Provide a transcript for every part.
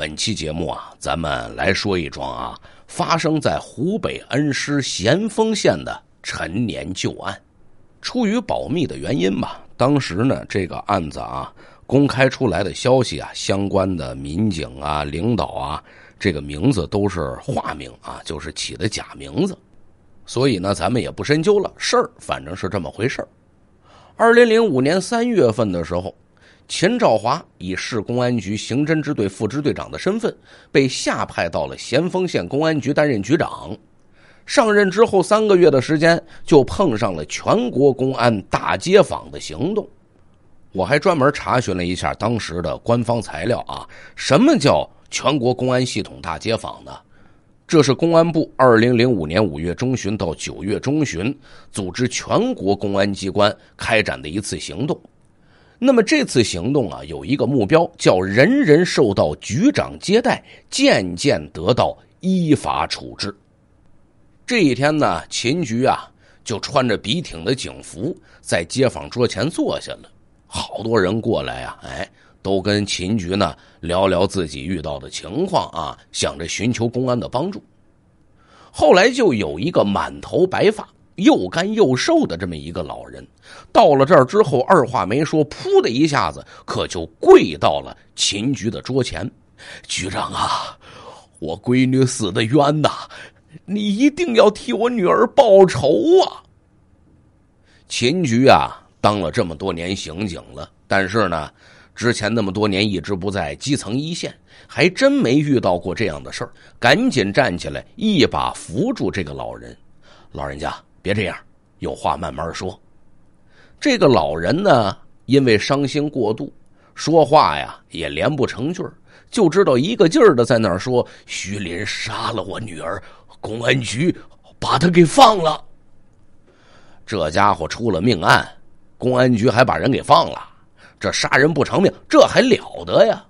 本期节目啊，咱们来说一桩啊发生在湖北恩施咸丰县的陈年旧案。出于保密的原因吧，当时呢这个案子啊公开出来的消息啊，相关的民警啊、领导啊，这个名字都是化名啊，就是起的假名字，所以呢咱们也不深究了。事儿反正是这么回事儿。二零零五年三月份的时候。秦兆华以市公安局刑侦支队副支队长的身份被下派到了咸丰县公安局担任局长。上任之后三个月的时间，就碰上了全国公安大接访的行动。我还专门查询了一下当时的官方材料啊，什么叫全国公安系统大接访呢？这是公安部二零零五年五月中旬到九月中旬组织全国公安机关开展的一次行动。那么这次行动啊，有一个目标叫“人人受到局长接待，渐渐得到依法处置”。这一天呢，秦局啊就穿着笔挺的警服，在街坊桌前坐下了。好多人过来啊，哎，都跟秦局呢聊聊自己遇到的情况啊，想着寻求公安的帮助。后来就有一个满头白发。又干又瘦的这么一个老人，到了这儿之后，二话没说，扑的一下子，可就跪到了秦局的桌前。“局长啊，我闺女死的冤呐，你一定要替我女儿报仇啊！”秦局啊，当了这么多年刑警了，但是呢，之前那么多年一直不在基层一线，还真没遇到过这样的事儿。赶紧站起来，一把扶住这个老人，老人家。别这样，有话慢慢说。这个老人呢，因为伤心过度，说话呀也连不成句就知道一个劲儿的在那儿说：“徐林杀了我女儿，公安局把他给放了。”这家伙出了命案，公安局还把人给放了，这杀人不偿命，这还了得呀？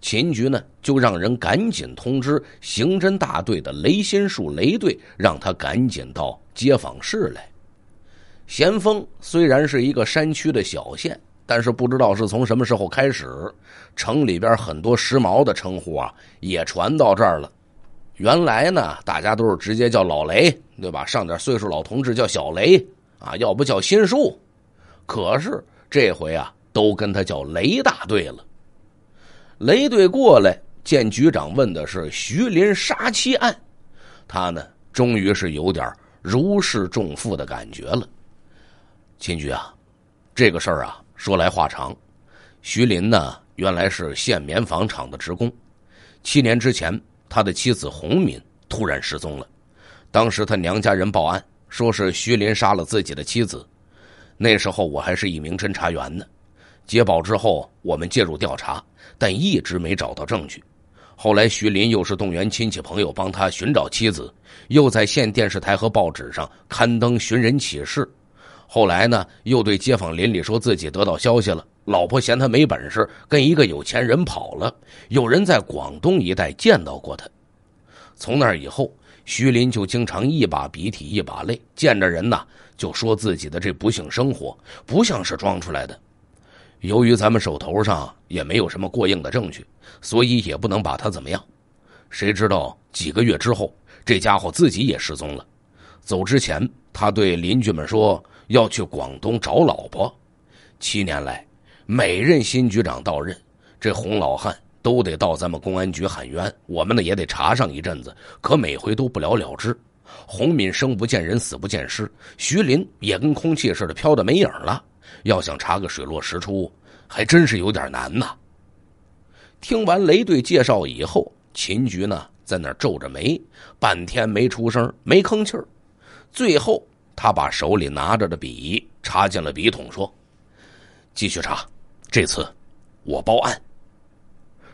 秦局呢，就让人赶紧通知刑侦大队的雷心术雷队，让他赶紧到。街访室来，咸丰虽然是一个山区的小县，但是不知道是从什么时候开始，城里边很多时髦的称呼啊，也传到这儿了。原来呢，大家都是直接叫老雷，对吧？上点岁数老同志叫小雷啊，要不叫新叔。可是这回啊，都跟他叫雷大队了。雷队过来见局长，问的是徐林杀妻案。他呢，终于是有点如释重负的感觉了，秦局啊，这个事儿啊说来话长。徐林呢原来是县棉纺厂的职工，七年之前他的妻子洪敏突然失踪了，当时他娘家人报案说是徐林杀了自己的妻子，那时候我还是一名侦查员呢，接报之后我们介入调查，但一直没找到证据。后来，徐林又是动员亲戚朋友帮他寻找妻子，又在县电视台和报纸上刊登寻人启事。后来呢，又对街坊邻里说自己得到消息了，老婆嫌他没本事，跟一个有钱人跑了。有人在广东一带见到过他。从那以后，徐林就经常一把鼻涕一把泪，见着人呐就说自己的这不幸生活不像是装出来的。由于咱们手头上也没有什么过硬的证据，所以也不能把他怎么样。谁知道几个月之后，这家伙自己也失踪了。走之前，他对邻居们说要去广东找老婆。七年来，每任新局长到任，这洪老汉都得到咱们公安局喊冤。我们呢也得查上一阵子，可每回都不了了之。洪敏生不见人，死不见尸；徐林也跟空气似的飘的没影了。要想查个水落石出，还真是有点难呐。听完雷队介绍以后，秦局呢在那皱着眉，半天没出声，没吭气儿。最后，他把手里拿着的笔插进了笔筒，说：“继续查，这次我包案。”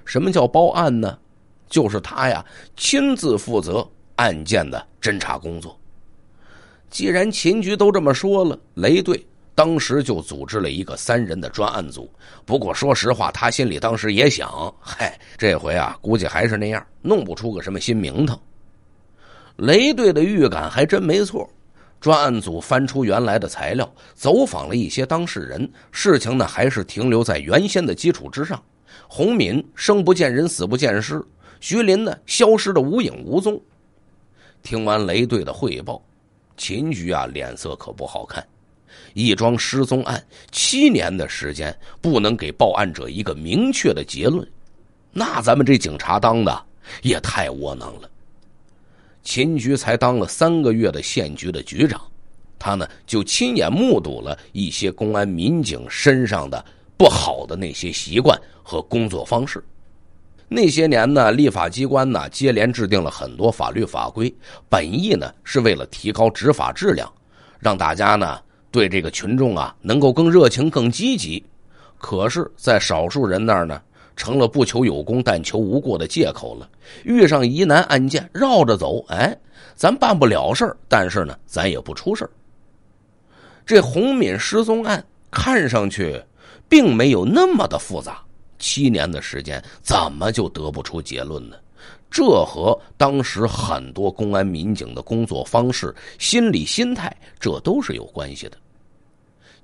什么叫包案呢？就是他呀亲自负责案件的侦查工作。既然秦局都这么说了，雷队。当时就组织了一个三人的专案组。不过说实话，他心里当时也想，嗨，这回啊，估计还是那样，弄不出个什么新名堂。雷队的预感还真没错。专案组翻出原来的材料，走访了一些当事人，事情呢还是停留在原先的基础之上。洪敏生不见人，死不见尸；徐林呢，消失的无影无踪。听完雷队的汇报，秦局啊，脸色可不好看。一桩失踪案七年的时间不能给报案者一个明确的结论，那咱们这警察当的也太窝囊了。秦局才当了三个月的县局的局长，他呢就亲眼目睹了一些公安民警身上的不好的那些习惯和工作方式。那些年呢，立法机关呢接连制定了很多法律法规，本意呢是为了提高执法质量，让大家呢。对这个群众啊，能够更热情、更积极，可是，在少数人那儿呢，成了不求有功但求无过的借口了。遇上疑难案件，绕着走，哎，咱办不了事儿，但是呢，咱也不出事儿。这洪敏失踪案看上去并没有那么的复杂，七年的时间，怎么就得不出结论呢？这和当时很多公安民警的工作方式、心理心态，这都是有关系的。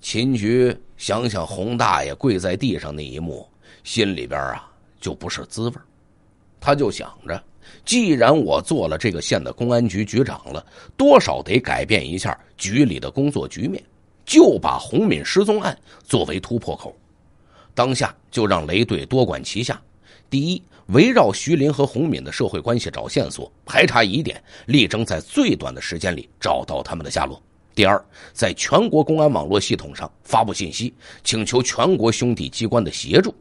秦局想想洪大爷跪在地上那一幕，心里边啊就不是滋味他就想着，既然我做了这个县的公安局局长了，多少得改变一下局里的工作局面，就把洪敏失踪案作为突破口。当下就让雷队多管齐下。第一，围绕徐林和洪敏的社会关系找线索，排查疑点，力争在最短的时间里找到他们的下落。第二，在全国公安网络系统上发布信息，请求全国兄弟机关的协助。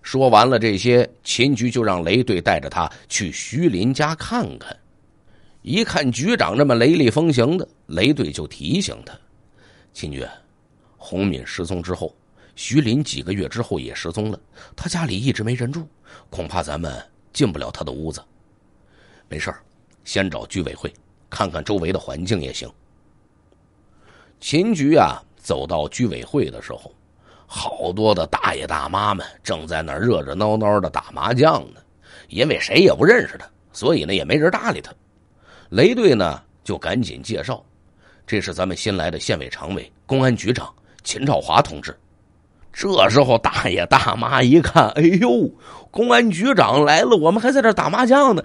说完了这些，秦局就让雷队带着他去徐林家看看。一看局长这么雷厉风行的，雷队就提醒他：“秦局，洪敏失踪之后。”徐林几个月之后也失踪了，他家里一直没人住，恐怕咱们进不了他的屋子。没事儿，先找居委会看看周围的环境也行。秦局啊，走到居委会的时候，好多的大爷大妈们正在那儿热热闹闹的打麻将呢，因为谁也不认识他，所以呢也没人搭理他。雷队呢就赶紧介绍，这是咱们新来的县委常委、公安局长秦兆华同志。这时候，大爷大妈一看，哎呦，公安局长来了，我们还在这打麻将呢，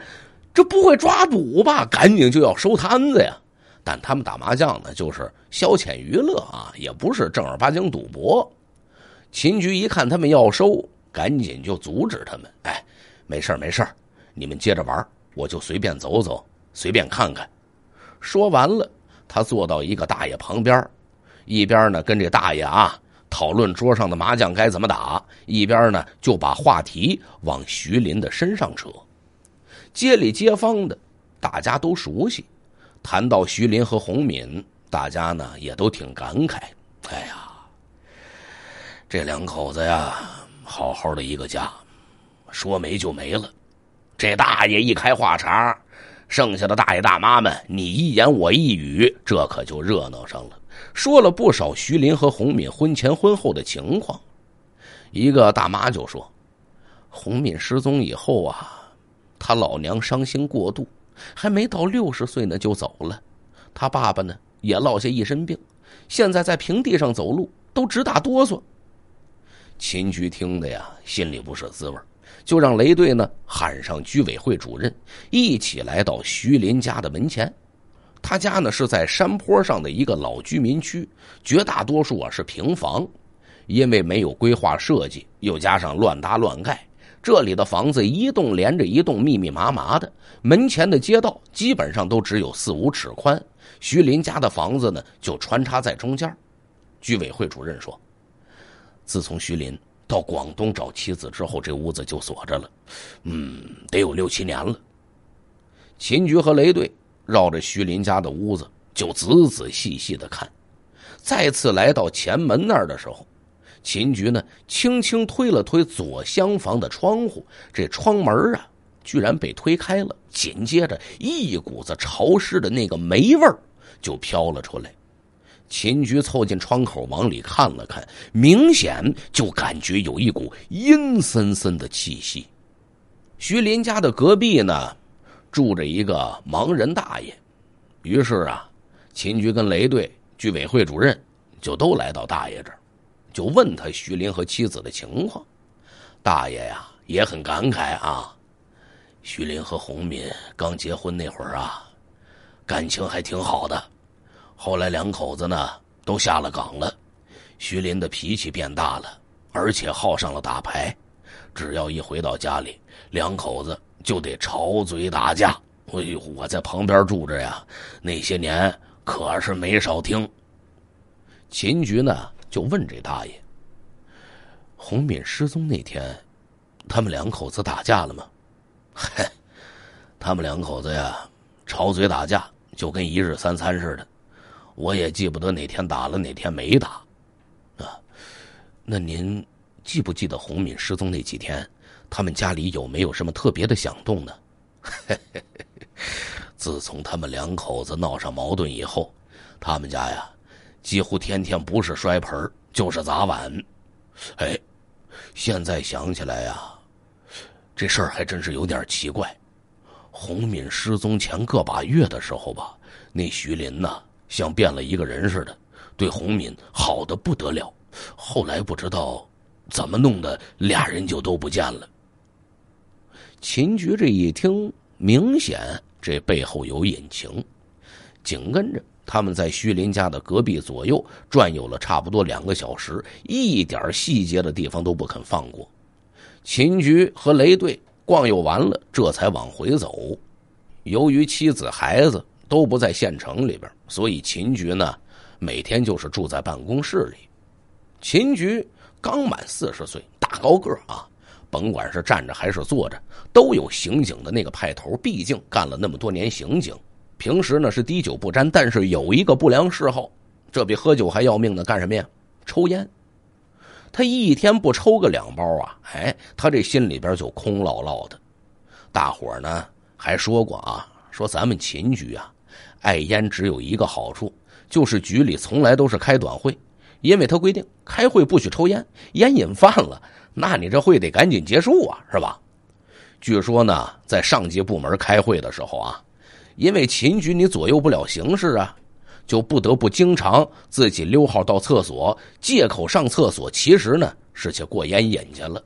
这不会抓赌吧？赶紧就要收摊子呀！但他们打麻将呢，就是消遣娱乐啊，也不是正儿八经赌博。秦局一看他们要收，赶紧就阻止他们。哎，没事没事你们接着玩，我就随便走走，随便看看。说完了，他坐到一个大爷旁边，一边呢跟这大爷啊。讨论桌上的麻将该怎么打，一边呢就把话题往徐林的身上扯。街里街坊的，大家都熟悉。谈到徐林和洪敏，大家呢也都挺感慨。哎呀，这两口子呀，好好的一个家，说没就没了。这大爷一开话茬，剩下的大爷大妈们你一言我一语，这可就热闹上了。说了不少徐林和洪敏婚前婚后的情况，一个大妈就说：“洪敏失踪以后啊，他老娘伤心过度，还没到六十岁呢就走了，他爸爸呢也落下一身病，现在在平地上走路都直打哆嗦。”秦局听的呀，心里不是滋味，就让雷队呢喊上居委会主任，一起来到徐林家的门前。他家呢是在山坡上的一个老居民区，绝大多数啊是平房，因为没有规划设计，又加上乱搭乱盖，这里的房子一栋连着一栋，密密麻麻的，门前的街道基本上都只有四五尺宽。徐林家的房子呢就穿插在中间。居委会主任说，自从徐林到广东找妻子之后，这屋子就锁着了，嗯，得有六七年了。秦局和雷队。绕着徐林家的屋子，就仔仔细细的看。再次来到前门那儿的时候，秦菊呢，轻轻推了推左厢房的窗户，这窗门啊，居然被推开了。紧接着，一股子潮湿的那个霉味儿就飘了出来。秦菊凑近窗口往里看了看，明显就感觉有一股阴森森的气息。徐林家的隔壁呢？住着一个盲人大爷，于是啊，秦局跟雷队、居委会主任就都来到大爷这儿，就问他徐林和妻子的情况。大爷呀，也很感慨啊，徐林和洪敏刚结婚那会儿啊，感情还挺好的。后来两口子呢，都下了岗了，徐林的脾气变大了，而且好上了打牌。只要一回到家里，两口子。就得吵嘴打架，哎呦，我在旁边住着呀，那些年可是没少听。秦局呢，就问这大爷：“洪敏失踪那天，他们两口子打架了吗？”“嗨，他们两口子呀，吵嘴打架就跟一日三餐似的，我也记不得哪天打了，哪天没打。”“啊，那您记不记得洪敏失踪那几天？”他们家里有没有什么特别的响动呢？自从他们两口子闹上矛盾以后，他们家呀，几乎天天不是摔盆就是砸碗。哎，现在想起来呀，这事儿还真是有点奇怪。洪敏失踪前个把月的时候吧，那徐林呢，像变了一个人似的，对洪敏好的不得了。后来不知道怎么弄的，俩人就都不见了。秦局这一听，明显这背后有隐情。紧跟着，他们在徐林家的隔壁左右转悠了差不多两个小时，一点细节的地方都不肯放过。秦局和雷队逛悠完了，这才往回走。由于妻子孩子都不在县城里边，所以秦局呢，每天就是住在办公室里。秦局刚满四十岁，大高个儿啊。甭管是站着还是坐着，都有刑警的那个派头。毕竟干了那么多年刑警，平时呢是滴酒不沾，但是有一个不良嗜好，这比喝酒还要命呢。干什么呀？抽烟。他一天不抽个两包啊，哎，他这心里边就空落落的。大伙儿呢还说过啊，说咱们秦局啊爱烟只有一个好处，就是局里从来都是开短会，因为他规定开会不许抽烟，烟瘾犯了。那你这会得赶紧结束啊，是吧？据说呢，在上级部门开会的时候啊，因为秦局你左右不了形势啊，就不得不经常自己溜号到厕所，借口上厕所，其实呢是去过烟瘾去了。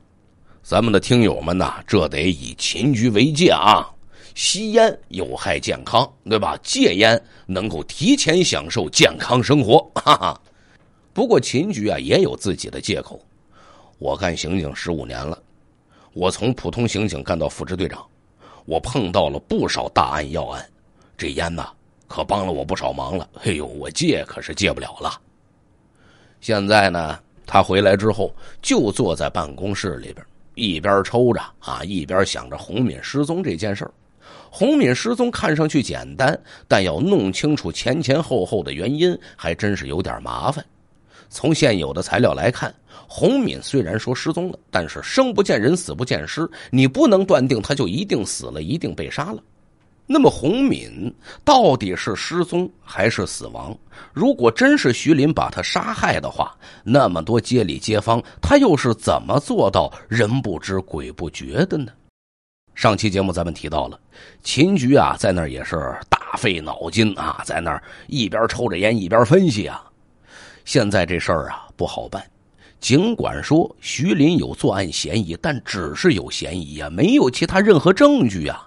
咱们的听友们呐，这得以秦局为戒啊，吸烟有害健康，对吧？戒烟能够提前享受健康生活，哈哈。不过秦局啊，也有自己的借口。我干刑警十五年了，我从普通刑警干到副支队长，我碰到了不少大案要案，这烟呐可帮了我不少忙了。哎呦，我戒可是戒不了了。现在呢，他回来之后就坐在办公室里边，一边抽着啊，一边想着洪敏失踪这件事儿。洪敏失踪看上去简单，但要弄清楚前前后后的原因，还真是有点麻烦。从现有的材料来看，洪敏虽然说失踪了，但是生不见人，死不见尸，你不能断定他就一定死了，一定被杀了。那么洪敏到底是失踪还是死亡？如果真是徐林把他杀害的话，那么多街里街坊，他又是怎么做到人不知鬼不觉的呢？上期节目咱们提到了，秦局啊，在那儿也是大费脑筋啊，在那儿一边抽着烟，一边分析啊。现在这事儿啊不好办，尽管说徐林有作案嫌疑，但只是有嫌疑呀，没有其他任何证据呀。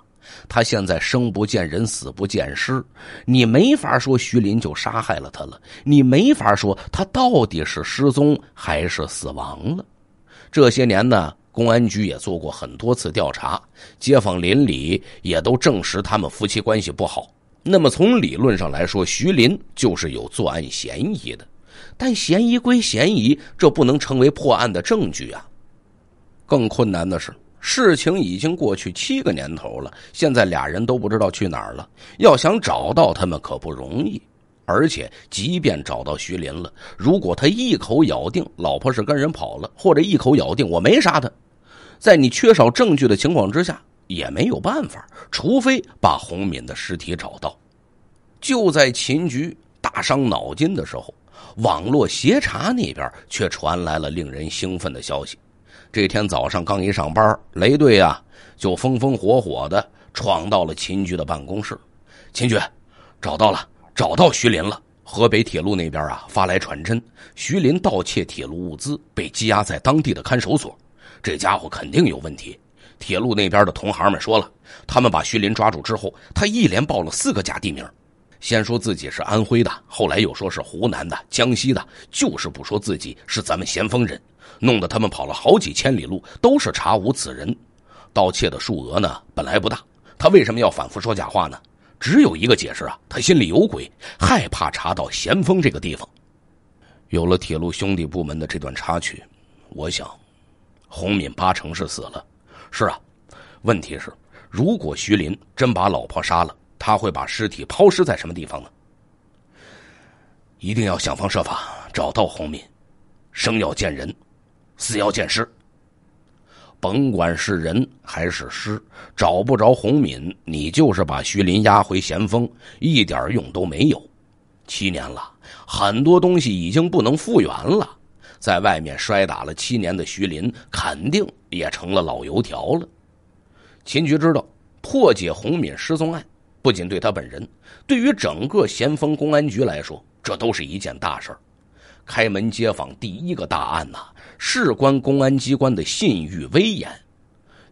他现在生不见人，死不见尸，你没法说徐林就杀害了他了，你没法说他到底是失踪还是死亡了。这些年呢，公安局也做过很多次调查，街坊邻里也都证实他们夫妻关系不好。那么从理论上来说，徐林就是有作案嫌疑的。但嫌疑归嫌疑，这不能成为破案的证据啊！更困难的是，事情已经过去七个年头了，现在俩人都不知道去哪儿了，要想找到他们可不容易。而且，即便找到徐林了，如果他一口咬定老婆是跟人跑了，或者一口咬定我没杀他，在你缺少证据的情况之下，也没有办法。除非把洪敏的尸体找到。就在秦局大伤脑筋的时候。网络协查那边却传来了令人兴奋的消息。这天早上刚一上班，雷队啊就风风火火的闯到了秦局的办公室。秦局，找到了，找到徐林了。河北铁路那边啊发来传真，徐林盗窃铁路物资，被羁押在当地的看守所。这家伙肯定有问题。铁路那边的同行们说了，他们把徐林抓住之后，他一连报了四个假地名。先说自己是安徽的，后来又说是湖南的、江西的，就是不说自己是咱们咸丰人，弄得他们跑了好几千里路，都是查无此人。盗窃的数额呢，本来不大，他为什么要反复说假话呢？只有一个解释啊，他心里有鬼，害怕查到咸丰这个地方。有了铁路兄弟部门的这段插曲，我想，洪敏八成是死了。是啊，问题是，如果徐林真把老婆杀了。他会把尸体抛尸在什么地方呢？一定要想方设法找到洪敏，生要见人，死要见尸。甭管是人还是尸，找不着洪敏，你就是把徐林押回咸丰，一点用都没有。七年了，很多东西已经不能复原了。在外面摔打了七年的徐林，肯定也成了老油条了。秦局知道，破解洪敏失踪案。不仅对他本人，对于整个咸丰公安局来说，这都是一件大事儿。开门接访第一个大案呐，事关公安机关的信誉威严，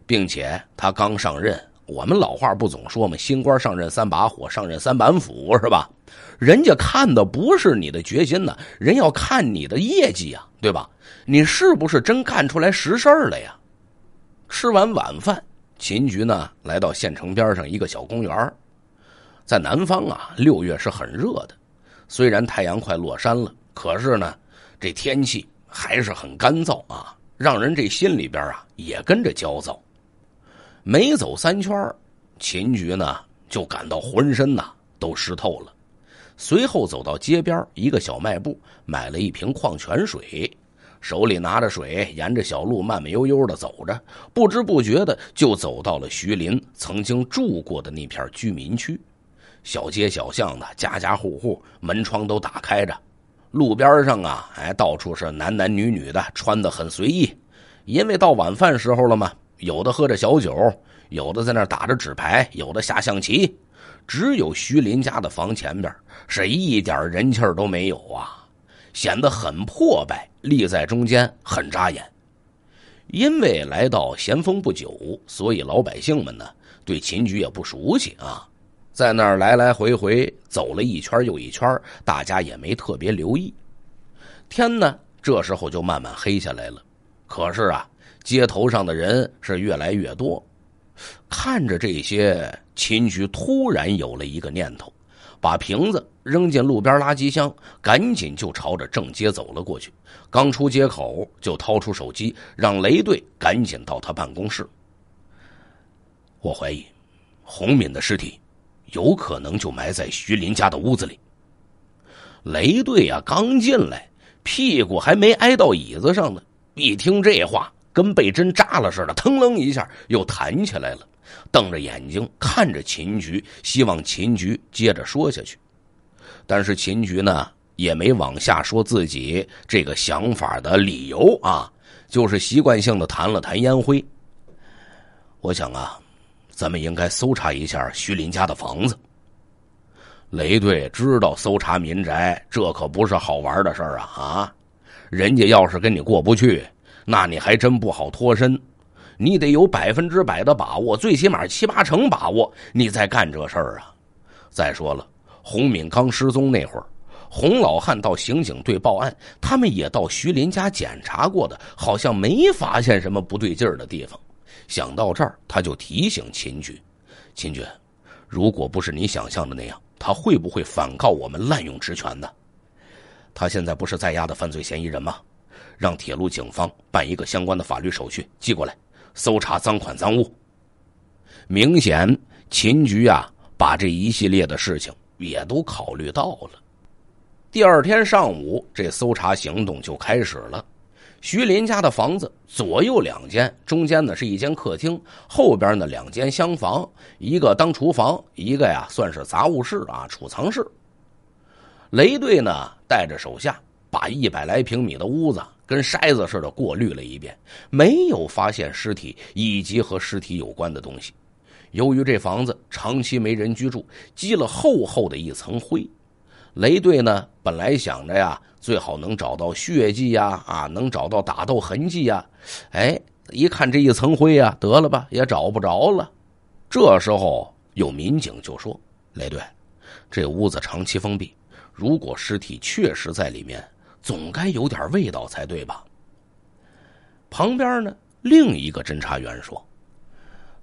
并且他刚上任，我们老话不总说嘛，新官上任三把火，上任三板斧，是吧？人家看的不是你的决心呢，人要看你的业绩呀，对吧？你是不是真干出来实事儿了呀？吃完晚饭，秦局呢来到县城边上一个小公园在南方啊，六月是很热的。虽然太阳快落山了，可是呢，这天气还是很干燥啊，让人这心里边啊也跟着焦躁。没走三圈，秦局呢就感到浑身呐都湿透了。随后走到街边一个小卖部，买了一瓶矿泉水，手里拿着水，沿着小路慢慢悠悠的走着，不知不觉的就走到了徐林曾经住过的那片居民区。小街小巷的家家户户门窗都打开着，路边上啊，哎，到处是男男女女的，穿的很随意，因为到晚饭时候了嘛，有的喝着小酒，有的在那打着纸牌，有的下象棋。只有徐林家的房前边是一点人气都没有啊，显得很破败，立在中间很扎眼。因为来到咸丰不久，所以老百姓们呢对秦局也不熟悉啊。在那儿来来回回走了一圈又一圈，大家也没特别留意。天呢，这时候就慢慢黑下来了。可是啊，街头上的人是越来越多。看着这些，秦局突然有了一个念头，把瓶子扔进路边垃圾箱，赶紧就朝着正街走了过去。刚出街口，就掏出手机，让雷队赶紧到他办公室。我怀疑，洪敏的尸体。有可能就埋在徐林家的屋子里。雷队啊，刚进来，屁股还没挨到椅子上呢，一听这话，跟被针扎了似的，腾楞一下又弹起来了，瞪着眼睛看着秦局，希望秦局接着说下去。但是秦局呢，也没往下说自己这个想法的理由啊，就是习惯性的弹了弹烟灰。我想啊。咱们应该搜查一下徐林家的房子。雷队知道搜查民宅，这可不是好玩的事儿啊！啊，人家要是跟你过不去，那你还真不好脱身。你得有百分之百的把握，最起码七八成把握，你再干这事儿啊！再说了，洪敏刚失踪那会儿，洪老汉到刑警队报案，他们也到徐林家检查过的，好像没发现什么不对劲儿的地方。想到这儿，他就提醒秦局：“秦局，如果不是你想象的那样，他会不会反告我们滥用职权呢？他现在不是在押的犯罪嫌疑人吗？让铁路警方办一个相关的法律手续，寄过来，搜查赃款赃物。”明显，秦局啊，把这一系列的事情也都考虑到了。第二天上午，这搜查行动就开始了。徐林家的房子左右两间，中间呢是一间客厅，后边呢两间厢房，一个当厨房，一个呀算是杂物室啊储藏室。雷队呢带着手下把一百来平米的屋子跟筛子似的过滤了一遍，没有发现尸体以及和尸体有关的东西。由于这房子长期没人居住，积了厚厚的一层灰，雷队呢本来想着呀。最好能找到血迹呀，啊，能找到打斗痕迹呀，哎，一看这一层灰呀，得了吧，也找不着了。这时候有民警就说：“雷队，这屋子长期封闭，如果尸体确实在里面，总该有点味道才对吧？”旁边呢，另一个侦查员说：“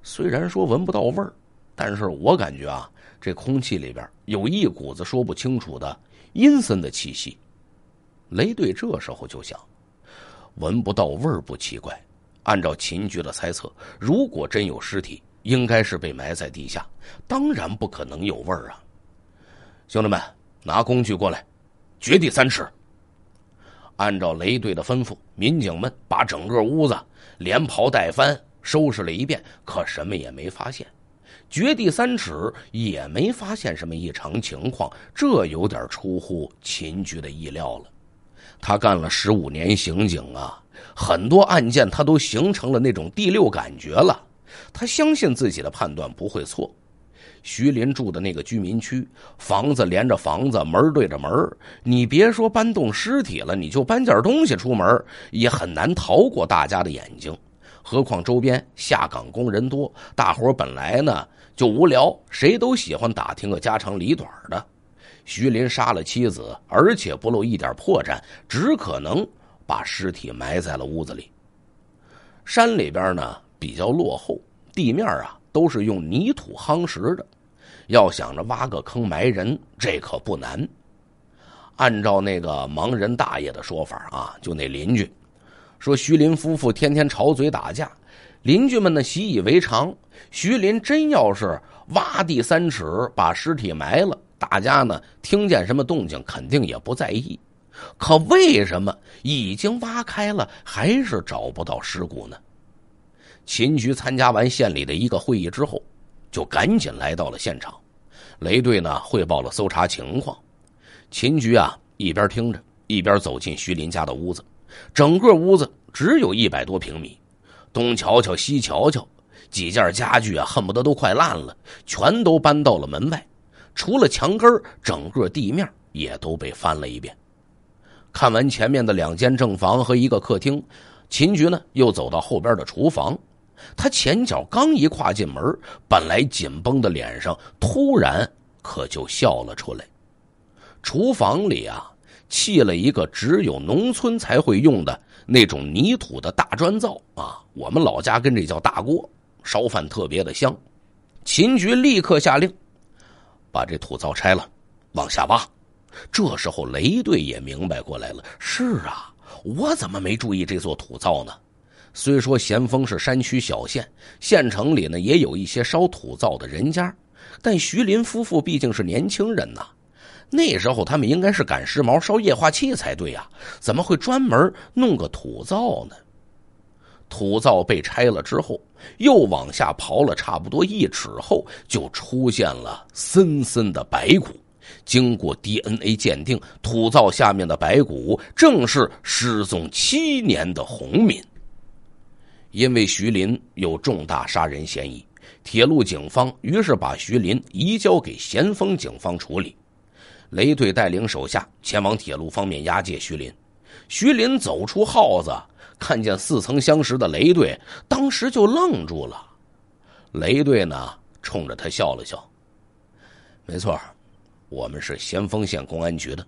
虽然说闻不到味儿，但是我感觉啊，这空气里边有一股子说不清楚的阴森的气息。”雷队这时候就想，闻不到味儿不奇怪。按照秦局的猜测，如果真有尸体，应该是被埋在地下，当然不可能有味儿啊！兄弟们，拿工具过来，掘地三尺。按照雷队的吩咐，民警们把整个屋子连刨带翻，收拾了一遍，可什么也没发现，掘地三尺也没发现什么异常情况，这有点出乎秦局的意料了。他干了十五年刑警啊，很多案件他都形成了那种第六感觉了。他相信自己的判断不会错。徐林住的那个居民区，房子连着房子，门对着门你别说搬动尸体了，你就搬件东西出门也很难逃过大家的眼睛。何况周边下岗工人多，大伙本来呢就无聊，谁都喜欢打听个家长里短的。徐林杀了妻子，而且不露一点破绽，只可能把尸体埋在了屋子里。山里边呢比较落后，地面啊都是用泥土夯实的，要想着挖个坑埋人，这可不难。按照那个盲人大爷的说法啊，就那邻居说，徐林夫妇天天吵嘴打架，邻居们呢习以为常。徐林真要是挖地三尺把尸体埋了。大家呢听见什么动静，肯定也不在意。可为什么已经挖开了，还是找不到尸骨呢？秦局参加完县里的一个会议之后，就赶紧来到了现场。雷队呢汇报了搜查情况。秦局啊一边听着，一边走进徐林家的屋子。整个屋子只有一百多平米，东瞧瞧西瞧瞧，几件家具啊，恨不得都快烂了，全都搬到了门外。除了墙根整个地面也都被翻了一遍。看完前面的两间正房和一个客厅，秦局呢又走到后边的厨房。他前脚刚一跨进门，本来紧绷的脸上突然可就笑了出来。厨房里啊，砌了一个只有农村才会用的那种泥土的大砖灶啊，我们老家跟这叫大锅，烧饭特别的香。秦局立刻下令。把这土灶拆了，往下挖。这时候雷队也明白过来了。是啊，我怎么没注意这座土灶呢？虽说咸丰是山区小县，县城里呢也有一些烧土灶的人家，但徐林夫妇毕竟是年轻人呐。那时候他们应该是赶时髦烧液化气才对呀，怎么会专门弄个土灶呢？土灶被拆了之后，又往下刨了差不多一尺后，就出现了森森的白骨。经过 DNA 鉴定，土灶下面的白骨正是失踪七年的洪敏。因为徐林有重大杀人嫌疑，铁路警方于是把徐林移交给咸丰警方处理。雷队带领手下前往铁路方面押解徐林，徐林走出耗子。看见似曾相识的雷队，当时就愣住了。雷队呢，冲着他笑了笑。没错，我们是咸丰县公安局的。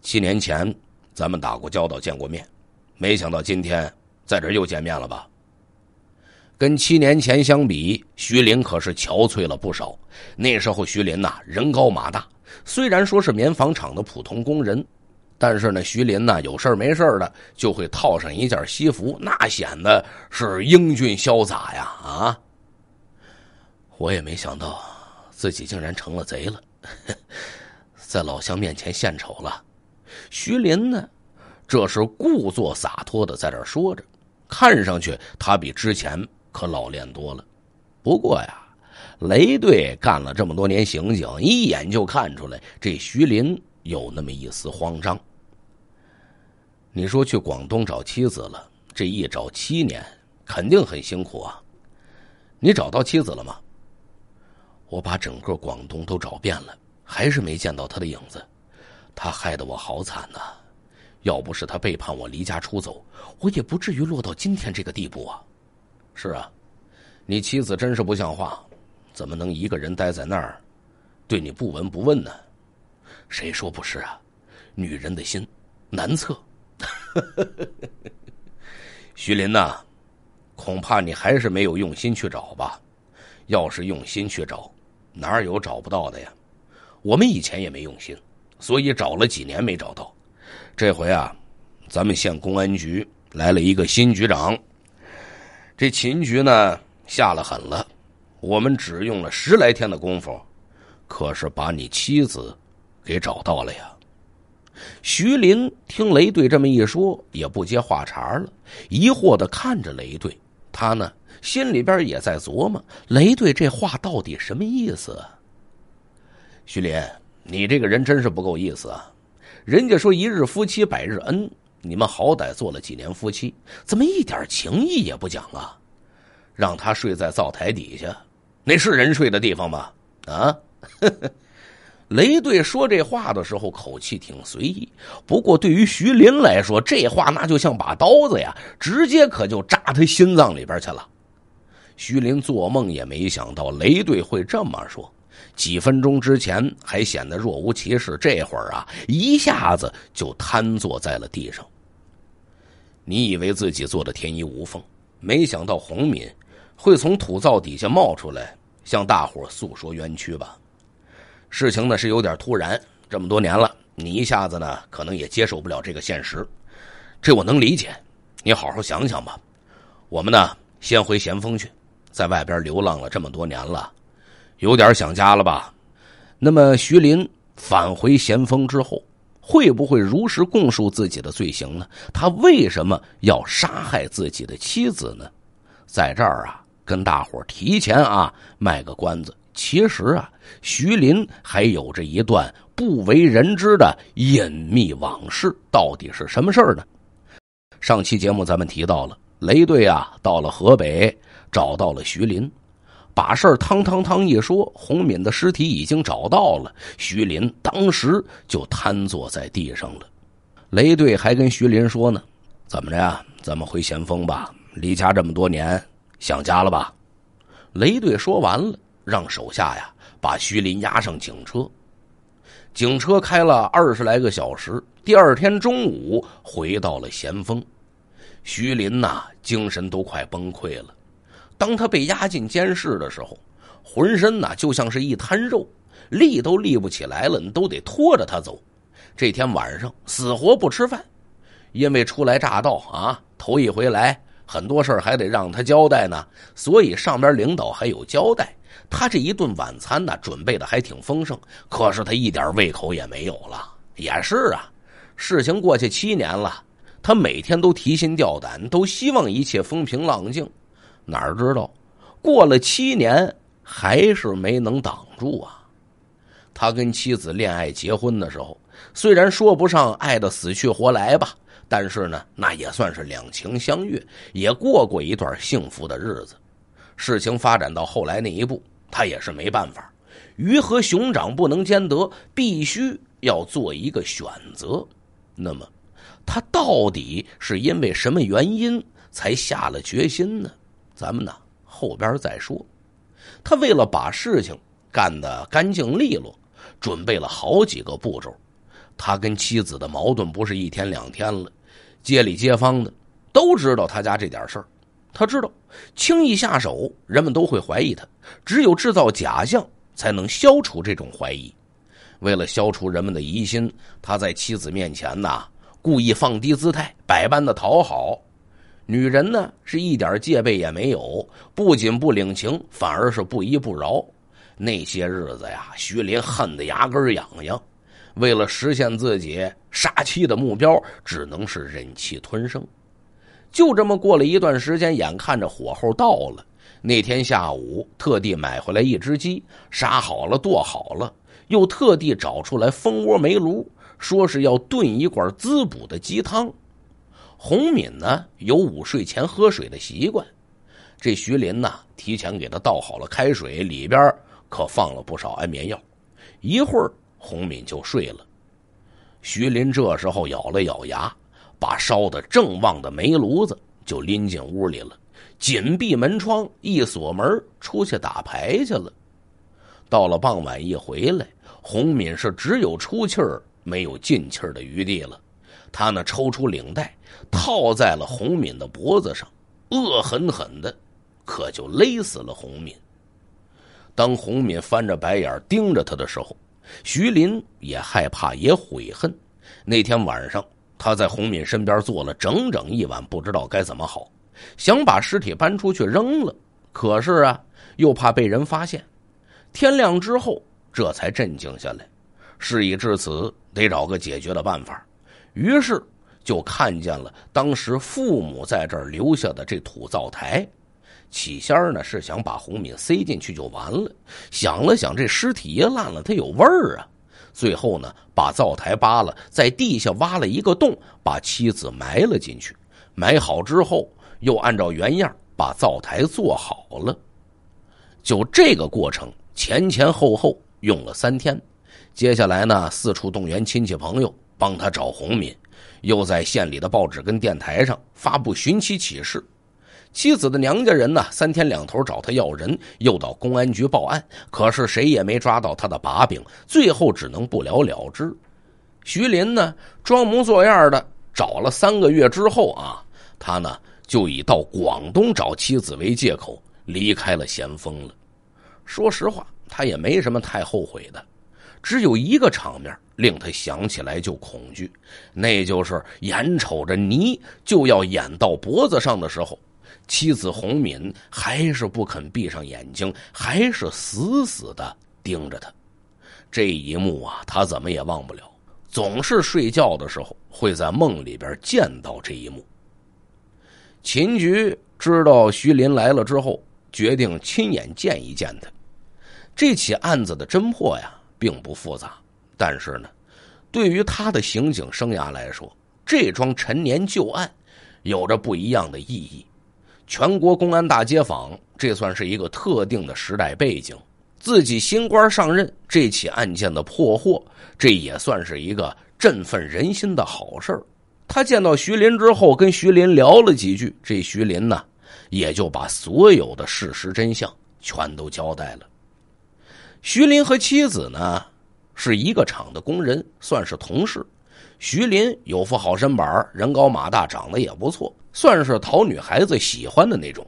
七年前，咱们打过交道、见过面，没想到今天在这又见面了吧？跟七年前相比，徐林可是憔悴了不少。那时候，徐林呐，人高马大，虽然说是棉纺厂的普通工人。但是呢，徐林呢有事没事的就会套上一件西服，那显得是英俊潇洒呀！啊，我也没想到自己竟然成了贼了，在老乡面前献丑了。徐林呢，这是故作洒脱的在这说着，看上去他比之前可老练多了。不过呀，雷队干了这么多年刑警，一眼就看出来这徐林有那么一丝慌张。你说去广东找妻子了，这一找七年，肯定很辛苦啊。你找到妻子了吗？我把整个广东都找遍了，还是没见到他的影子。他害得我好惨呐！要不是他背叛我离家出走，我也不至于落到今天这个地步啊。是啊，你妻子真是不像话，怎么能一个人待在那儿，对你不闻不问呢？谁说不是啊？女人的心难测。呵呵呵徐林呐，恐怕你还是没有用心去找吧？要是用心去找，哪有找不到的呀？我们以前也没用心，所以找了几年没找到。这回啊，咱们县公安局来了一个新局长，这秦局呢下了狠了，我们只用了十来天的功夫，可是把你妻子给找到了呀。徐林听雷队这么一说，也不接话茬了，疑惑地看着雷队。他呢，心里边也在琢磨，雷队这话到底什么意思。徐林，你这个人真是不够意思！啊！人家说一日夫妻百日恩，你们好歹做了几年夫妻，怎么一点情义也不讲啊？让他睡在灶台底下，那是人睡的地方吗？啊？雷队说这话的时候，口气挺随意。不过，对于徐林来说，这话那就像把刀子呀，直接可就扎他心脏里边去了。徐林做梦也没想到雷队会这么说。几分钟之前还显得若无其事，这会儿啊，一下子就瘫坐在了地上。你以为自己做的天衣无缝，没想到红敏会从土灶底下冒出来，向大伙诉说冤屈吧？事情呢是有点突然，这么多年了，你一下子呢可能也接受不了这个现实，这我能理解。你好好想想吧。我们呢先回咸丰去，在外边流浪了这么多年了，有点想家了吧？那么徐林返回咸丰之后，会不会如实供述自己的罪行呢？他为什么要杀害自己的妻子呢？在这儿啊，跟大伙提前啊卖个关子。其实啊，徐林还有着一段不为人知的隐秘往事，到底是什么事儿呢？上期节目咱们提到了，雷队啊到了河北，找到了徐林，把事儿汤汤汤一说，洪敏的尸体已经找到了，徐林当时就瘫坐在地上了。雷队还跟徐林说呢：“怎么着呀？咱们回咸丰吧，离家这么多年，想家了吧？”雷队说完了。让手下呀把徐林押上警车，警车开了二十来个小时，第二天中午回到了咸丰。徐林呐，精神都快崩溃了。当他被押进监室的时候，浑身呐就像是—一滩肉，立都立不起来了，你都得拖着他走。这天晚上死活不吃饭，因为初来乍到啊，头一回来，很多事还得让他交代呢，所以上边领导还有交代。他这一顿晚餐呢，准备的还挺丰盛，可是他一点胃口也没有了。也是啊，事情过去七年了，他每天都提心吊胆，都希望一切风平浪静，哪儿知道，过了七年还是没能挡住啊。他跟妻子恋爱结婚的时候，虽然说不上爱的死去活来吧，但是呢，那也算是两情相悦，也过过一段幸福的日子。事情发展到后来那一步。他也是没办法，鱼和熊掌不能兼得，必须要做一个选择。那么，他到底是因为什么原因才下了决心呢？咱们呢后边再说。他为了把事情干得干净利落，准备了好几个步骤。他跟妻子的矛盾不是一天两天了，街里街坊的都知道他家这点事儿。他知道，轻易下手，人们都会怀疑他。只有制造假象，才能消除这种怀疑。为了消除人们的疑心，他在妻子面前呐，故意放低姿态，百般的讨好。女人呢，是一点戒备也没有，不仅不领情，反而是不依不饶。那些日子呀，徐林恨得牙根痒痒，为了实现自己杀妻的目标，只能是忍气吞声。就这么过了一段时间，眼看着火候到了，那天下午特地买回来一只鸡，杀好了剁好了，又特地找出来蜂窝煤炉，说是要炖一罐滋补的鸡汤。洪敏呢有午睡前喝水的习惯，这徐林呢提前给他倒好了开水，里边可放了不少安眠药，一会儿洪敏就睡了。徐林这时候咬了咬牙。把烧得正旺的煤炉子就拎进屋里了，紧闭门窗，一锁门出去打牌去了。到了傍晚一回来，洪敏是只有出气儿没有进气儿的余地了。他呢抽出领带，套在了洪敏的脖子上，恶狠狠的，可就勒死了洪敏。当洪敏翻着白眼盯着他的时候，徐林也害怕也悔恨，那天晚上。他在洪敏身边坐了整整一晚，不知道该怎么好，想把尸体搬出去扔了，可是啊，又怕被人发现。天亮之后，这才镇静下来。事已至此，得找个解决的办法。于是，就看见了当时父母在这儿留下的这土灶台。起先呢，是想把洪敏塞进去就完了，想了想，这尸体也烂了，它有味儿啊。最后呢，把灶台扒了，在地下挖了一个洞，把妻子埋了进去。埋好之后，又按照原样把灶台做好了。就这个过程，前前后后用了三天。接下来呢，四处动员亲戚朋友帮他找红敏，又在县里的报纸跟电台上发布寻妻启事。妻子的娘家人呢，三天两头找他要人，又到公安局报案，可是谁也没抓到他的把柄，最后只能不了了之。徐林呢，装模作样的找了三个月之后啊，他呢就以到广东找妻子为借口离开了咸丰了。说实话，他也没什么太后悔的，只有一个场面令他想起来就恐惧，那就是眼瞅着泥就要演到脖子上的时候。妻子洪敏还是不肯闭上眼睛，还是死死的盯着他。这一幕啊，他怎么也忘不了，总是睡觉的时候会在梦里边见到这一幕。秦局知道徐林来了之后，决定亲眼见一见他。这起案子的侦破呀，并不复杂，但是呢，对于他的刑警生涯来说，这桩陈年旧案有着不一样的意义。全国公安大街访，这算是一个特定的时代背景。自己新官上任，这起案件的破获，这也算是一个振奋人心的好事他见到徐林之后，跟徐林聊了几句，这徐林呢，也就把所有的事实真相全都交代了。徐林和妻子呢，是一个厂的工人，算是同事。徐林有副好身板人高马大，长得也不错。算是讨女孩子喜欢的那种。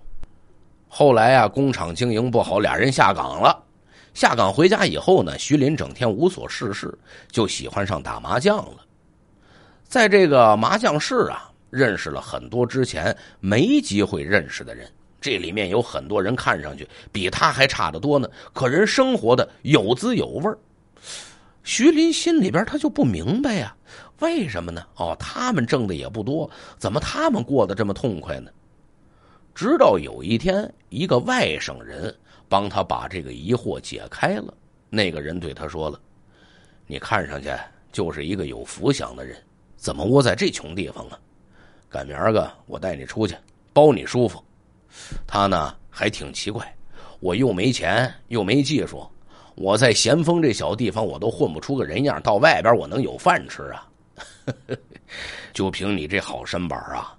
后来啊，工厂经营不好，俩人下岗了。下岗回家以后呢，徐林整天无所事事，就喜欢上打麻将了。在这个麻将室啊，认识了很多之前没机会认识的人。这里面有很多人看上去比他还差得多呢，可人生活的有滋有味。徐林心里边他就不明白呀。为什么呢？哦，他们挣的也不多，怎么他们过得这么痛快呢？直到有一天，一个外省人帮他把这个疑惑解开了。那个人对他说了：“你看上去就是一个有福相的人，怎么窝在这穷地方呢？赶明儿个我带你出去，包你舒服。”他呢还挺奇怪，我又没钱又没技术，我在咸丰这小地方我都混不出个人样，到外边我能有饭吃啊？就凭你这好身板啊，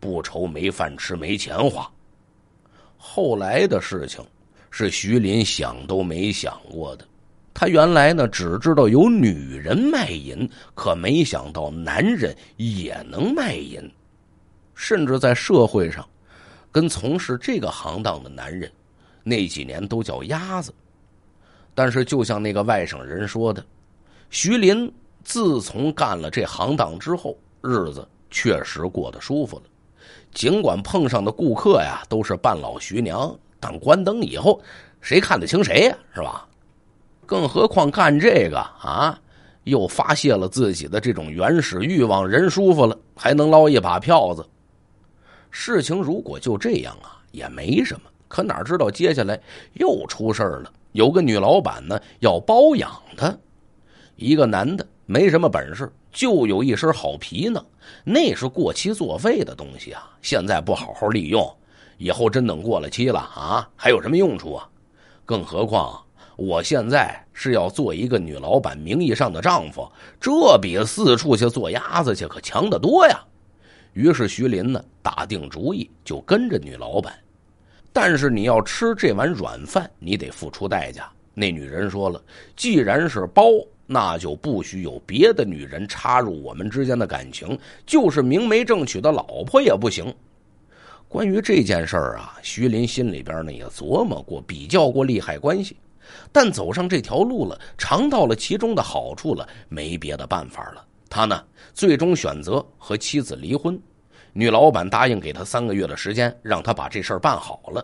不愁没饭吃、没钱花。后来的事情是徐林想都没想过的。他原来呢，只知道有女人卖淫，可没想到男人也能卖淫，甚至在社会上，跟从事这个行当的男人，那几年都叫“鸭子”。但是，就像那个外省人说的，徐林。自从干了这行当之后，日子确实过得舒服了。尽管碰上的顾客呀都是半老徐娘，但关灯以后，谁看得清谁呀？是吧？更何况干这个啊，又发泄了自己的这种原始欲望，人舒服了，还能捞一把票子。事情如果就这样啊，也没什么。可哪知道接下来又出事了，有个女老板呢要包养他，一个男的。没什么本事，就有一身好皮呢，那是过期作废的东西啊！现在不好好利用，以后真等过了期了啊，还有什么用处啊？更何况我现在是要做一个女老板名义上的丈夫，这比四处去做鸭子去可强得多呀！于是徐林呢打定主意就跟着女老板，但是你要吃这碗软饭，你得付出代价。那女人说了，既然是包。那就不许有别的女人插入我们之间的感情，就是明媒正娶的老婆也不行。关于这件事儿啊，徐林心里边呢也琢磨过、比较过利害关系，但走上这条路了，尝到了其中的好处了，没别的办法了。他呢，最终选择和妻子离婚。女老板答应给他三个月的时间，让他把这事儿办好了。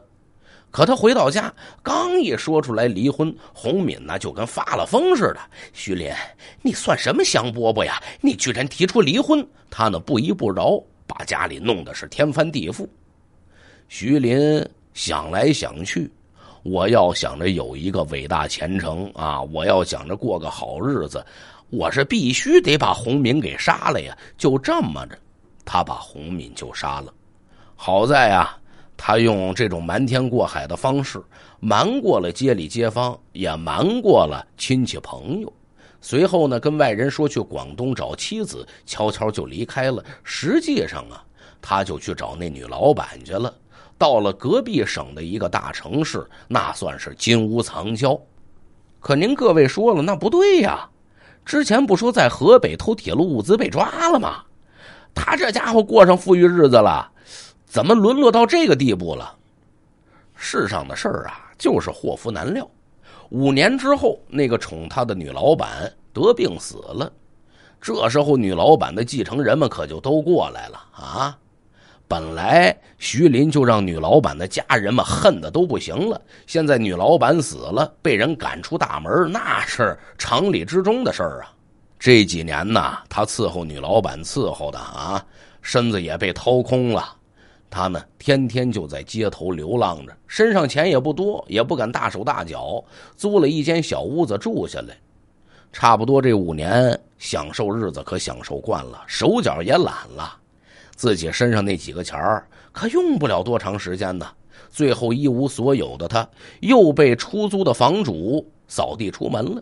可他回到家，刚一说出来离婚，洪敏呢就跟发了疯似的。徐林，你算什么香饽饽呀？你居然提出离婚！他呢不依不饶，把家里弄得是天翻地覆。徐林想来想去，我要想着有一个伟大前程啊，我要想着过个好日子，我是必须得把洪敏给杀了呀。就这么着，他把洪敏就杀了。好在啊。他用这种瞒天过海的方式，瞒过了街里街坊，也瞒过了亲戚朋友。随后呢，跟外人说去广东找妻子，悄悄就离开了。实际上啊，他就去找那女老板去了。到了隔壁省的一个大城市，那算是金屋藏娇。可您各位说了，那不对呀！之前不说在河北偷铁路物资被抓了吗？他这家伙过上富裕日子了。怎么沦落到这个地步了？世上的事儿啊，就是祸福难料。五年之后，那个宠他的女老板得病死了。这时候，女老板的继承人们可就都过来了啊！本来徐林就让女老板的家人们恨的都不行了，现在女老板死了，被人赶出大门，那是常理之中的事儿啊！这几年呢，他伺候女老板伺候的啊，身子也被掏空了。他呢，天天就在街头流浪着，身上钱也不多，也不敢大手大脚，租了一间小屋子住下来。差不多这五年，享受日子可享受惯了，手脚也懒了，自己身上那几个钱儿，可用不了多长时间呢。最后一无所有的他，又被出租的房主扫地出门了。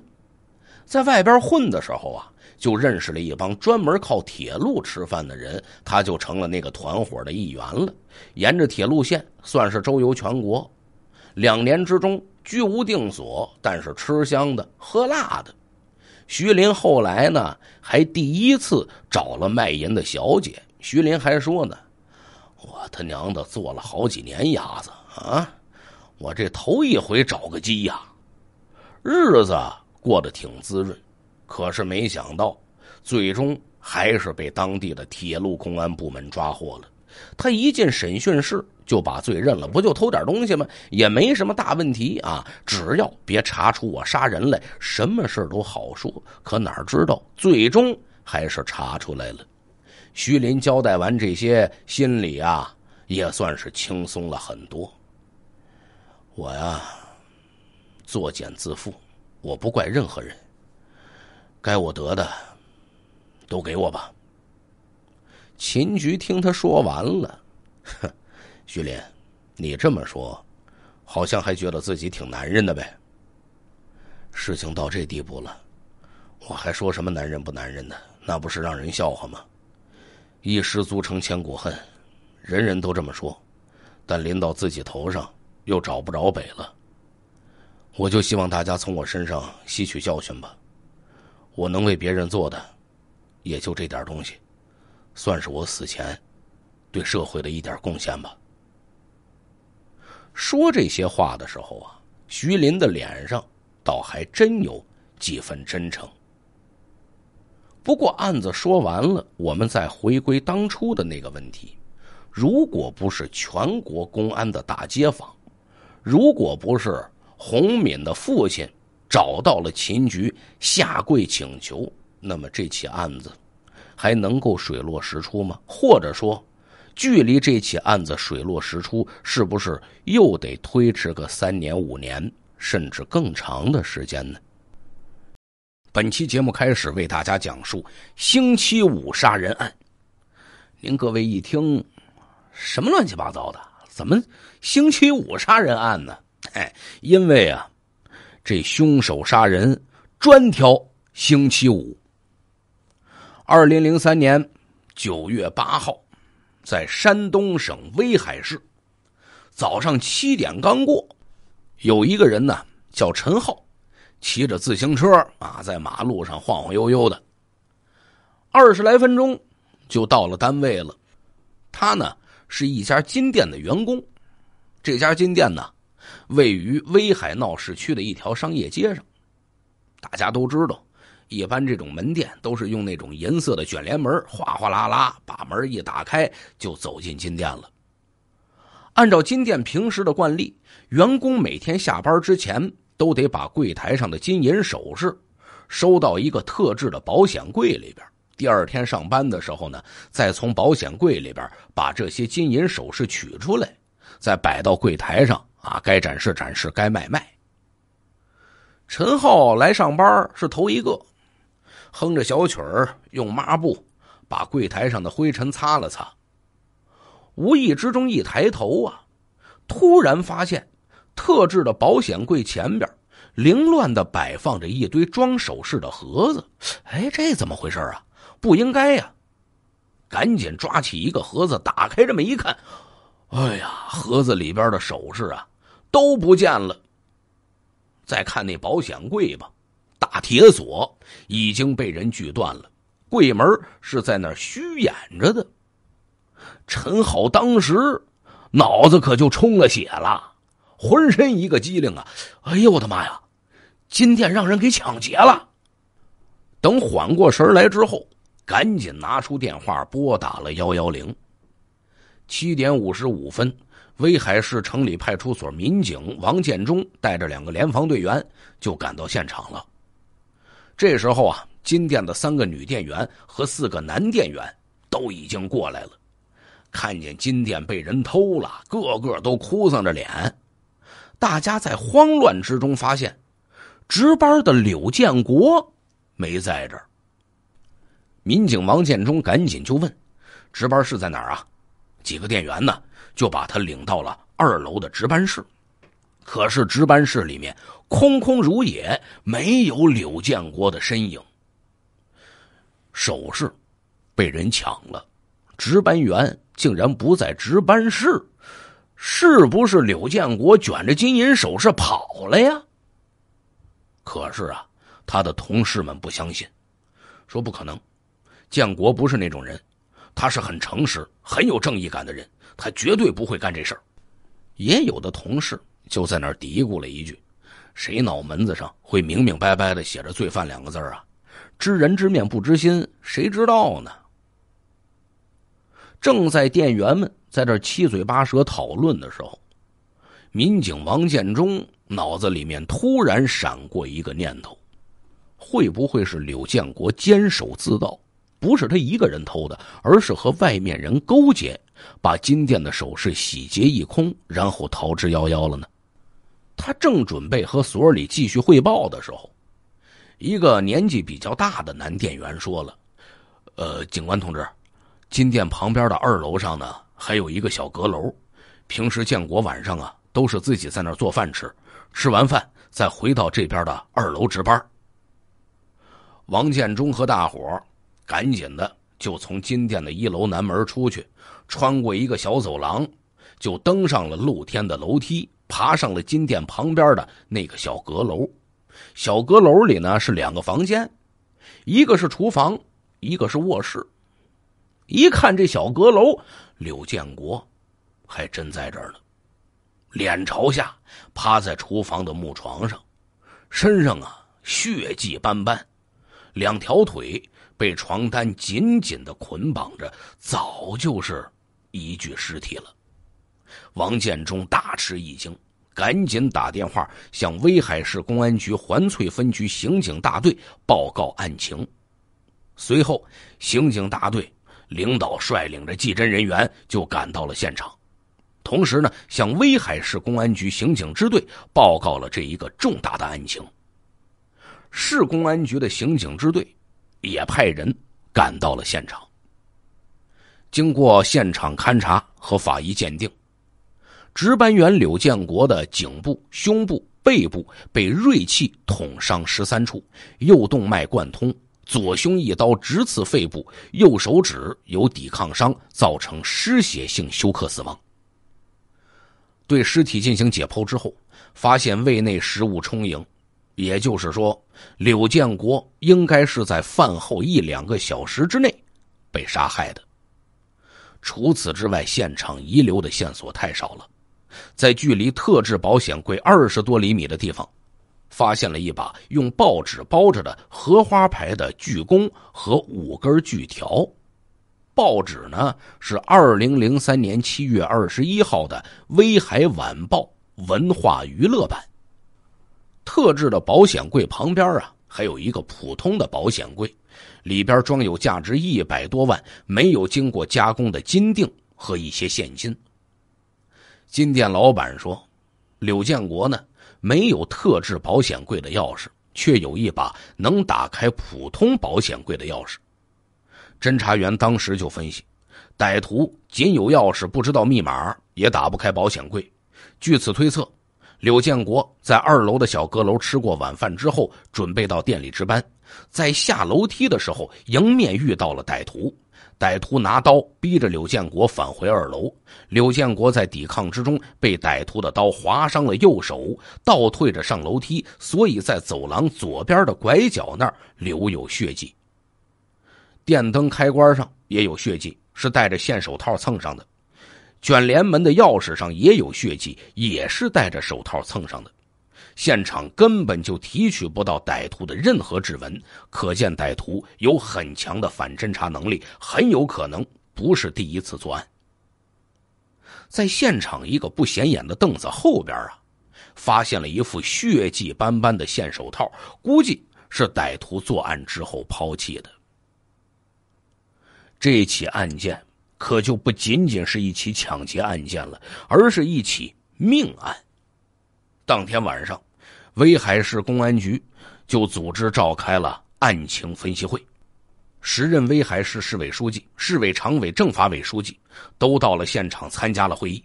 在外边混的时候啊。就认识了一帮专门靠铁路吃饭的人，他就成了那个团伙的一员了。沿着铁路线，算是周游全国，两年之中居无定所，但是吃香的喝辣的。徐林后来呢，还第一次找了卖淫的小姐。徐林还说呢：“我他娘的做了好几年鸭子啊，我这头一回找个鸡呀，日子过得挺滋润。”可是没想到，最终还是被当地的铁路公安部门抓获了。他一进审讯室就把罪认了，不就偷点东西吗？也没什么大问题啊，只要别查出我杀人来，什么事都好说。可哪知道，最终还是查出来了。徐林交代完这些，心里啊也算是轻松了很多。我呀，作茧自缚，我不怪任何人。该我得的，都给我吧。秦局，听他说完了，哼，徐林，你这么说，好像还觉得自己挺男人的呗。事情到这地步了，我还说什么男人不男人的，那不是让人笑话吗？一失足成千古恨，人人都这么说，但临到自己头上，又找不着北了。我就希望大家从我身上吸取教训吧。我能为别人做的，也就这点东西，算是我死前对社会的一点贡献吧。说这些话的时候啊，徐林的脸上倒还真有几分真诚。不过案子说完了，我们再回归当初的那个问题：如果不是全国公安的大街坊，如果不是洪敏的父亲。找到了秦局，下跪请求。那么这起案子还能够水落石出吗？或者说，距离这起案子水落石出，是不是又得推迟个三年五年，甚至更长的时间呢？本期节目开始为大家讲述《星期五杀人案》。您各位一听，什么乱七八糟的？怎么星期五杀人案呢？哎，因为啊。这凶手杀人专挑星期五。二零零三年九月八号，在山东省威海市，早上七点刚过，有一个人呢叫陈浩，骑着自行车啊在马路上晃晃悠悠的，二十来分钟就到了单位了。他呢是一家金店的员工，这家金店呢。位于威海闹市区的一条商业街上，大家都知道，一般这种门店都是用那种银色的卷帘门，哗哗啦啦把门一打开就走进金店了。按照金店平时的惯例，员工每天下班之前都得把柜台上的金银首饰收到一个特制的保险柜里边，第二天上班的时候呢，再从保险柜里边把这些金银首饰取出来，再摆到柜台上。啊，该展示展示，该卖卖。陈浩来上班是头一个，哼着小曲儿，用抹布把柜台上的灰尘擦了擦。无意之中一抬头啊，突然发现特制的保险柜前边凌乱的摆放着一堆装首饰的盒子。哎，这怎么回事啊？不应该呀！赶紧抓起一个盒子打开，这么一看，哎呀，盒子里边的首饰啊！都不见了。再看那保险柜吧，大铁锁已经被人锯断了，柜门是在那儿虚掩着的。陈好当时脑子可就充了血了，浑身一个机灵啊！哎呦我的妈呀！金店让人给抢劫了。等缓过神来之后，赶紧拿出电话拨打了幺幺零。七点五十五分。威海市城里派出所民警王建忠带着两个联防队员就赶到现场了。这时候啊，金店的三个女店员和四个男店员都已经过来了，看见金店被人偷了，个个都哭丧着脸。大家在慌乱之中发现，值班的柳建国没在这儿。民警王建忠赶紧就问：“值班室在哪儿啊？几个店员呢？”就把他领到了二楼的值班室，可是值班室里面空空如也，没有柳建国的身影。首饰被人抢了，值班员竟然不在值班室，是不是柳建国卷着金银首饰跑了呀？可是啊，他的同事们不相信，说不可能，建国不是那种人，他是很诚实、很有正义感的人。他绝对不会干这事儿。也有的同事就在那儿嘀咕了一句：“谁脑门子上会明明白白的写着‘罪犯’两个字啊？知人知面不知心，谁知道呢？”正在店员们在这七嘴八舌讨论的时候，民警王建忠脑子里面突然闪过一个念头：会不会是柳建国监守自盗？不是他一个人偷的，而是和外面人勾结？把金店的首饰洗劫一空，然后逃之夭夭了呢。他正准备和所里继续汇报的时候，一个年纪比较大的男店员说了：“呃，警官同志，金店旁边的二楼上呢，还有一个小阁楼，平时建国晚上啊都是自己在那儿做饭吃，吃完饭再回到这边的二楼值班。”王建忠和大伙赶紧的就从金店的一楼南门出去。穿过一个小走廊，就登上了露天的楼梯，爬上了金店旁边的那个小阁楼。小阁楼里呢是两个房间，一个是厨房，一个是卧室。一看这小阁楼，柳建国还真在这儿呢，脸朝下趴在厨房的木床上，身上啊血迹斑斑，两条腿。被床单紧紧的捆绑着，早就是一具尸体了。王建忠大吃一惊，赶紧打电话向威海市公安局环翠分局刑警大队报告案情。随后，刑警大队领导率领着技侦人员就赶到了现场，同时呢，向威海市公安局刑警支队报告了这一个重大的案情。市公安局的刑警支队。也派人赶到了现场。经过现场勘查和法医鉴定，值班员柳建国的颈部、胸部、背部被锐器捅伤十三处，右动脉贯通，左胸一刀直刺肺部，右手指有抵抗伤，造成失血性休克死亡。对尸体进行解剖之后，发现胃内食物充盈。也就是说，柳建国应该是在饭后一两个小时之内被杀害的。除此之外，现场遗留的线索太少了。在距离特制保险柜二十多厘米的地方，发现了一把用报纸包着的荷花牌的锯弓和五根锯条。报纸呢，是二零零三年七月二十一号的《威海晚报》文化娱乐版。特制的保险柜旁边啊，还有一个普通的保险柜，里边装有价值一百多万、没有经过加工的金锭和一些现金。金店老板说：“柳建国呢，没有特制保险柜的钥匙，却有一把能打开普通保险柜的钥匙。”侦查员当时就分析，歹徒仅有钥匙，不知道密码，也打不开保险柜。据此推测。柳建国在二楼的小阁楼吃过晚饭之后，准备到店里值班，在下楼梯的时候，迎面遇到了歹徒。歹徒拿刀逼着柳建国返回二楼。柳建国在抵抗之中被歹徒的刀划伤了右手，倒退着上楼梯，所以在走廊左边的拐角那儿留有血迹。电灯开关上也有血迹，是戴着线手套蹭上的。卷帘门的钥匙上也有血迹，也是戴着手套蹭上的。现场根本就提取不到歹徒的任何指纹，可见歹徒有很强的反侦查能力，很有可能不是第一次作案。在现场一个不显眼的凳子后边啊，发现了一副血迹斑斑的线手套，估计是歹徒作案之后抛弃的。这起案件。可就不仅仅是一起抢劫案件了，而是一起命案。当天晚上，威海市公安局就组织召开了案情分析会，时任威海市市委书记、市委常委、政法委书记都到了现场参加了会议。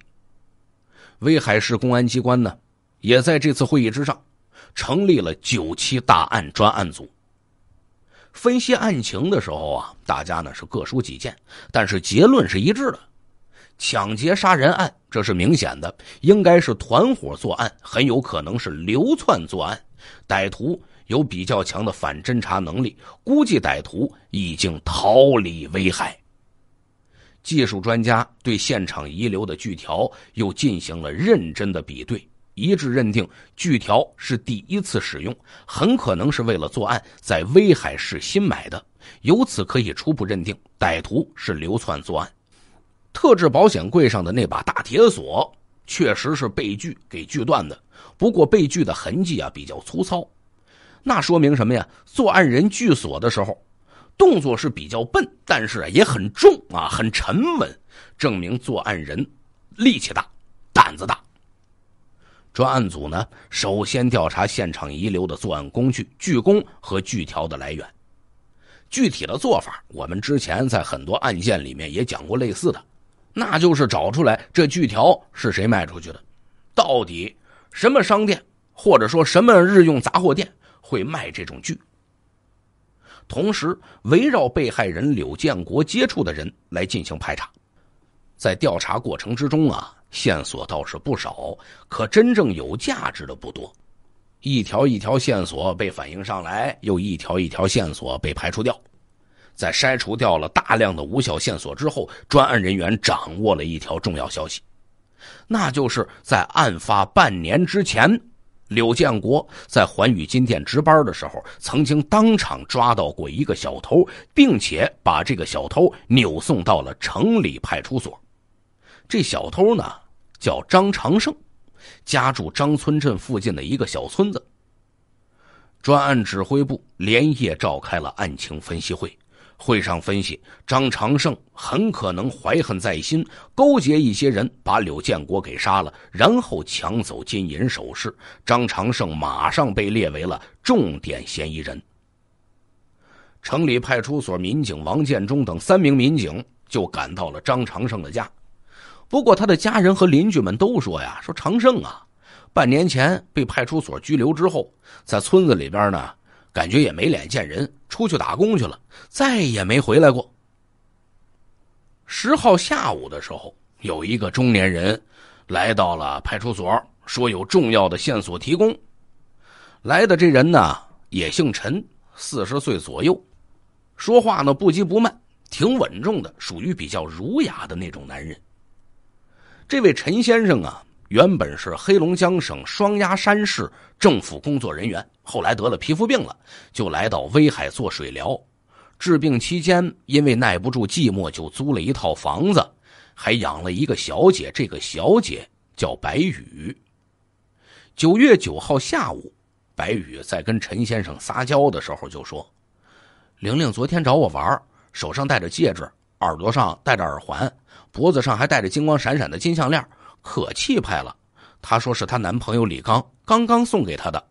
威海市公安机关呢，也在这次会议之上成立了九七大案专案组。分析案情的时候啊，大家呢是各抒己见，但是结论是一致的：抢劫杀人案，这是明显的，应该是团伙作案，很有可能是流窜作案，歹徒有比较强的反侦查能力，估计歹徒已经逃离威海。技术专家对现场遗留的锯条又进行了认真的比对。一致认定，锯条是第一次使用，很可能是为了作案在威海市新买的。由此可以初步认定，歹徒是流窜作案。特制保险柜上的那把大铁锁，确实是被锯给锯断的。不过被锯的痕迹啊比较粗糙，那说明什么呀？作案人锯锁的时候，动作是比较笨，但是也很重啊，很沉稳，证明作案人力气大，胆子大。专案组呢，首先调查现场遗留的作案工具锯弓和锯条的来源。具体的做法，我们之前在很多案件里面也讲过类似的，那就是找出来这锯条是谁卖出去的，到底什么商店或者说什么日用杂货店会卖这种锯。同时，围绕被害人柳建国接触的人来进行排查。在调查过程之中啊。线索倒是不少，可真正有价值的不多。一条一条线索被反映上来，又一条一条线索被排除掉。在筛除掉了大量的无效线索之后，专案人员掌握了一条重要消息，那就是在案发半年之前，柳建国在环宇金店值班的时候，曾经当场抓到过一个小偷，并且把这个小偷扭送到了城里派出所。这小偷呢叫张长胜，家住张村镇附近的一个小村子。专案指挥部连夜召开了案情分析会，会上分析张长胜很可能怀恨在心，勾结一些人把柳建国给杀了，然后抢走金银首饰。张长胜马上被列为了重点嫌疑人。城里派出所民警王建忠等三名民警就赶到了张长胜的家。不过，他的家人和邻居们都说呀：“说长胜啊，半年前被派出所拘留之后，在村子里边呢，感觉也没脸见人，出去打工去了，再也没回来过。”十号下午的时候，有一个中年人来到了派出所，说有重要的线索提供。来的这人呢，也姓陈，四十岁左右，说话呢不急不慢，挺稳重的，属于比较儒雅的那种男人。这位陈先生啊，原本是黑龙江省双鸭山市政府工作人员，后来得了皮肤病了，就来到威海做水疗。治病期间，因为耐不住寂寞，就租了一套房子，还养了一个小姐。这个小姐叫白羽。九月九号下午，白羽在跟陈先生撒娇的时候就说：“玲玲昨天找我玩，手上戴着戒指，耳朵上戴着耳环。”脖子上还戴着金光闪闪的金项链，可气派了。她说：“是她男朋友李刚刚刚送给她的。”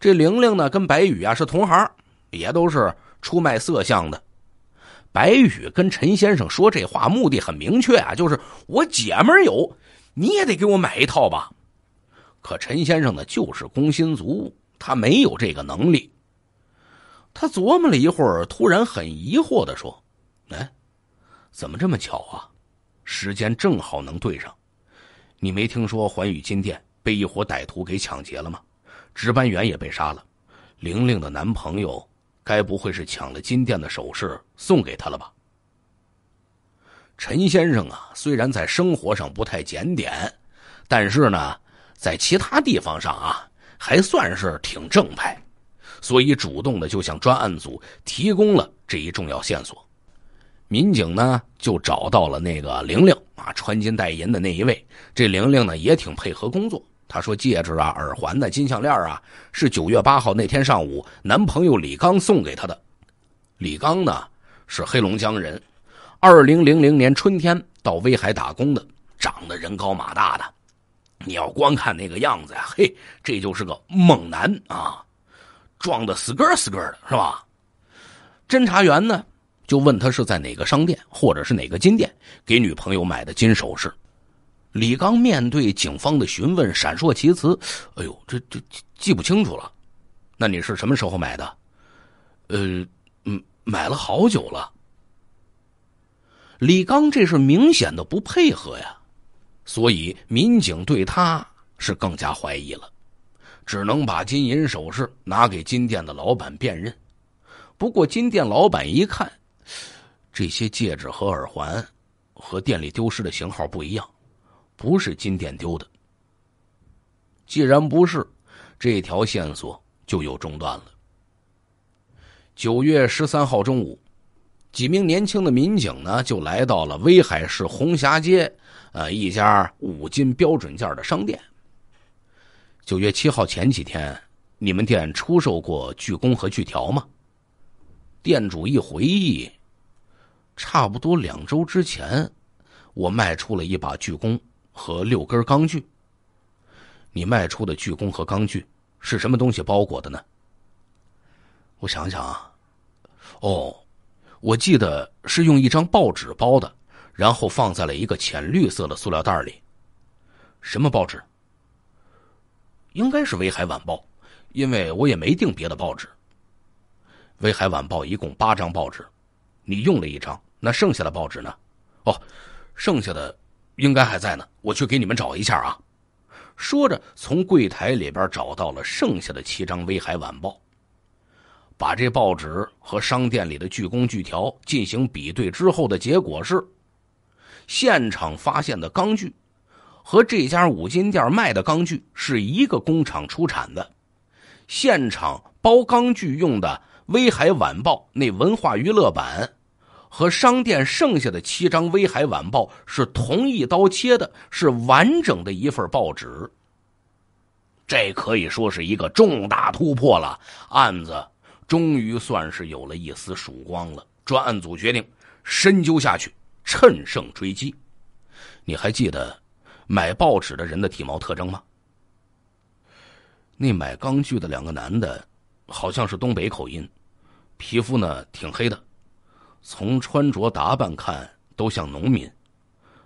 这玲玲呢，跟白宇啊是同行，也都是出卖色相的。白宇跟陈先生说这话目的很明确啊，就是我姐们有，你也得给我买一套吧。可陈先生呢，就是工薪族，他没有这个能力。他琢磨了一会儿，突然很疑惑的说：“哎。”怎么这么巧啊？时间正好能对上。你没听说环宇金店被一伙歹徒给抢劫了吗？值班员也被杀了。玲玲的男朋友该不会是抢了金店的首饰送给她了吧？陈先生啊，虽然在生活上不太检点，但是呢，在其他地方上啊，还算是挺正派，所以主动的就向专案组提供了这一重要线索。民警呢就找到了那个玲玲啊，穿金戴银的那一位。这玲玲呢也挺配合工作，她说戒指啊、耳环的、金项链啊，是九月八号那天上午男朋友李刚送给她的。李刚呢是黑龙江人，二零零零年春天到威海打工的，长得人高马大的。你要光看那个样子呀，嘿，这就是个猛男啊，壮的死个死个的是吧？侦查员呢？就问他是在哪个商店，或者是哪个金店给女朋友买的金首饰。李刚面对警方的询问，闪烁其词：“哎呦，这这记不清楚了。那你是什么时候买的？呃，嗯，买了好久了。”李刚这是明显的不配合呀，所以民警对他是更加怀疑了，只能把金银首饰拿给金店的老板辨认。不过金店老板一看，这些戒指和耳环，和店里丢失的型号不一样，不是金店丢的。既然不是，这条线索就有中断了。九月十三号中午，几名年轻的民警呢就来到了威海市红霞街，呃，一家五金标准件的商店。九月七号前几天，你们店出售过锯弓和锯条吗？店主一回忆。差不多两周之前，我卖出了一把锯弓和六根钢锯。你卖出的锯弓和钢锯是什么东西包裹的呢？我想想啊，哦，我记得是用一张报纸包的，然后放在了一个浅绿色的塑料袋里。什么报纸？应该是《威海晚报》，因为我也没订别的报纸。《威海晚报》一共八张报纸，你用了一张。那剩下的报纸呢？哦，剩下的应该还在呢，我去给你们找一下啊。说着，从柜台里边找到了剩下的七张《威海晚报》，把这报纸和商店里的锯工锯条进行比对之后的结果是：现场发现的钢锯和这家五金店卖的钢锯是一个工厂出产的。现场包钢锯用的《威海晚报》那文化娱乐版。和商店剩下的七张《威海晚报》是同一刀切的，是完整的一份报纸。这可以说是一个重大突破了，案子终于算是有了一丝曙光了。专案组决定深究下去，趁胜追击。你还记得买报纸的人的体貌特征吗？那买钢锯的两个男的，好像是东北口音，皮肤呢挺黑的。从穿着打扮看，都像农民。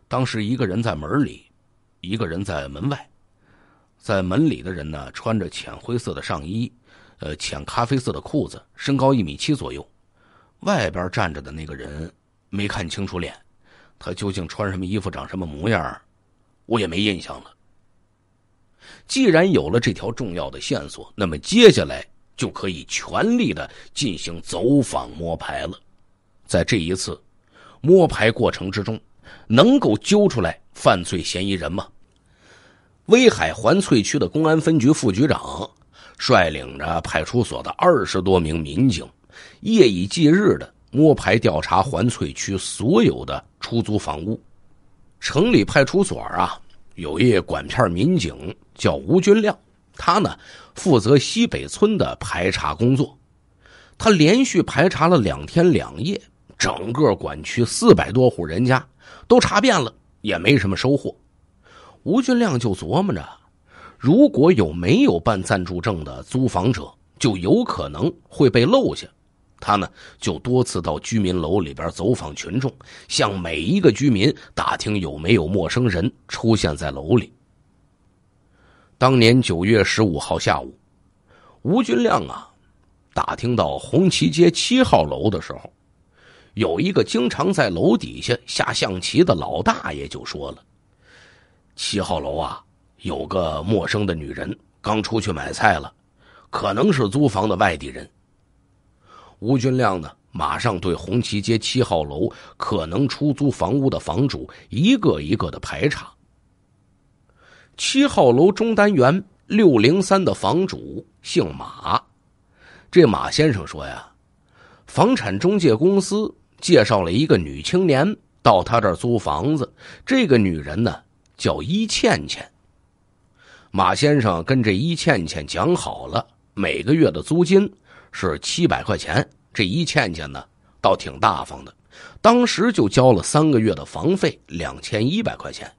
当时一个人在门里，一个人在门外。在门里的人呢，穿着浅灰色的上衣，呃，浅咖啡色的裤子，身高一米七左右。外边站着的那个人，没看清楚脸，他究竟穿什么衣服，长什么模样，我也没印象了。既然有了这条重要的线索，那么接下来就可以全力的进行走访摸排了。在这一次摸排过程之中，能够揪出来犯罪嫌疑人吗？威海环翠区的公安分局副局长率领着派出所的二十多名民警，夜以继日的摸排调查环翠区所有的出租房屋。城里派出所啊，有一管片民警叫吴军亮，他呢负责西北村的排查工作，他连续排查了两天两夜。整个管区四百多户人家都查遍了，也没什么收获。吴俊亮就琢磨着，如果有没有办暂住证的租房者，就有可能会被漏下。他呢，就多次到居民楼里边走访群众，向每一个居民打听有没有陌生人出现在楼里。当年九月十五号下午，吴俊亮啊，打听到红旗街七号楼的时候。有一个经常在楼底下下象棋的老大爷就说了：“七号楼啊，有个陌生的女人刚出去买菜了，可能是租房的外地人。”吴军亮呢，马上对红旗街七号楼可能出租房屋的房主一个一个的排查。七号楼中单元六零三的房主姓马，这马先生说呀：“房产中介公司。”介绍了一个女青年到他这儿租房子。这个女人呢叫伊倩倩。马先生跟这伊倩倩讲好了，每个月的租金是七百块钱。这伊倩倩呢倒挺大方的，当时就交了三个月的房费两千一百块钱。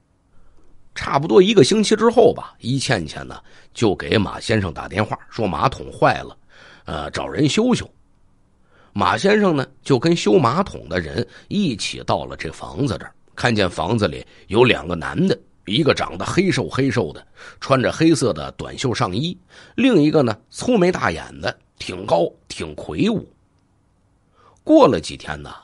差不多一个星期之后吧，伊倩倩呢就给马先生打电话说马桶坏了，呃，找人修修。马先生呢，就跟修马桶的人一起到了这房子这儿，看见房子里有两个男的，一个长得黑瘦黑瘦的，穿着黑色的短袖上衣；另一个呢，粗眉大眼的，挺高挺魁梧。过了几天呢，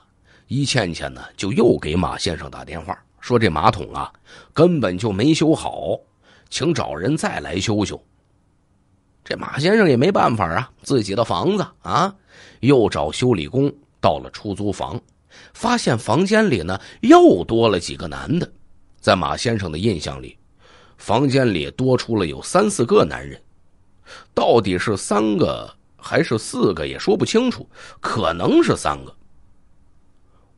伊倩倩呢就又给马先生打电话，说这马桶啊根本就没修好，请找人再来修修。这马先生也没办法啊，自己的房子啊。又找修理工到了出租房，发现房间里呢又多了几个男的。在马先生的印象里，房间里多出了有三四个男人，到底是三个还是四个也说不清楚，可能是三个。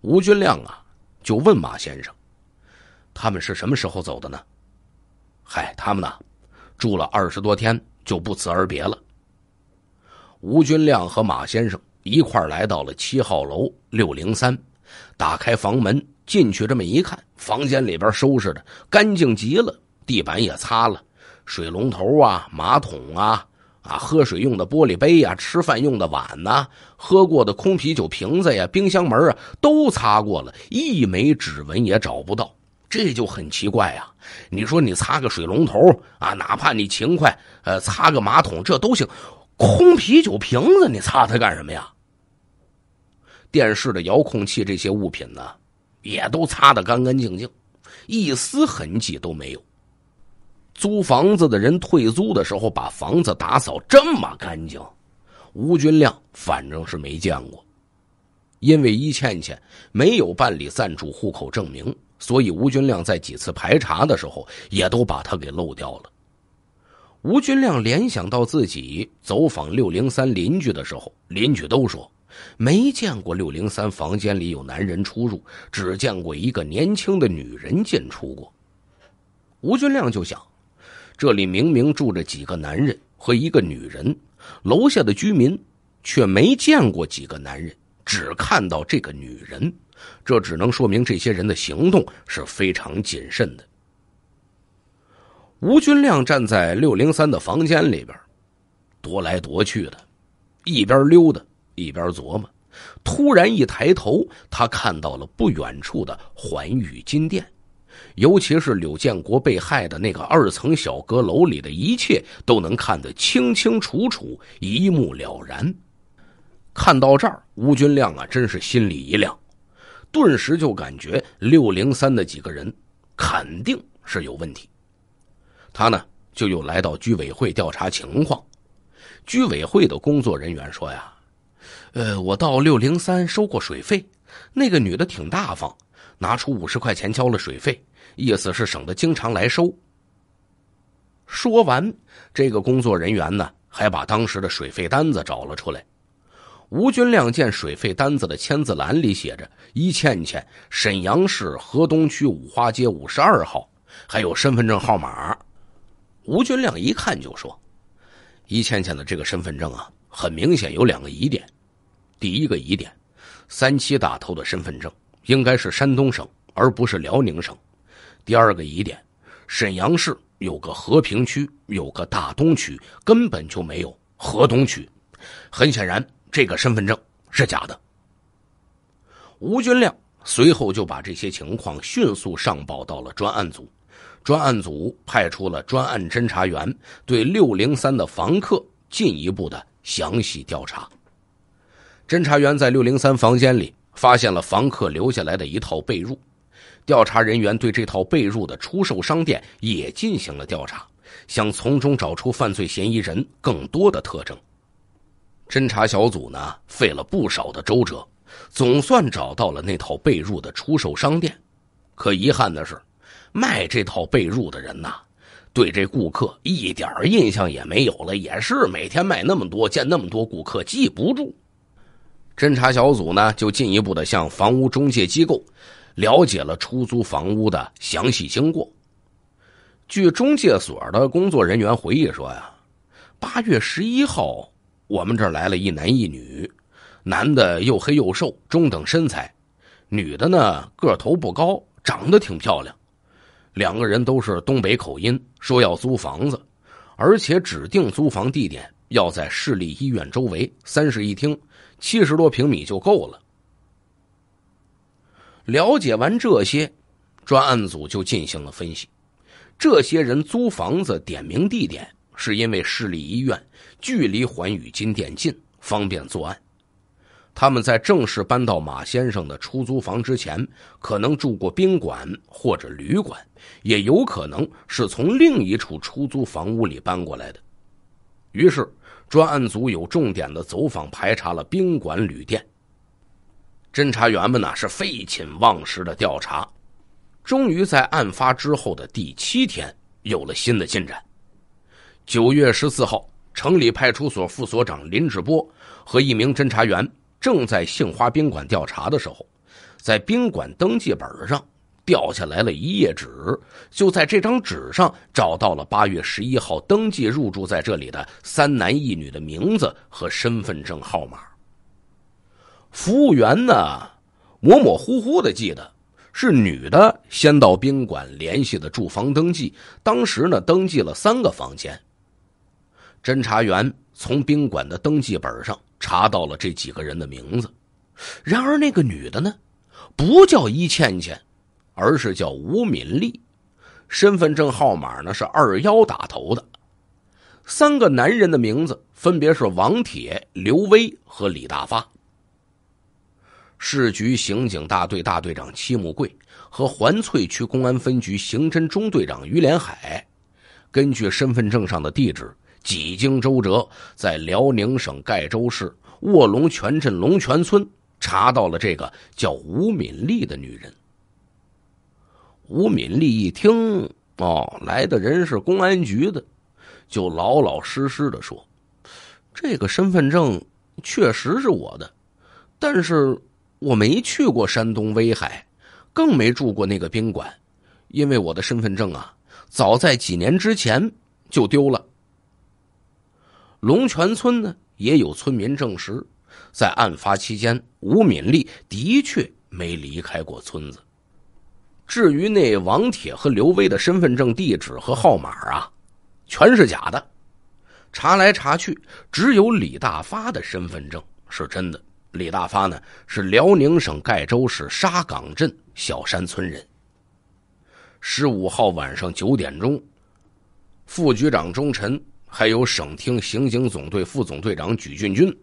吴军亮啊，就问马先生，他们是什么时候走的呢？嗨，他们呢，住了二十多天就不辞而别了。吴军亮和马先生。一块来到了七号楼六零三，打开房门进去，这么一看，房间里边收拾的干净极了，地板也擦了，水龙头啊、马桶啊、啊喝水用的玻璃杯呀、吃饭用的碗呐、喝过的空啤酒瓶子呀、冰箱门啊，都擦过了，一枚指纹也找不到，这就很奇怪呀。你说你擦个水龙头啊，哪怕你勤快，呃，擦个马桶这都行，空啤酒瓶子你擦它干什么呀？电视的遥控器这些物品呢，也都擦得干干净净，一丝痕迹都没有。租房子的人退租的时候把房子打扫这么干净，吴军亮反正是没见过。因为伊倩倩没有办理暂住户口证明，所以吴军亮在几次排查的时候也都把他给漏掉了。吴军亮联想到自己走访六零三邻居的时候，邻居都说。没见过六零三房间里有男人出入，只见过一个年轻的女人进出过。吴军亮就想，这里明明住着几个男人和一个女人，楼下的居民却没见过几个男人，只看到这个女人，这只能说明这些人的行动是非常谨慎的。吴军亮站在六零三的房间里边，踱来踱去的，一边溜达。一边琢磨，突然一抬头，他看到了不远处的环宇金殿，尤其是柳建国被害的那个二层小阁楼里的一切，都能看得清清楚楚，一目了然。看到这儿，吴军亮啊，真是心里一亮，顿时就感觉六零三的几个人肯定是有问题。他呢，就又来到居委会调查情况。居委会的工作人员说呀。呃，我到六零三收过水费，那个女的挺大方，拿出五十块钱交了水费，意思是省得经常来收。说完，这个工作人员呢，还把当时的水费单子找了出来。吴军亮见水费单子的签字栏里写着“一倩倩，沈阳市河东区五花街五十二号”，还有身份证号码。吴军亮一看就说：“一倩倩的这个身份证啊，很明显有两个疑点。”第一个疑点，三七打头的身份证应该是山东省，而不是辽宁省。第二个疑点，沈阳市有个和平区，有个大东区，根本就没有河东区。很显然，这个身份证是假的。吴军亮随后就把这些情况迅速上报到了专案组，专案组派出了专案侦查员对六零三的房客进一步的详细调查。侦查员在六零三房间里发现了房客留下来的一套被褥，调查人员对这套被褥的出售商店也进行了调查，想从中找出犯罪嫌疑人更多的特征。侦查小组呢费了不少的周折，总算找到了那套被褥的出售商店，可遗憾的是，卖这套被褥的人呐，对这顾客一点印象也没有了，也是每天卖那么多，见那么多顾客记不住。侦查小组呢，就进一步的向房屋中介机构了解了出租房屋的详细经过。据中介所的工作人员回忆说呀，八月十一号，我们这儿来了一男一女，男的又黑又瘦，中等身材；女的呢，个头不高，长得挺漂亮。两个人都是东北口音，说要租房子，而且指定租房地点要在市立医院周围，三室一厅。七十多平米就够了。了解完这些，专案组就进行了分析。这些人租房子点名地点，是因为市立医院距离环宇金店近，方便作案。他们在正式搬到马先生的出租房之前，可能住过宾馆或者旅馆，也有可能是从另一处出租房屋里搬过来的。于是。专案组有重点的走访排查了宾馆旅店。侦查员们呢是废寝忘食的调查，终于在案发之后的第七天有了新的进展。九月十四号，城里派出所副所长林志波和一名侦查员正在杏花宾馆调查的时候，在宾馆登记本上。掉下来了一页纸，就在这张纸上找到了八月十一号登记入住在这里的三男一女的名字和身份证号码。服务员呢，模模糊糊的记得是女的先到宾馆联系的住房登记，当时呢登记了三个房间。侦查员从宾馆的登记本上查到了这几个人的名字，然而那个女的呢，不叫伊倩倩。而是叫吴敏丽，身份证号码呢是二幺打头的。三个男人的名字分别是王铁、刘威和李大发。市局刑警大队大队长戚木贵和环翠区公安分局刑侦中队长于连海，根据身份证上的地址，几经周折，在辽宁省盖州市卧龙泉镇龙泉村查到了这个叫吴敏丽的女人。吴敏丽一听，哦，来的人是公安局的，就老老实实的说：“这个身份证确实是我的，但是我没去过山东威海，更没住过那个宾馆，因为我的身份证啊，早在几年之前就丢了。”龙泉村呢，也有村民证实，在案发期间，吴敏丽的确没离开过村子。至于那王铁和刘威的身份证、地址和号码啊，全是假的。查来查去，只有李大发的身份证是真的。李大发呢，是辽宁省盖州市沙岗镇小山村人。十五号晚上九点钟，副局长钟晨还有省厅刑警总队副总队长许俊军，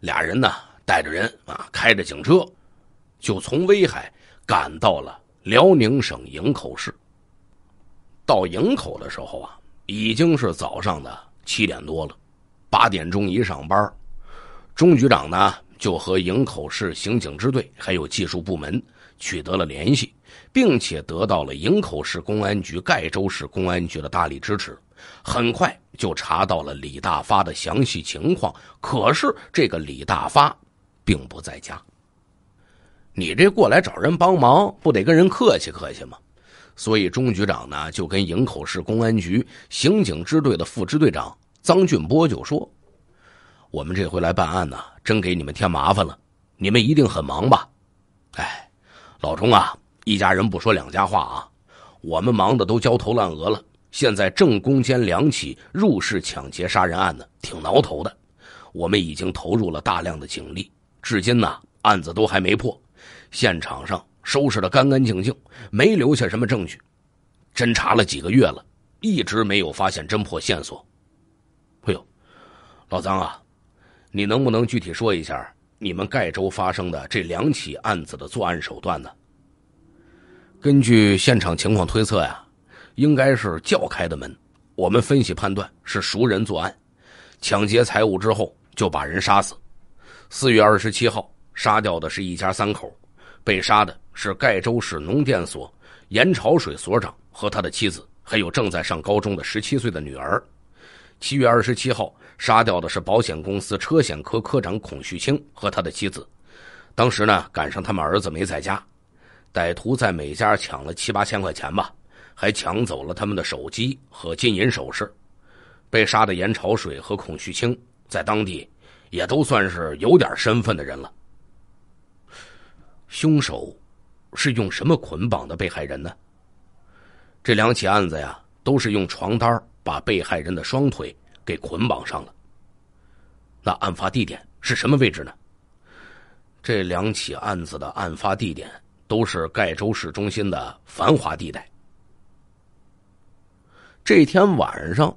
俩人呢带着人啊，开着警车，就从威海赶到了。辽宁省营口市。到营口的时候啊，已经是早上的七点多了，八点钟一上班，钟局长呢就和营口市刑警支队还有技术部门取得了联系，并且得到了营口市公安局、盖州市公安局的大力支持，很快就查到了李大发的详细情况。可是这个李大发并不在家。你这过来找人帮忙，不得跟人客气客气吗？所以钟局长呢，就跟营口市公安局刑警支队的副支队长张俊波就说：“我们这回来办案呢，真给你们添麻烦了。你们一定很忙吧？哎，老钟啊，一家人不说两家话啊。我们忙的都焦头烂额了，现在正攻坚两起入室抢劫杀人案呢，挺挠头的。我们已经投入了大量的警力，至今呢，案子都还没破。”现场上收拾的干干净净，没留下什么证据。侦查了几个月了，一直没有发现侦破线索。哎呦，老张啊，你能不能具体说一下你们盖州发生的这两起案子的作案手段呢？根据现场情况推测呀，应该是撬开的门。我们分析判断是熟人作案，抢劫财物之后就把人杀死。四月二十七号杀掉的是一家三口。被杀的是盖州市农电所严朝水所长和他的妻子，还有正在上高中的十七岁的女儿。七月二十七号杀掉的是保险公司车险科科长孔旭清和他的妻子。当时呢赶上他们儿子没在家，歹徒在每家抢了七八千块钱吧，还抢走了他们的手机和金银首饰。被杀的严朝水和孔旭清在当地也都算是有点身份的人了。凶手是用什么捆绑的被害人呢？这两起案子呀，都是用床单把被害人的双腿给捆绑上了。那案发地点是什么位置呢？这两起案子的案发地点都是盖州市中心的繁华地带。这天晚上，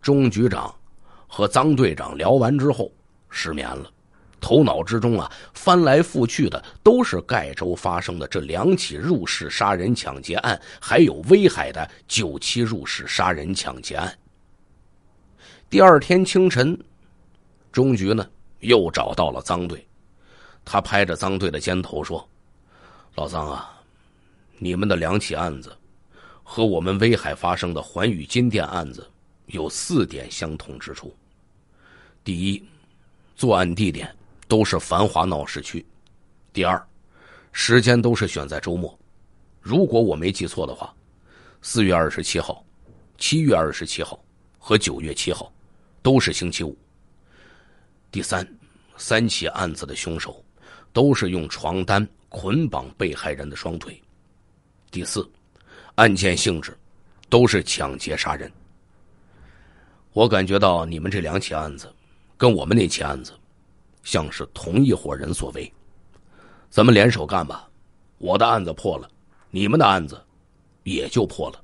钟局长和张队长聊完之后，失眠了。头脑之中啊，翻来覆去的都是盖州发生的这两起入室杀人抢劫案，还有威海的九七入室杀人抢劫案。第二天清晨，钟局呢又找到了张队，他拍着张队的肩头说：“老张啊，你们的两起案子和我们威海发生的环宇金店案子有四点相同之处。第一，作案地点。”都是繁华闹市区。第二，时间都是选在周末。如果我没记错的话，四月二十七号、七月二十七号和九月七号都是星期五。第三，三起案子的凶手都是用床单捆绑被害人的双腿。第四，案件性质都是抢劫杀人。我感觉到你们这两起案子跟我们那起案子。像是同一伙人所为，咱们联手干吧。我的案子破了，你们的案子也就破了。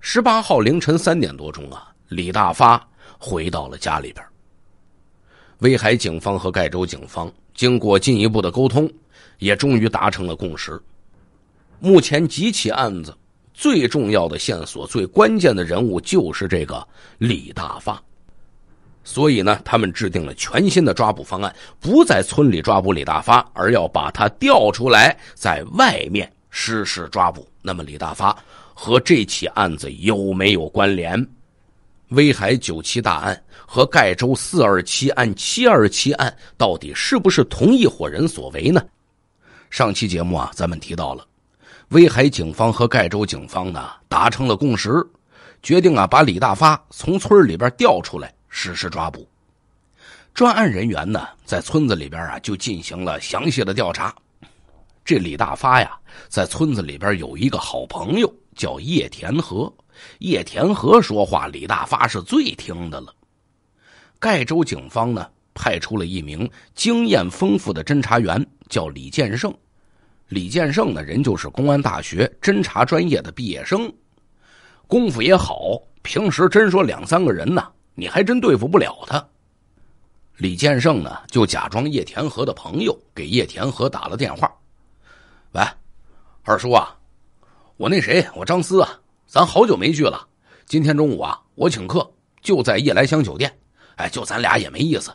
十八号凌晨三点多钟啊，李大发回到了家里边。威海警方和盖州警方经过进一步的沟通，也终于达成了共识。目前几起案子最重要的线索、最关键的人物，就是这个李大发。所以呢，他们制定了全新的抓捕方案，不在村里抓捕李大发，而要把他调出来，在外面实施抓捕。那么，李大发和这起案子有没有关联？威海九七大案和盖州四二七案、七二七案，到底是不是同一伙人所为呢？上期节目啊，咱们提到了，威海警方和盖州警方呢达成了共识，决定啊把李大发从村里边调出来。实施抓捕，专案人员呢，在村子里边啊，就进行了详细的调查。这李大发呀，在村子里边有一个好朋友，叫叶田和。叶田和说话，李大发是最听的了。盖州警方呢，派出了一名经验丰富的侦查员，叫李建胜。李建胜呢，人就是公安大学侦查专业的毕业生，功夫也好。平时真说两三个人呢。你还真对付不了他，李建胜呢？就假装叶田和的朋友，给叶田和打了电话。喂，二叔啊，我那谁，我张思啊，咱好久没聚了，今天中午啊，我请客，就在夜来香酒店。哎，就咱俩也没意思，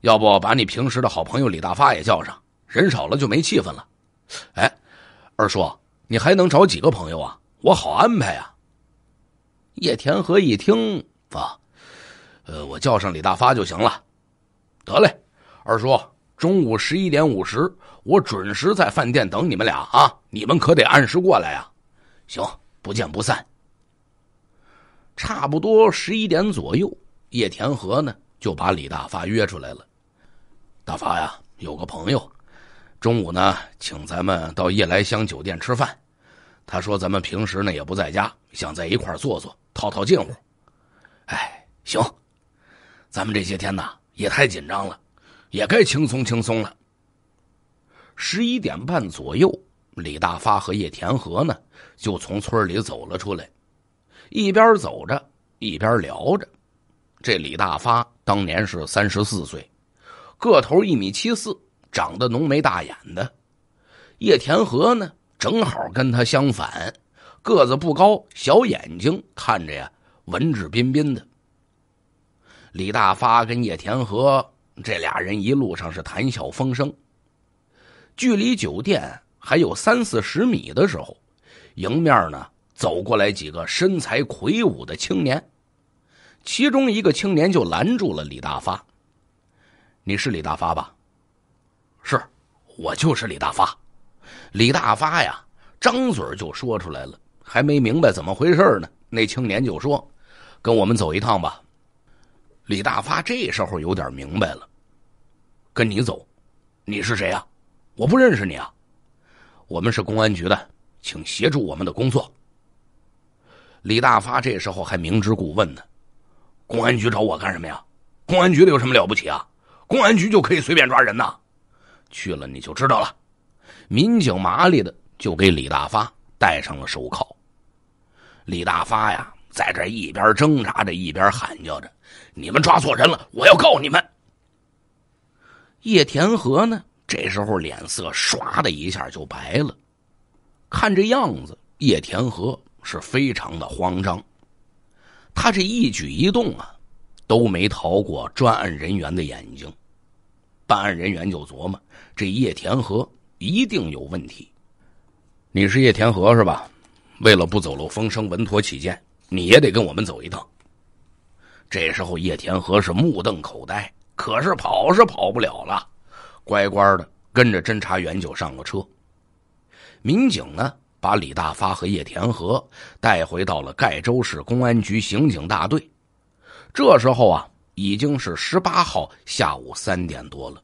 要不把你平时的好朋友李大发也叫上，人少了就没气氛了。哎，二叔，你还能找几个朋友啊？我好安排啊。叶田和一听，啊。呃，我叫上李大发就行了。得嘞，二叔，中午十一点五十，我准时在饭店等你们俩啊！你们可得按时过来啊！行，不见不散。差不多十一点左右，叶田和呢就把李大发约出来了。大发呀，有个朋友，中午呢请咱们到夜来香酒店吃饭。他说咱们平时呢也不在家，想在一块坐坐，套套近乎。哎，行。咱们这些天呢也太紧张了，也该轻松轻松了。十一点半左右，李大发和叶田和呢就从村里走了出来，一边走着一边聊着。这李大发当年是三十四岁，个头一米七四，长得浓眉大眼的；叶田和呢正好跟他相反，个子不高，小眼睛，看着呀文质彬彬的。李大发跟叶田和这俩人一路上是谈笑风生。距离酒店还有三四十米的时候，迎面呢走过来几个身材魁梧的青年，其中一个青年就拦住了李大发：“你是李大发吧？”“是，我就是李大发。”李大发呀，张嘴就说出来了，还没明白怎么回事呢，那青年就说：“跟我们走一趟吧。”李大发这时候有点明白了，跟你走？你是谁啊？我不认识你啊！我们是公安局的，请协助我们的工作。李大发这时候还明知故问呢，公安局找我干什么呀？公安局的有什么了不起啊？公安局就可以随便抓人呐？去了你就知道了。民警麻利的就给李大发戴上了手铐。李大发呀。在这一边挣扎着，一边喊叫着：“你们抓错人了！我要告你们！”叶田和呢？这时候脸色唰的一下就白了。看这样子，叶田和是非常的慌张。他这一举一动啊，都没逃过专案人员的眼睛。办案人员就琢磨：这叶田和一定有问题。你是叶田和是吧？为了不走漏风声，稳妥起见。你也得跟我们走一趟。这时候，叶田河是目瞪口呆，可是跑是跑不了了，乖乖的跟着侦查员就上了车。民警呢，把李大发和叶田河带回到了盖州市公安局刑警大队。这时候啊，已经是十八号下午三点多了。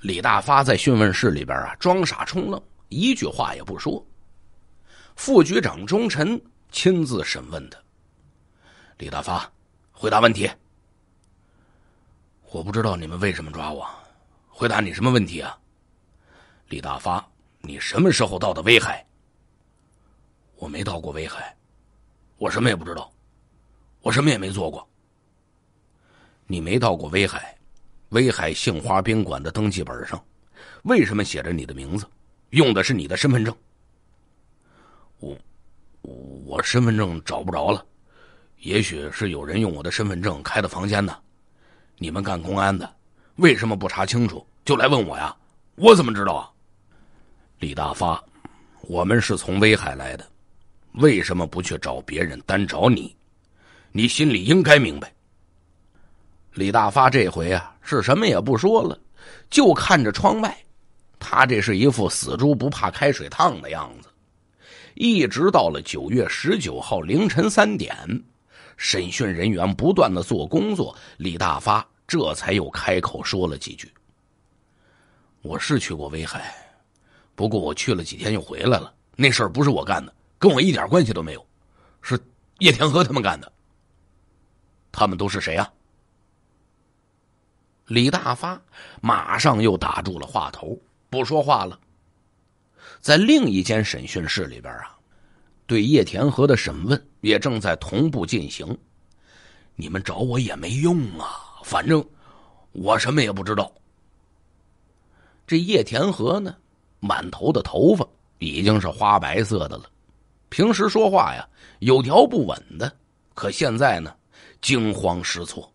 李大发在讯问室里边啊，装傻充愣，一句话也不说。副局长钟晨。亲自审问他，李大发，回答问题。我不知道你们为什么抓我，回答你什么问题啊？李大发，你什么时候到的威海？我没到过威海，我什么也不知道，我什么也没做过。你没到过威海，威海杏花宾馆的登记本上，为什么写着你的名字？用的是你的身份证？我身份证找不着了，也许是有人用我的身份证开的房间呢。你们干公安的，为什么不查清楚就来问我呀？我怎么知道啊？李大发，我们是从威海来的，为什么不去找别人，单找你？你心里应该明白。李大发这回啊，是什么也不说了，就看着窗外，他这是一副死猪不怕开水烫的样子。一直到了九月十九号凌晨三点，审讯人员不断的做工作，李大发这才又开口说了几句：“我是去过威海，不过我去了几天又回来了。那事儿不是我干的，跟我一点关系都没有，是叶天和他们干的。他们都是谁啊？”李大发马上又打住了话头，不说话了。在另一间审讯室里边啊，对叶田和的审问也正在同步进行。你们找我也没用啊，反正我什么也不知道。这叶田和呢，满头的头发已经是花白色的了。平时说话呀有条不紊的，可现在呢惊慌失措。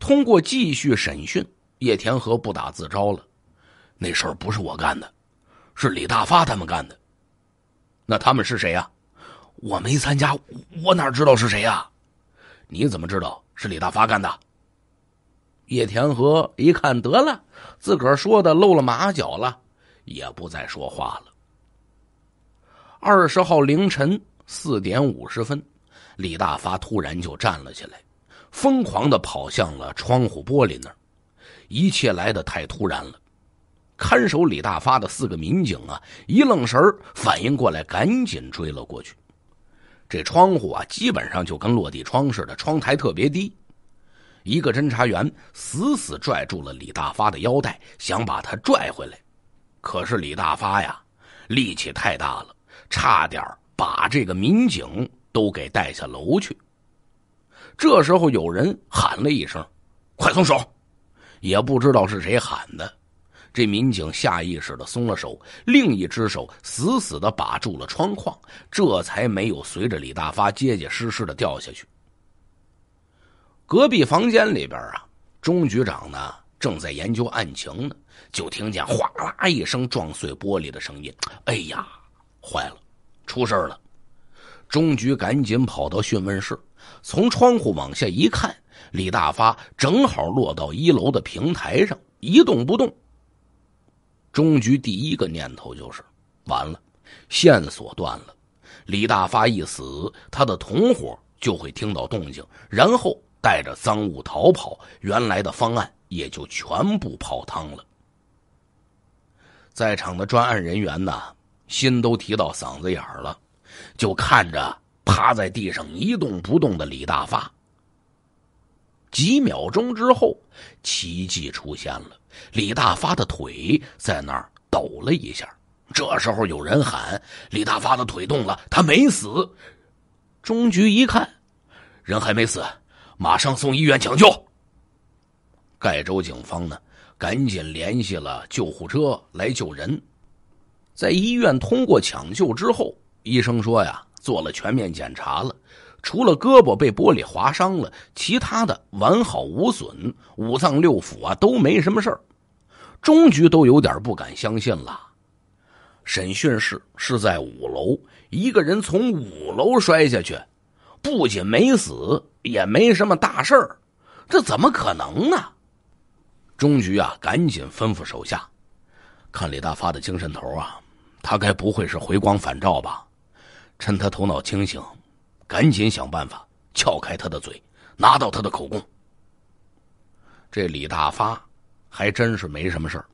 通过继续审讯，叶田和不打自招了，那事儿不是我干的。是李大发他们干的，那他们是谁呀？我没参加，我哪知道是谁呀？你怎么知道是李大发干的？叶田和一看得了，自个儿说的露了马脚了，也不再说话了。二十号凌晨四点五十分，李大发突然就站了起来，疯狂的跑向了窗户玻璃那儿，一切来的太突然了。看守李大发的四个民警啊，一愣神反应过来，赶紧追了过去。这窗户啊，基本上就跟落地窗似的，窗台特别低。一个侦查员死死拽住了李大发的腰带，想把他拽回来。可是李大发呀，力气太大了，差点把这个民警都给带下楼去。这时候有人喊了一声：“快松手！”也不知道是谁喊的。这民警下意识的松了手，另一只手死死的把住了窗框，这才没有随着李大发结结实实的掉下去。隔壁房间里边啊，钟局长呢正在研究案情呢，就听见哗啦一声撞碎玻璃的声音。哎呀，坏了，出事了！钟局赶紧跑到讯问室，从窗户往下一看，李大发正好落到一楼的平台上，一动不动。中局第一个念头就是，完了，线索断了。李大发一死，他的同伙就会听到动静，然后带着赃物逃跑，原来的方案也就全部泡汤了。在场的专案人员呢，心都提到嗓子眼儿了，就看着趴在地上一动不动的李大发。几秒钟之后，奇迹出现了。李大发的腿在那儿抖了一下，这时候有人喊：“李大发的腿动了，他没死。”中局一看，人还没死，马上送医院抢救。盖州警方呢，赶紧联系了救护车来救人。在医院通过抢救之后，医生说：“呀，做了全面检查了。”除了胳膊被玻璃划伤了，其他的完好无损，五脏六腑啊都没什么事儿。终局都有点不敢相信了。审讯室是在五楼，一个人从五楼摔下去，不仅没死，也没什么大事儿，这怎么可能呢？终局啊，赶紧吩咐手下，看李大发的精神头啊，他该不会是回光返照吧？趁他头脑清醒。赶紧想办法撬开他的嘴，拿到他的口供。这李大发还真是没什么事儿，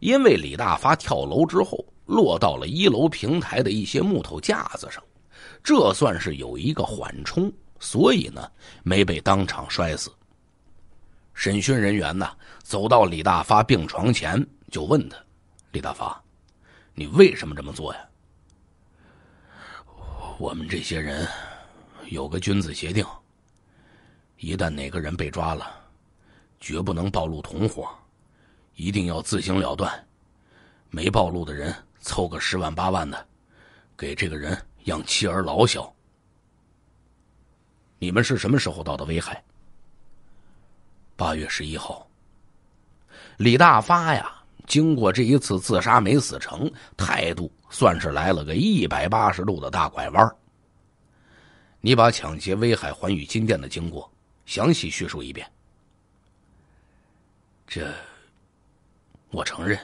因为李大发跳楼之后落到了一楼平台的一些木头架子上，这算是有一个缓冲，所以呢没被当场摔死。审讯人员呢走到李大发病床前，就问他：“李大发，你为什么这么做呀？”我们这些人有个君子协定：一旦哪个人被抓了，绝不能暴露同伙，一定要自行了断。没暴露的人，凑个十万八万的，给这个人养妻儿老小。你们是什么时候到的威海？八月十一号。李大发呀，经过这一次自杀没死成，态度。算是来了个一百八十度的大拐弯。你把抢劫威海环宇金店的经过详细叙述一遍。这，我承认，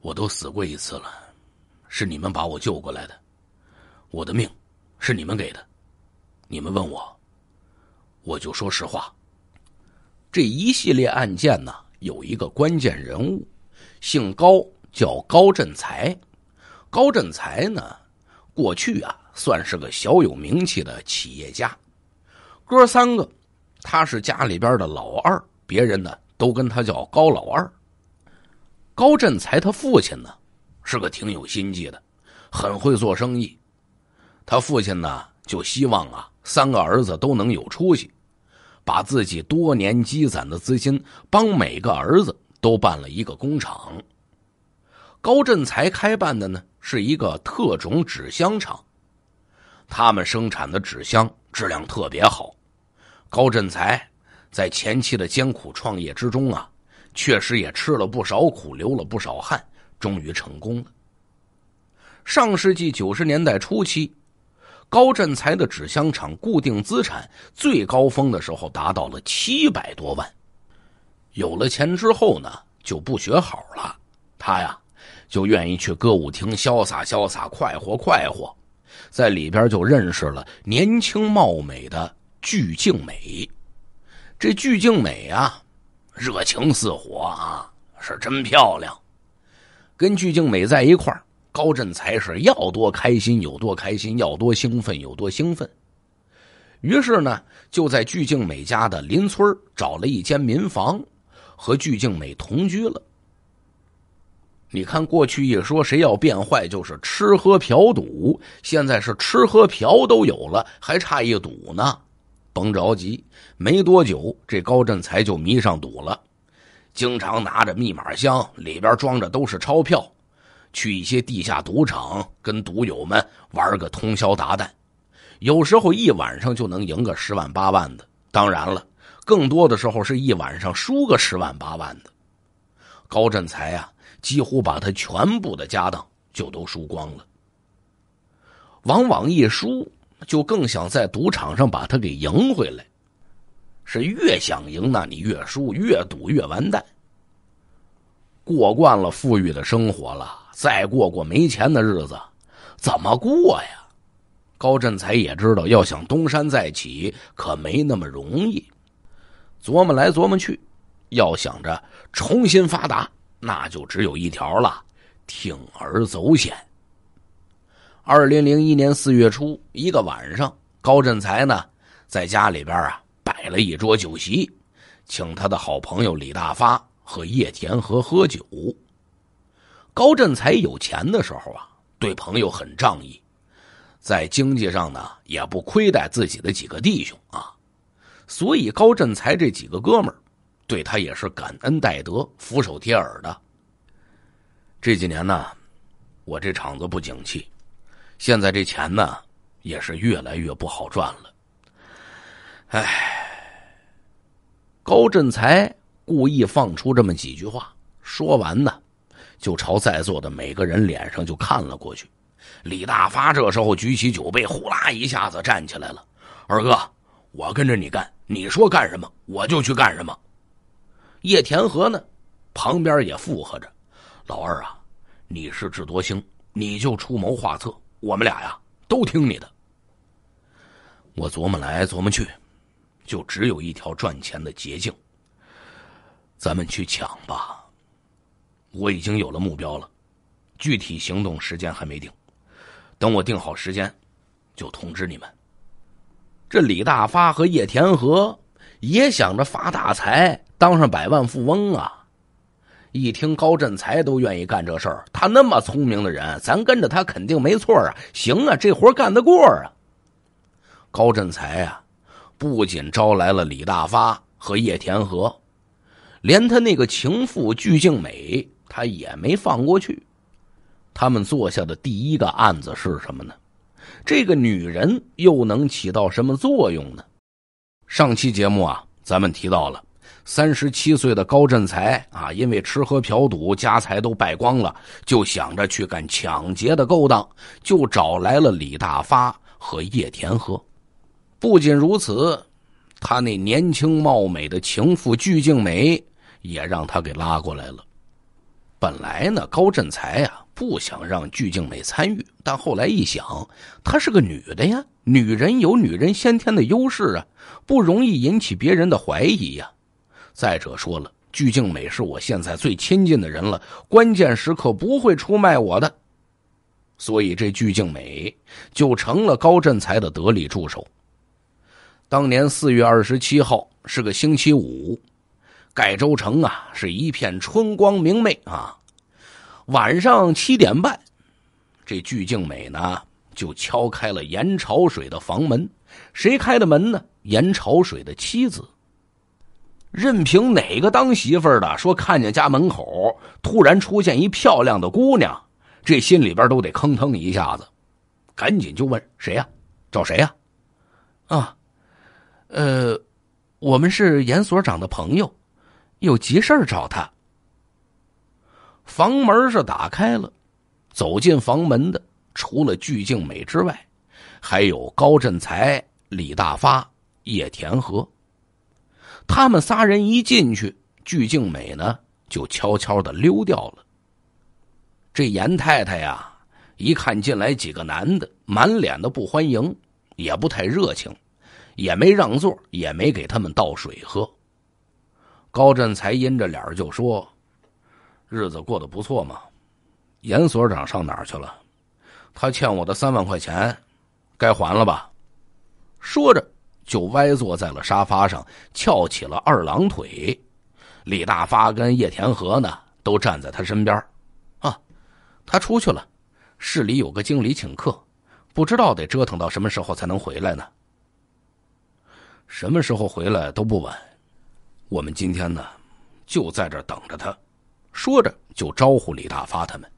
我都死过一次了，是你们把我救过来的，我的命是你们给的。你们问我，我就说实话。这一系列案件呢，有一个关键人物，姓高，叫高振才。高振才呢，过去啊算是个小有名气的企业家。哥三个，他是家里边的老二，别人呢都跟他叫高老二。高振才他父亲呢是个挺有心计的，很会做生意。他父亲呢就希望啊三个儿子都能有出息，把自己多年积攒的资金帮每个儿子都办了一个工厂。高振才开办的呢。是一个特种纸箱厂，他们生产的纸箱质量特别好。高振才在前期的艰苦创业之中啊，确实也吃了不少苦，流了不少汗，终于成功了。上世纪九十年代初期，高振才的纸箱厂固定资产最高峰的时候达到了七百多万。有了钱之后呢，就不学好了，他呀。就愿意去歌舞厅潇洒潇洒、快活快活，在里边就认识了年轻貌美的鞠静美。这鞠静美啊，热情似火啊，是真漂亮。跟鞠静美在一块高振才是要多开心有多开心，要多兴奋有多兴奋。于是呢，就在鞠静美家的邻村找了一间民房，和鞠静美同居了。你看，过去一说谁要变坏就是吃喝嫖赌，现在是吃喝嫖都有了，还差一赌呢，甭着急。没多久，这高振才就迷上赌了，经常拿着密码箱，里边装着都是钞票，去一些地下赌场跟赌友们玩个通宵达旦，有时候一晚上就能赢个十万八万的。当然了，更多的时候是一晚上输个十万八万的。高振才呀。几乎把他全部的家当就都输光了。往往一输，就更想在赌场上把他给赢回来。是越想赢，那你越输，越赌越完蛋。过惯了富裕的生活了，再过过没钱的日子，怎么过呀？高振才也知道，要想东山再起，可没那么容易。琢磨来琢磨去，要想着重新发达。那就只有一条了，铤而走险。二零零一年四月初一个晚上，高振才呢在家里边啊摆了一桌酒席，请他的好朋友李大发和叶田和喝酒。高振才有钱的时候啊，对朋友很仗义，在经济上呢也不亏待自己的几个弟兄啊，所以高振才这几个哥们儿。对他也是感恩戴德、俯首帖耳的。这几年呢，我这厂子不景气，现在这钱呢也是越来越不好赚了。哎，高振才故意放出这么几句话，说完呢，就朝在座的每个人脸上就看了过去。李大发这时候举起酒杯，呼啦一下子站起来了：“二哥，我跟着你干，你说干什么，我就去干什么。”叶田和呢，旁边也附和着：“老二啊，你是智多星，你就出谋划策，我们俩呀都听你的。”我琢磨来琢磨去，就只有一条赚钱的捷径，咱们去抢吧。我已经有了目标了，具体行动时间还没定，等我定好时间，就通知你们。这李大发和叶田和也想着发大财。当上百万富翁啊！一听高振才都愿意干这事儿，他那么聪明的人，咱跟着他肯定没错啊！行啊，这活干得过啊！高振才啊，不仅招来了李大发和叶田和，连他那个情妇鞠静美，他也没放过去。他们做下的第一个案子是什么呢？这个女人又能起到什么作用呢？上期节目啊，咱们提到了。三十七岁的高振才啊，因为吃喝嫖赌，家财都败光了，就想着去干抢劫的勾当，就找来了李大发和叶田和。不仅如此，他那年轻貌美的情妇鞠静美也让他给拉过来了。本来呢，高振才呀不想让鞠静美参与，但后来一想，她是个女的呀，女人有女人先天的优势啊，不容易引起别人的怀疑呀。再者说了，鞠静美是我现在最亲近的人了，关键时刻不会出卖我的，所以这鞠静美就成了高振才的得力助手。当年四月二十七号是个星期五，盖州城啊是一片春光明媚啊。晚上七点半，这鞠静美呢就敲开了严潮水的房门，谁开的门呢？严潮水的妻子。任凭哪个当媳妇的说看见家门口突然出现一漂亮的姑娘，这心里边都得吭腾一下子，赶紧就问谁呀，找谁呀？啊，呃，我们是严所长的朋友，有急事找他。房门是打开了，走进房门的除了鞠静美之外，还有高振才、李大发、叶田和。他们仨人一进去，鞠静美呢就悄悄的溜掉了。这严太太呀，一看进来几个男的，满脸的不欢迎，也不太热情，也没让座，也没给他们倒水喝。高振才阴着脸就说：“日子过得不错嘛，严所长上哪儿去了？他欠我的三万块钱，该还了吧？”说着。就歪坐在了沙发上，翘起了二郎腿。李大发跟叶田和呢，都站在他身边。啊，他出去了，市里有个经理请客，不知道得折腾到什么时候才能回来呢。什么时候回来都不晚。我们今天呢，就在这等着他。说着，就招呼李大发他们：“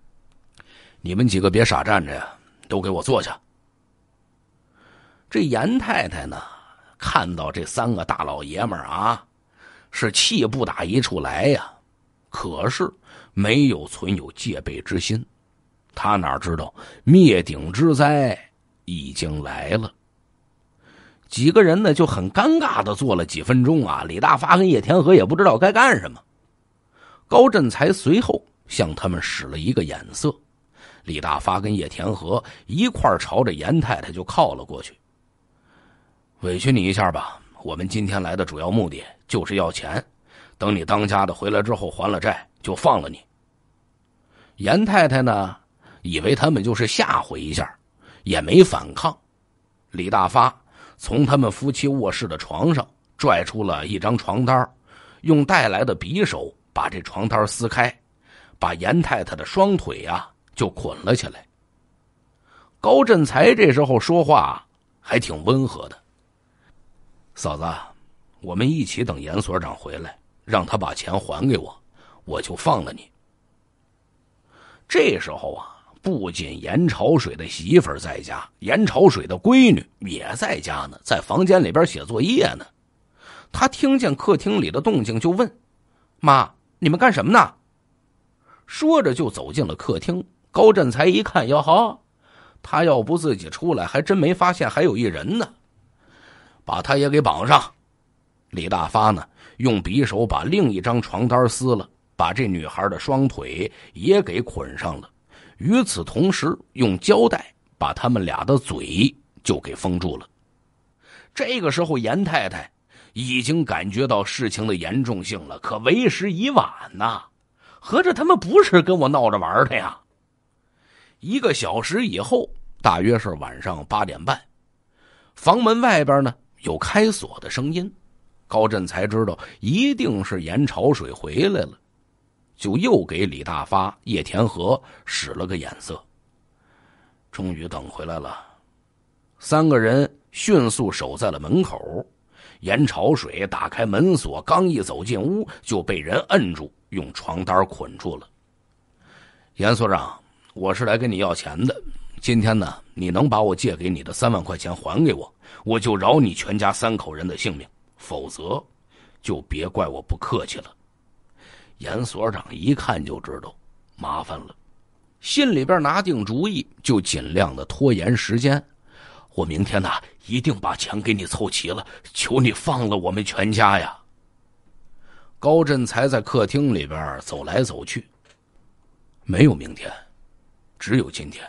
你们几个别傻站着呀，都给我坐下。”这严太太呢？看到这三个大老爷们儿啊，是气不打一处来呀，可是没有存有戒备之心。他哪知道灭顶之灾已经来了？几个人呢就很尴尬的坐了几分钟啊。李大发跟叶天和也不知道该干什么。高振才随后向他们使了一个眼色，李大发跟叶天和一块朝着严太太就靠了过去。委屈你一下吧，我们今天来的主要目的就是要钱。等你当家的回来之后还了债，就放了你。严太太呢，以为他们就是吓唬一下，也没反抗。李大发从他们夫妻卧室的床上拽出了一张床单，用带来的匕首把这床单撕开，把严太太的双腿啊就捆了起来。高振才这时候说话还挺温和的。嫂子，我们一起等严所长回来，让他把钱还给我，我就放了你。这时候啊，不仅严朝水的媳妇在家，严朝水的闺女也在家呢，在房间里边写作业呢。他听见客厅里的动静，就问：“妈，你们干什么呢？”说着就走进了客厅。高振才一看，哟呵，他要不自己出来，还真没发现还有一人呢。把他也给绑上，李大发呢用匕首把另一张床单撕了，把这女孩的双腿也给捆上了。与此同时，用胶带把他们俩的嘴就给封住了。这个时候，严太太已经感觉到事情的严重性了，可为时已晚呐！合着他们不是跟我闹着玩的呀！一个小时以后，大约是晚上八点半，房门外边呢。有开锁的声音，高震才知道一定是严潮水回来了，就又给李大发、叶田和使了个眼色。终于等回来了，三个人迅速守在了门口。严潮水打开门锁，刚一走进屋，就被人摁住，用床单捆住了。严所长，我是来跟你要钱的。今天呢，你能把我借给你的三万块钱还给我？我就饶你全家三口人的性命，否则，就别怪我不客气了。严所长一看就知道麻烦了，心里边拿定主意，就尽量的拖延时间。我明天呐，一定把钱给你凑齐了，求你放了我们全家呀。高振才在客厅里边走来走去。没有明天，只有今天，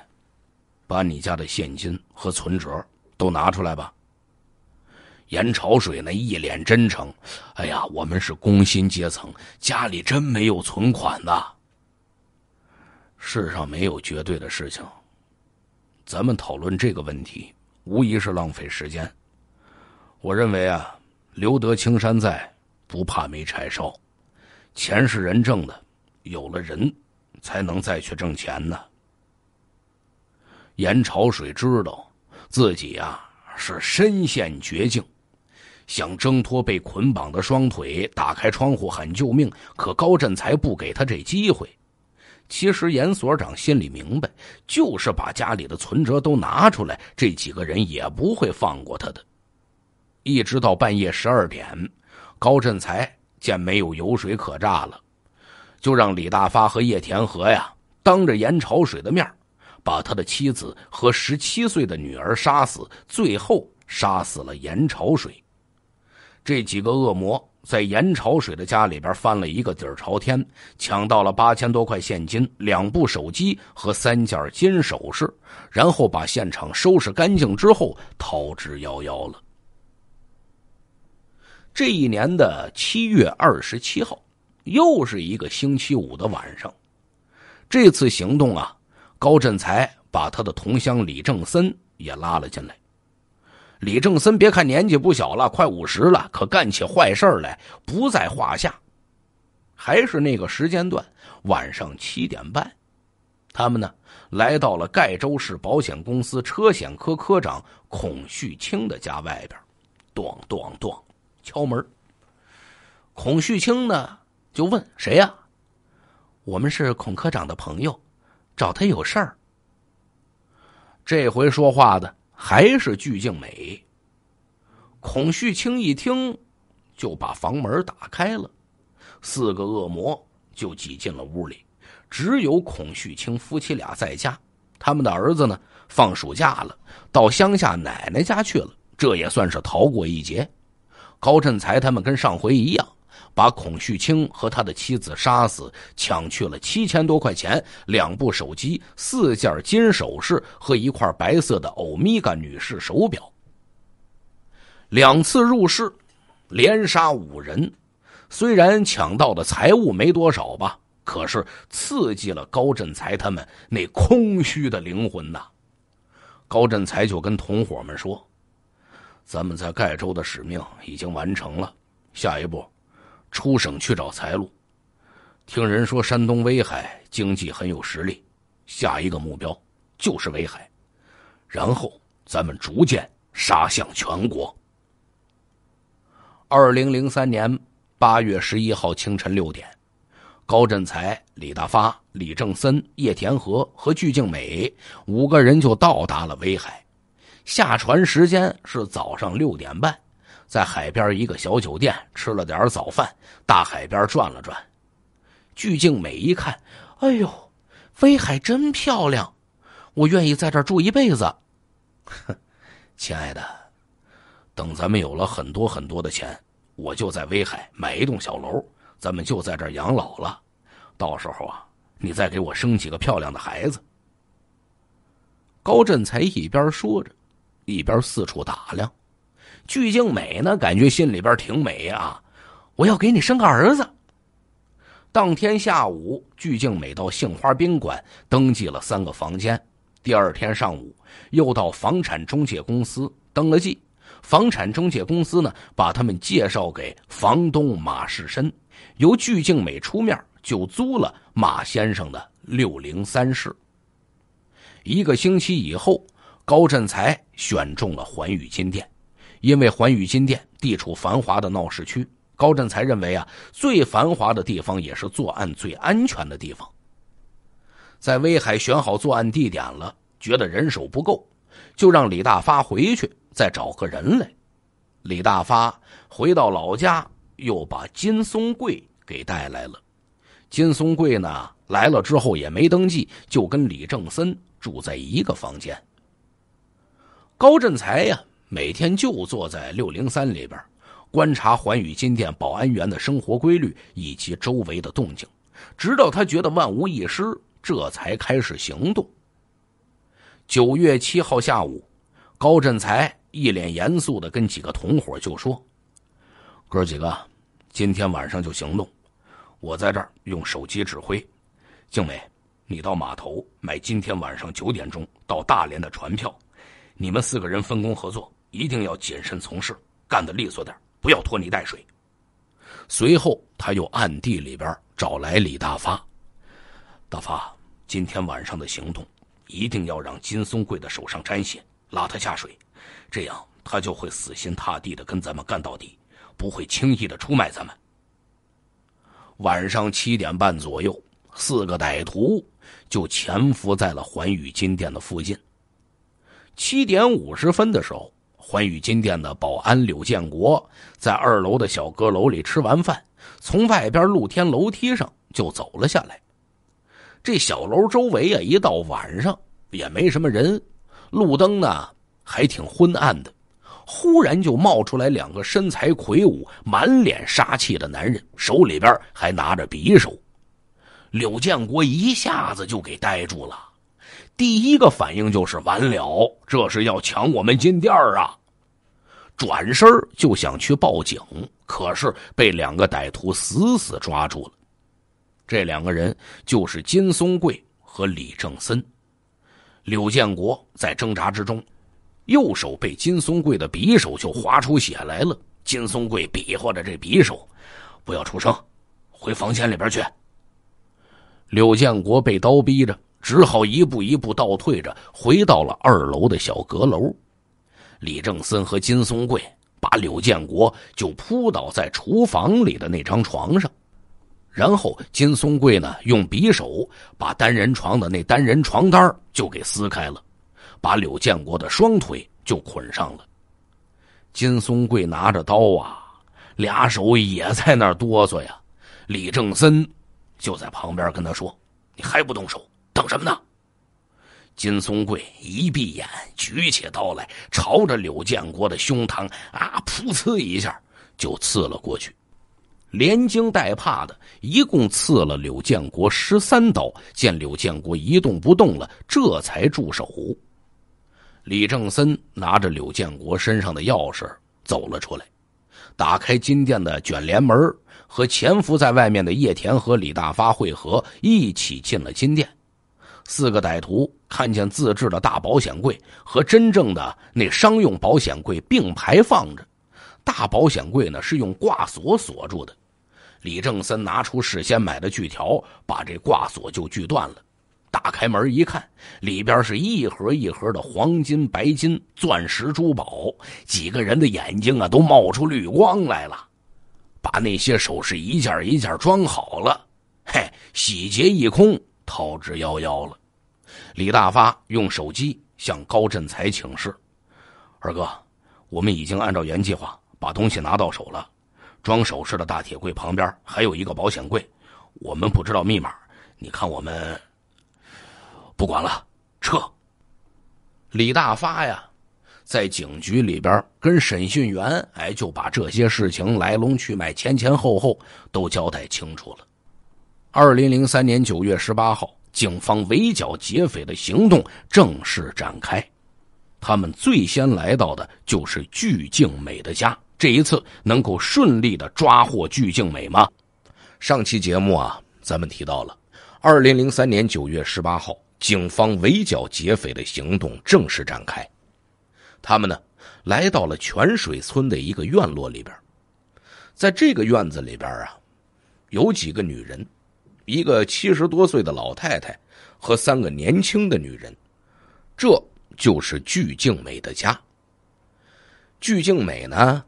把你家的现金和存折都拿出来吧。严潮水那一脸真诚，哎呀，我们是工薪阶层，家里真没有存款呐。世上没有绝对的事情，咱们讨论这个问题，无疑是浪费时间。我认为啊，留得青山在，不怕没柴烧。钱是人挣的，有了人，才能再去挣钱呢。严潮水知道自己啊是身陷绝境。想挣脱被捆绑的双腿，打开窗户喊救命，可高振才不给他这机会。其实严所长心里明白，就是把家里的存折都拿出来，这几个人也不会放过他的。一直到半夜十二点，高振才见没有油水可榨了，就让李大发和叶田和呀当着严朝水的面，把他的妻子和十七岁的女儿杀死，最后杀死了严朝水。这几个恶魔在严朝水的家里边翻了一个底儿朝天，抢到了八千多块现金、两部手机和三件金首饰，然后把现场收拾干净之后逃之夭夭了。这一年的七月二十七号，又是一个星期五的晚上，这次行动啊，高振才把他的同乡李正森也拉了进来。李正森，别看年纪不小了，快五十了，可干起坏事来不在话下。还是那个时间段，晚上七点半，他们呢来到了盖州市保险公司车险科科长孔旭清的家外边，咚咚咚，敲门。孔旭清呢就问谁呀？我们是孔科长的朋友，找他有事儿。这回说话的。还是巨静美。孔旭清一听，就把房门打开了，四个恶魔就挤进了屋里。只有孔旭清夫妻俩在家，他们的儿子呢放暑假了，到乡下奶奶家去了，这也算是逃过一劫。高振才他们跟上回一样。把孔旭清和他的妻子杀死，抢去了七千多块钱、两部手机、四件金首饰和一块白色的欧米伽女士手表。两次入室，连杀五人，虽然抢到的财物没多少吧，可是刺激了高振才他们那空虚的灵魂呐。高振才就跟同伙们说：“咱们在盖州的使命已经完成了，下一步。”出省去找财路，听人说山东威海经济很有实力，下一个目标就是威海，然后咱们逐渐杀向全国。二零零三年八月十一号清晨六点，高振才、李大发、李正森、叶田和和巨静美五个人就到达了威海，下船时间是早上六点半。在海边一个小酒店吃了点早饭，大海边转了转。鞠静美一看，哎呦，威海真漂亮，我愿意在这儿住一辈子。哼，亲爱的，等咱们有了很多很多的钱，我就在威海买一栋小楼，咱们就在这儿养老了。到时候啊，你再给我生几个漂亮的孩子。高振才一边说着，一边四处打量。鞠静美呢，感觉心里边挺美啊！我要给你生个儿子。当天下午，鞠静美到杏花宾馆登记了三个房间，第二天上午又到房产中介公司登了记。房产中介公司呢，把他们介绍给房东马世申，由鞠静美出面就租了马先生的六零三室。一个星期以后，高振才选中了环宇金店。因为环宇金店地处繁华的闹市区，高振才认为啊，最繁华的地方也是作案最安全的地方。在威海选好作案地点了，觉得人手不够，就让李大发回去再找个人来。李大发回到老家，又把金松贵给带来了。金松贵呢来了之后也没登记，就跟李正森住在一个房间。高振才呀。每天就坐在六零三里边，观察环宇金店保安员的生活规律以及周围的动静，直到他觉得万无一失，这才开始行动。九月七号下午，高振才一脸严肃的跟几个同伙就说：“哥几个，今天晚上就行动，我在这儿用手机指挥。静美，你到码头买今天晚上九点钟到大连的船票。”你们四个人分工合作，一定要谨慎从事，干得利索点，不要拖泥带水。随后，他又暗地里边找来李大发。大发，今天晚上的行动，一定要让金松贵的手上沾血，拉他下水，这样他就会死心塌地的跟咱们干到底，不会轻易的出卖咱们。晚上七点半左右，四个歹徒就潜伏在了环宇金店的附近。七点五十分的时候，环宇金店的保安柳建国在二楼的小阁楼里吃完饭，从外边露天楼梯上就走了下来。这小楼周围啊，一到晚上也没什么人，路灯呢还挺昏暗的。忽然就冒出来两个身材魁梧、满脸杀气的男人，手里边还拿着匕首。柳建国一下子就给呆住了。第一个反应就是完了，这是要抢我们金店啊！转身就想去报警，可是被两个歹徒死死抓住了。这两个人就是金松贵和李正森。柳建国在挣扎之中，右手被金松贵的匕首就划出血来了。金松贵比划着这匕首：“不要出声，回房间里边去。”柳建国被刀逼着。只好一步一步倒退着回到了二楼的小阁楼，李正森和金松贵把柳建国就扑倒在厨房里的那张床上，然后金松贵呢用匕首把单人床的那单人床单就给撕开了，把柳建国的双腿就捆上了。金松贵拿着刀啊，俩手也在那哆嗦呀，李正森就在旁边跟他说：“你还不动手？”等什么呢？金松贵一闭眼，举起刀来，朝着柳建国的胸膛啊，噗呲一下就刺了过去，连惊带怕的，一共刺了柳建国十三刀。见柳建国一动不动了，这才住手。李正森拿着柳建国身上的钥匙走了出来，打开金店的卷帘门，和潜伏在外面的叶田和李大发会合，一起进了金店。四个歹徒看见自制的大保险柜和真正的那商用保险柜并排放着，大保险柜呢是用挂锁锁住的，李正森拿出事先买的锯条，把这挂锁就锯断了。打开门一看，里边是一盒一盒的黄金、白金、钻石、珠宝，几个人的眼睛啊都冒出绿光来了，把那些首饰一件一件装好了，嘿，洗劫一空。逃之夭夭了。李大发用手机向高振才请示：“二哥，我们已经按照原计划把东西拿到手了。装首饰的大铁柜旁边还有一个保险柜，我们不知道密码。你看，我们不管了，撤。”李大发呀，在警局里边跟审讯员哎就把这些事情来龙去脉、前前后后都交代清楚了。二零零三年九月十八号，警方围剿劫匪的行动正式展开。他们最先来到的就是具静美的家。这一次能够顺利的抓获具静美吗？上期节目啊，咱们提到了，二零零三年九月十八号，警方围剿劫匪的行动正式展开。他们呢，来到了泉水村的一个院落里边。在这个院子里边啊，有几个女人。一个七十多岁的老太太和三个年轻的女人，这就是具静美的家。具静美呢，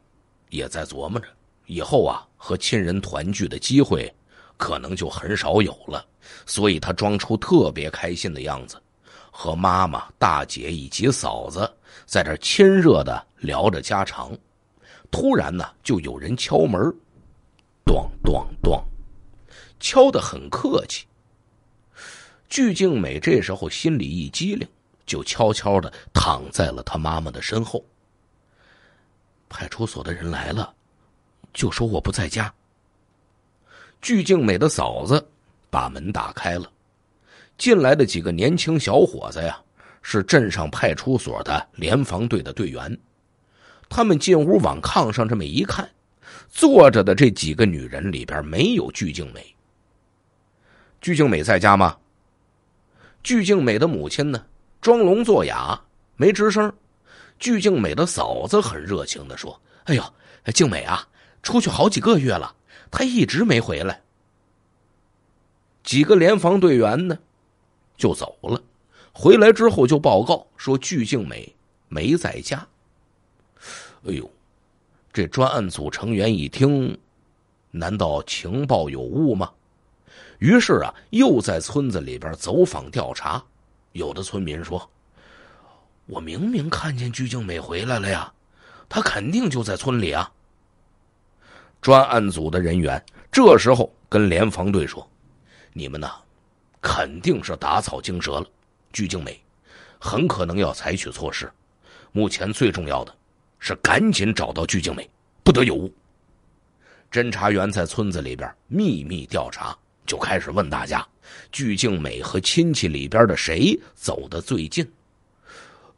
也在琢磨着以后啊和亲人团聚的机会可能就很少有了，所以她装出特别开心的样子，和妈妈、大姐以及嫂子在这亲热的聊着家常。突然呢，就有人敲门，咚咚咚。敲的很客气。鞠静美这时候心里一机灵，就悄悄的躺在了她妈妈的身后。派出所的人来了，就说我不在家。鞠静美的嫂子把门打开了，进来的几个年轻小伙子呀，是镇上派出所的联防队的队员。他们进屋往炕上这么一看，坐着的这几个女人里边没有鞠静美。鞠静美在家吗？鞠静美的母亲呢？装聋作哑，没吱声。鞠静美的嫂子很热情的说：“哎呦，静美啊，出去好几个月了，她一直没回来。”几个联防队员呢，就走了。回来之后就报告说鞠静美没在家。哎呦，这专案组成员一听，难道情报有误吗？于是啊，又在村子里边走访调查。有的村民说：“我明明看见鞠静美回来了呀，她肯定就在村里啊。”专案组的人员这时候跟联防队说：“你们呐，肯定是打草惊蛇了。鞠静美很可能要采取措施。目前最重要的，是赶紧找到鞠静美，不得有误。”侦查员在村子里边秘密调查。就开始问大家：“鞠静美和亲戚里边的谁走得最近？”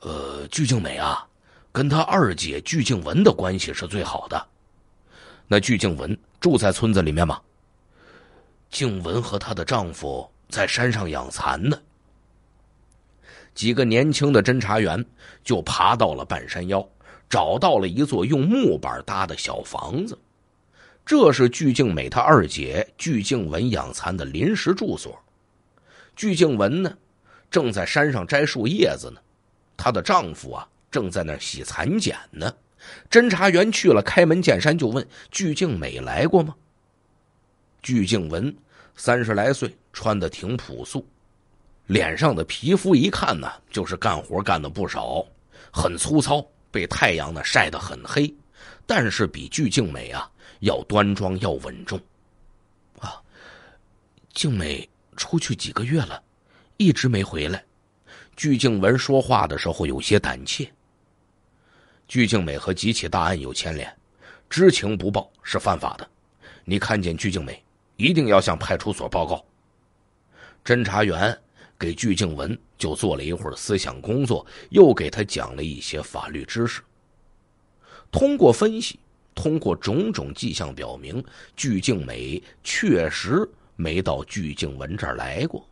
呃，鞠静美啊，跟她二姐鞠静文的关系是最好的。那鞠静文住在村子里面吗？静文和她的丈夫在山上养蚕呢。几个年轻的侦查员就爬到了半山腰，找到了一座用木板搭的小房子。这是巨静美她二姐巨静文养蚕的临时住所，巨静文呢，正在山上摘树叶子呢，她的丈夫啊正在那儿洗蚕茧呢。侦查员去了，开门见山就问：巨静美来过吗？巨静文三十来岁，穿的挺朴素，脸上的皮肤一看呢，就是干活干的不少，很粗糙，被太阳呢晒得很黑，但是比巨静美啊。要端庄，要稳重。啊，静美出去几个月了，一直没回来。鞠静文说话的时候有些胆怯。鞠静美和几起大案有牵连，知情不报是犯法的。你看见鞠静美，一定要向派出所报告。侦查员给鞠静文就做了一会儿思想工作，又给他讲了一些法律知识。通过分析。通过种种迹象表明，巨静美确实没到巨静文这儿来过。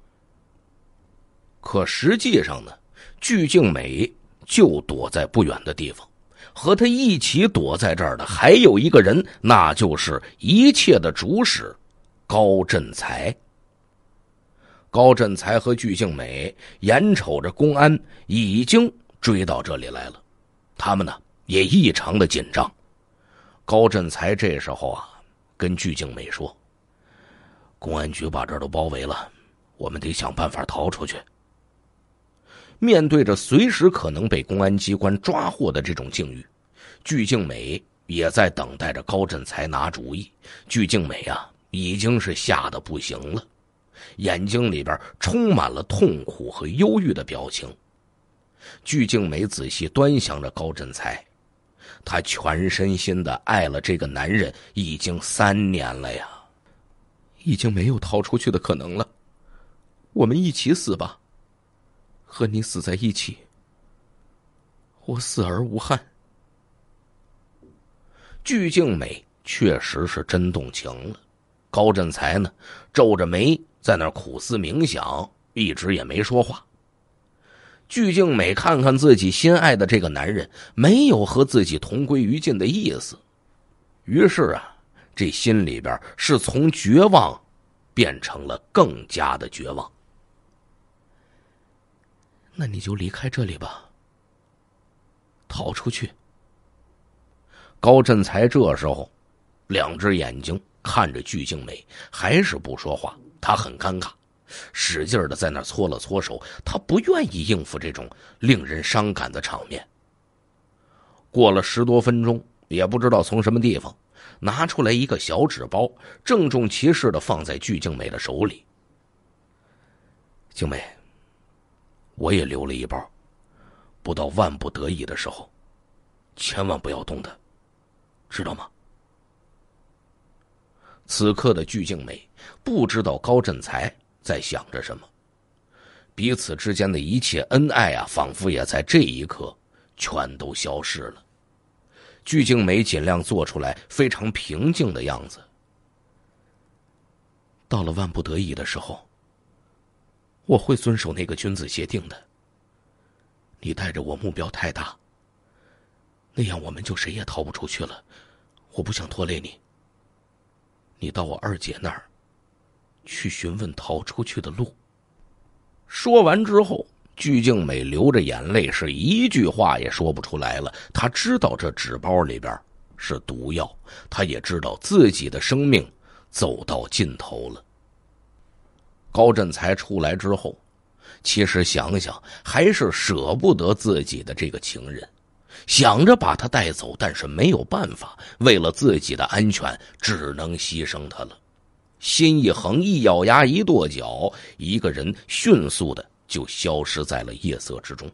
可实际上呢，巨静美就躲在不远的地方，和他一起躲在这儿的还有一个人，那就是一切的主使高振才。高振才和巨静美眼瞅着公安已经追到这里来了，他们呢也异常的紧张。高振才这时候啊，跟鞠静美说：“公安局把这儿都包围了，我们得想办法逃出去。”面对着随时可能被公安机关抓获的这种境遇，鞠静美也在等待着高振才拿主意。鞠静美啊，已经是吓得不行了，眼睛里边充满了痛苦和忧郁的表情。鞠静美仔细端详着高振才。她全身心的爱了这个男人已经三年了呀，已经没有逃出去的可能了，我们一起死吧，和你死在一起，我死而无憾。鞠静美确实是真动情了，高振才呢，皱着眉在那儿苦思冥想，一直也没说话。鞠静美看看自己心爱的这个男人，没有和自己同归于尽的意思，于是啊，这心里边是从绝望变成了更加的绝望。那你就离开这里吧，逃出去。高振才这时候两只眼睛看着鞠静美，还是不说话，他很尴尬。使劲的在那搓了搓手，他不愿意应付这种令人伤感的场面。过了十多分钟，也不知道从什么地方拿出来一个小纸包，郑重其事的放在鞠静美的手里。静美，我也留了一包，不到万不得已的时候，千万不要动它，知道吗？此刻的鞠静美不知道高振才。在想着什么，彼此之间的一切恩爱啊，仿佛也在这一刻全都消失了。鞠静梅尽量做出来非常平静的样子。到了万不得已的时候，我会遵守那个君子协定的。你带着我目标太大，那样我们就谁也逃不出去了。我不想拖累你，你到我二姐那儿。去询问逃出去的路。说完之后，鞠静美流着眼泪，是一句话也说不出来了。他知道这纸包里边是毒药，他也知道自己的生命走到尽头了。高振才出来之后，其实想想还是舍不得自己的这个情人，想着把他带走，但是没有办法，为了自己的安全，只能牺牲他了。心一横，一咬牙，一跺脚，一个人迅速的就消失在了夜色之中。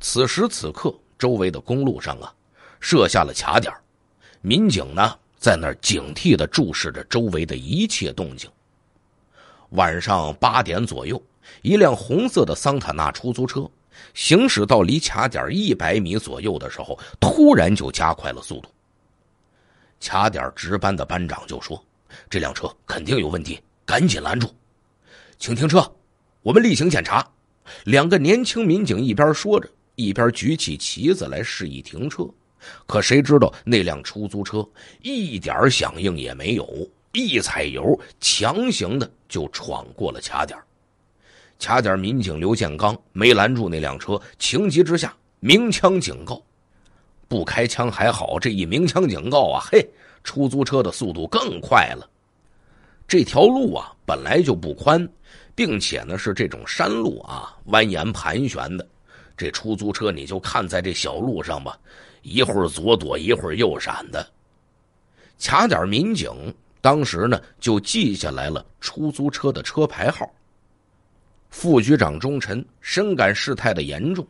此时此刻，周围的公路上啊，设下了卡点，民警呢在那儿警惕的注视着周围的一切动静。晚上八点左右，一辆红色的桑塔纳出租车行驶到离卡点一百米左右的时候，突然就加快了速度。卡点值班的班长就说。这辆车肯定有问题，赶紧拦住，请停车，我们例行检查。两个年轻民警一边说着，一边举起旗子来示意停车。可谁知道那辆出租车一点响应也没有，一踩油，强行的就闯过了卡点。卡点民警刘建刚没拦住那辆车，情急之下鸣枪警告，不开枪还好，这一鸣枪警告啊，嘿。出租车的速度更快了，这条路啊本来就不宽，并且呢是这种山路啊蜿蜒盘旋的。这出租车你就看在这小路上吧，一会儿左躲一会儿右闪的。卡点民警当时呢就记下来了出租车的车牌号。副局长钟晨深感事态的严重，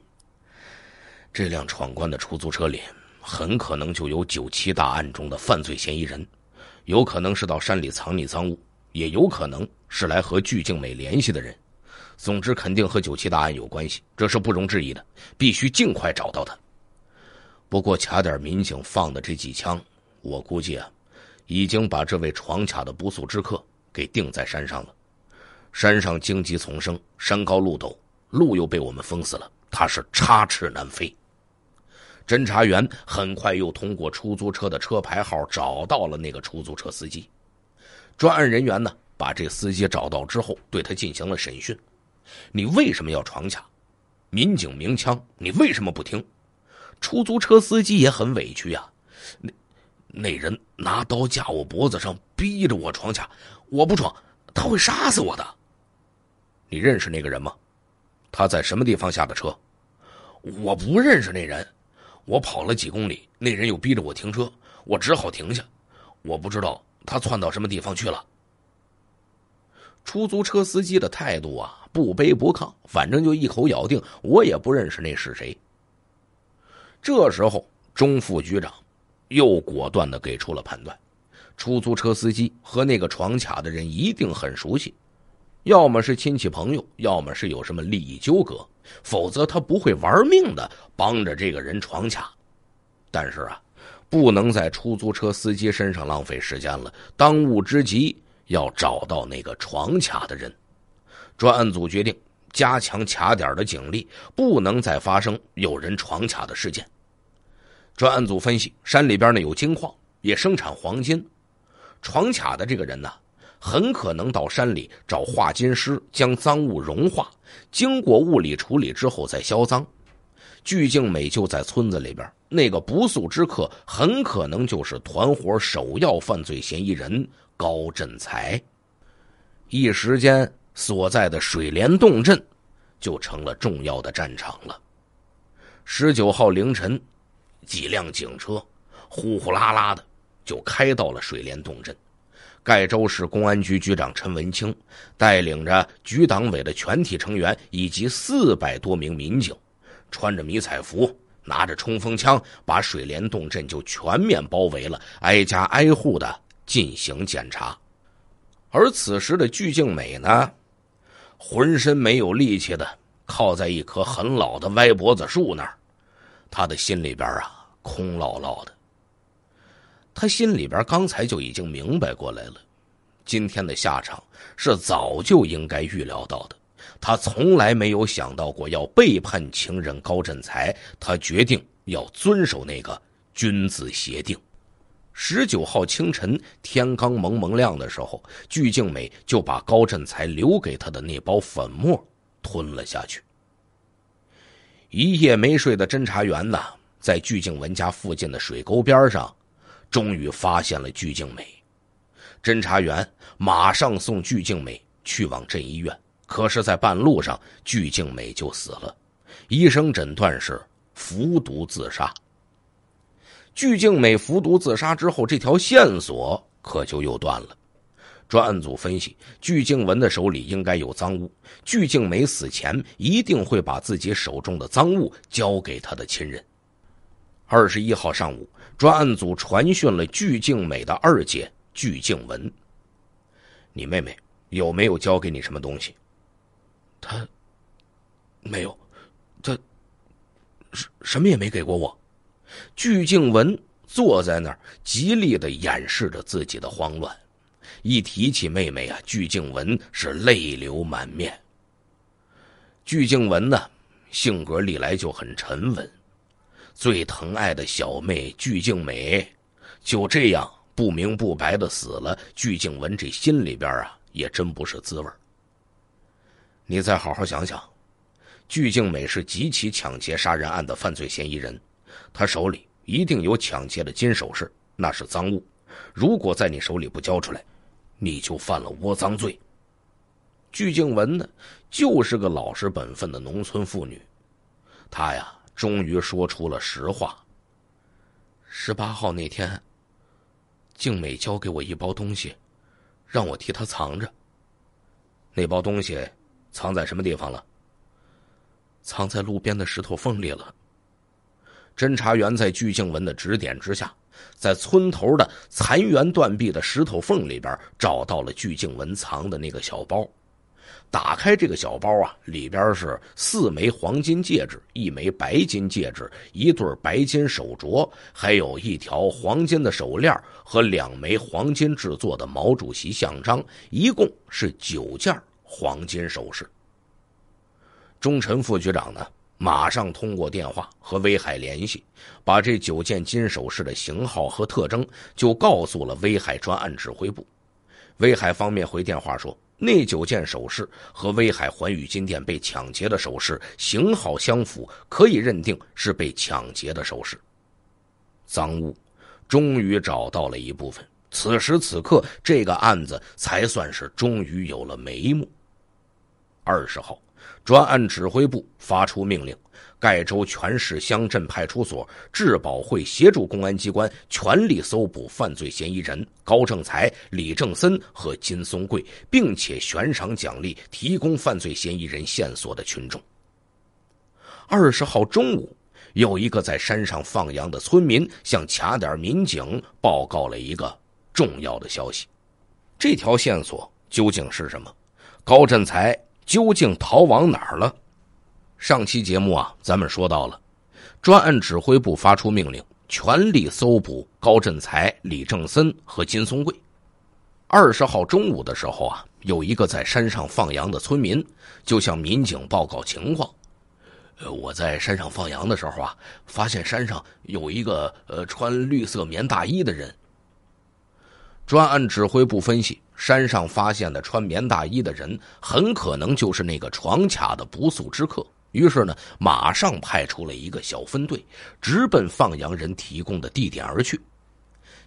这辆闯关的出租车里。很可能就有九七大案中的犯罪嫌疑人，有可能是到山里藏匿赃物，也有可能是来和鞠静美联系的人。总之，肯定和九七大案有关系，这是不容置疑的。必须尽快找到他。不过，卡点儿民警放的这几枪，我估计啊，已经把这位闯卡的不速之客给定在山上了。山上荆棘丛生，山高路陡，路又被我们封死了，他是插翅难飞。侦查员很快又通过出租车的车牌号找到了那个出租车司机。专案人员呢，把这司机找到之后，对他进行了审讯：“你为什么要闯卡？”民警鸣枪，你为什么不听？出租车司机也很委屈呀：“那那人拿刀架我脖子上，逼着我闯卡，我不闯，他会杀死我的。”你认识那个人吗？他在什么地方下的车？我不认识那人。我跑了几公里，那人又逼着我停车，我只好停下。我不知道他窜到什么地方去了。出租车司机的态度啊，不卑不亢，反正就一口咬定我也不认识那是谁。这时候，钟副局长又果断的给出了判断：出租车司机和那个闯卡的人一定很熟悉。要么是亲戚朋友，要么是有什么利益纠葛，否则他不会玩命的帮着这个人闯卡。但是啊，不能在出租车司机身上浪费时间了，当务之急要找到那个闯卡的人。专案组决定加强卡点的警力，不能再发生有人闯卡的事件。专案组分析，山里边呢有金矿，也生产黄金，闯卡的这个人呢。很可能到山里找化金师，将赃物融化，经过物理处理之后再销赃。鞠静美就在村子里边，那个不速之客很可能就是团伙首要犯罪嫌疑人高振才。一时间，所在的水帘洞镇就成了重要的战场了。十九号凌晨，几辆警车呼呼啦啦的就开到了水帘洞镇。盖州市公安局局长陈文清带领着局党委的全体成员以及四百多名民警，穿着迷彩服，拿着冲锋枪，把水帘洞镇就全面包围了，挨家挨户的进行检查。而此时的鞠静美呢，浑身没有力气的靠在一棵很老的歪脖子树那儿，他的心里边啊空落落的。他心里边刚才就已经明白过来了，今天的下场是早就应该预料到的。他从来没有想到过要背叛情人高振才，他决定要遵守那个君子协定。十九号清晨，天刚蒙蒙亮的时候，鞠静美就把高振才留给她的那包粉末吞了下去。一夜没睡的侦查员呢，在鞠静文家附近的水沟边上。终于发现了鞠静美，侦查员马上送鞠静美去往镇医院，可是，在半路上，鞠静美就死了。医生诊断是服毒自杀。鞠静美服毒自杀之后，这条线索可就又断了。专案组分析，鞠静文的手里应该有赃物，鞠静美死前一定会把自己手中的赃物交给他的亲人。二十一号上午，专案组传讯了具静美的二姐具静文。你妹妹有没有交给你什么东西？她没有，她什什么也没给过我。具静文坐在那儿，极力的掩饰着自己的慌乱。一提起妹妹啊，具静文是泪流满面。鞠静文呢，性格历来就很沉稳。最疼爱的小妹鞠静美，就这样不明不白的死了。鞠静文这心里边啊，也真不是滋味你再好好想想，鞠静美是几起抢劫杀人案的犯罪嫌疑人，她手里一定有抢劫的金首饰，那是赃物。如果在你手里不交出来，你就犯了窝赃罪。鞠静文呢，就是个老实本分的农村妇女，她呀。终于说出了实话。十八号那天，静美交给我一包东西，让我替她藏着。那包东西藏在什么地方了？藏在路边的石头缝里了。侦查员在鞠静文的指点之下，在村头的残垣断壁的石头缝里边找到了鞠静文藏的那个小包。打开这个小包啊，里边是四枚黄金戒指、一枚白金戒指、一对白金手镯，还有一条黄金的手链和两枚黄金制作的毛主席像章，一共是九件黄金首饰。钟陈副局长呢，马上通过电话和威海联系，把这九件金首饰的型号和特征就告诉了威海专案指挥部，威海方面回电话说。那九件首饰和威海环宇金店被抢劫的首饰型号相符，可以认定是被抢劫的首饰。赃物终于找到了一部分，此时此刻，这个案子才算是终于有了眉目。二十号，专案指挥部发出命令，盖州全市乡镇派出所、治保会协助公安机关全力搜捕犯罪嫌疑人高正才、李正森和金松贵，并且悬赏奖励提供犯罪嫌疑人线索的群众。二十号中午，有一个在山上放羊的村民向卡点儿民警报告了一个重要的消息，这条线索究竟是什么？高正才。究竟逃往哪儿了？上期节目啊，咱们说到了，专案指挥部发出命令，全力搜捕高振才、李正森和金松贵。二十号中午的时候啊，有一个在山上放羊的村民就向民警报告情况：“呃，我在山上放羊的时候啊，发现山上有一个呃穿绿色棉大衣的人。”专案指挥部分析。山上发现的穿棉大衣的人，很可能就是那个闯卡的不速之客。于是呢，马上派出了一个小分队，直奔放羊人提供的地点而去。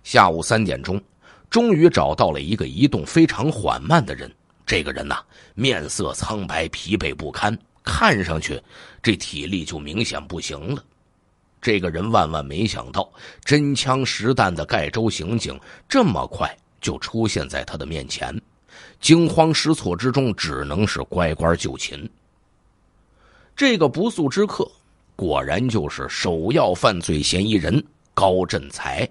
下午三点钟，终于找到了一个移动非常缓慢的人。这个人呐，面色苍白，疲惫不堪，看上去这体力就明显不行了。这个人万万没想到，真枪实弹的盖州刑警这么快。就出现在他的面前，惊慌失措之中，只能是乖乖就擒。这个不速之客果然就是首要犯罪嫌疑人高振才。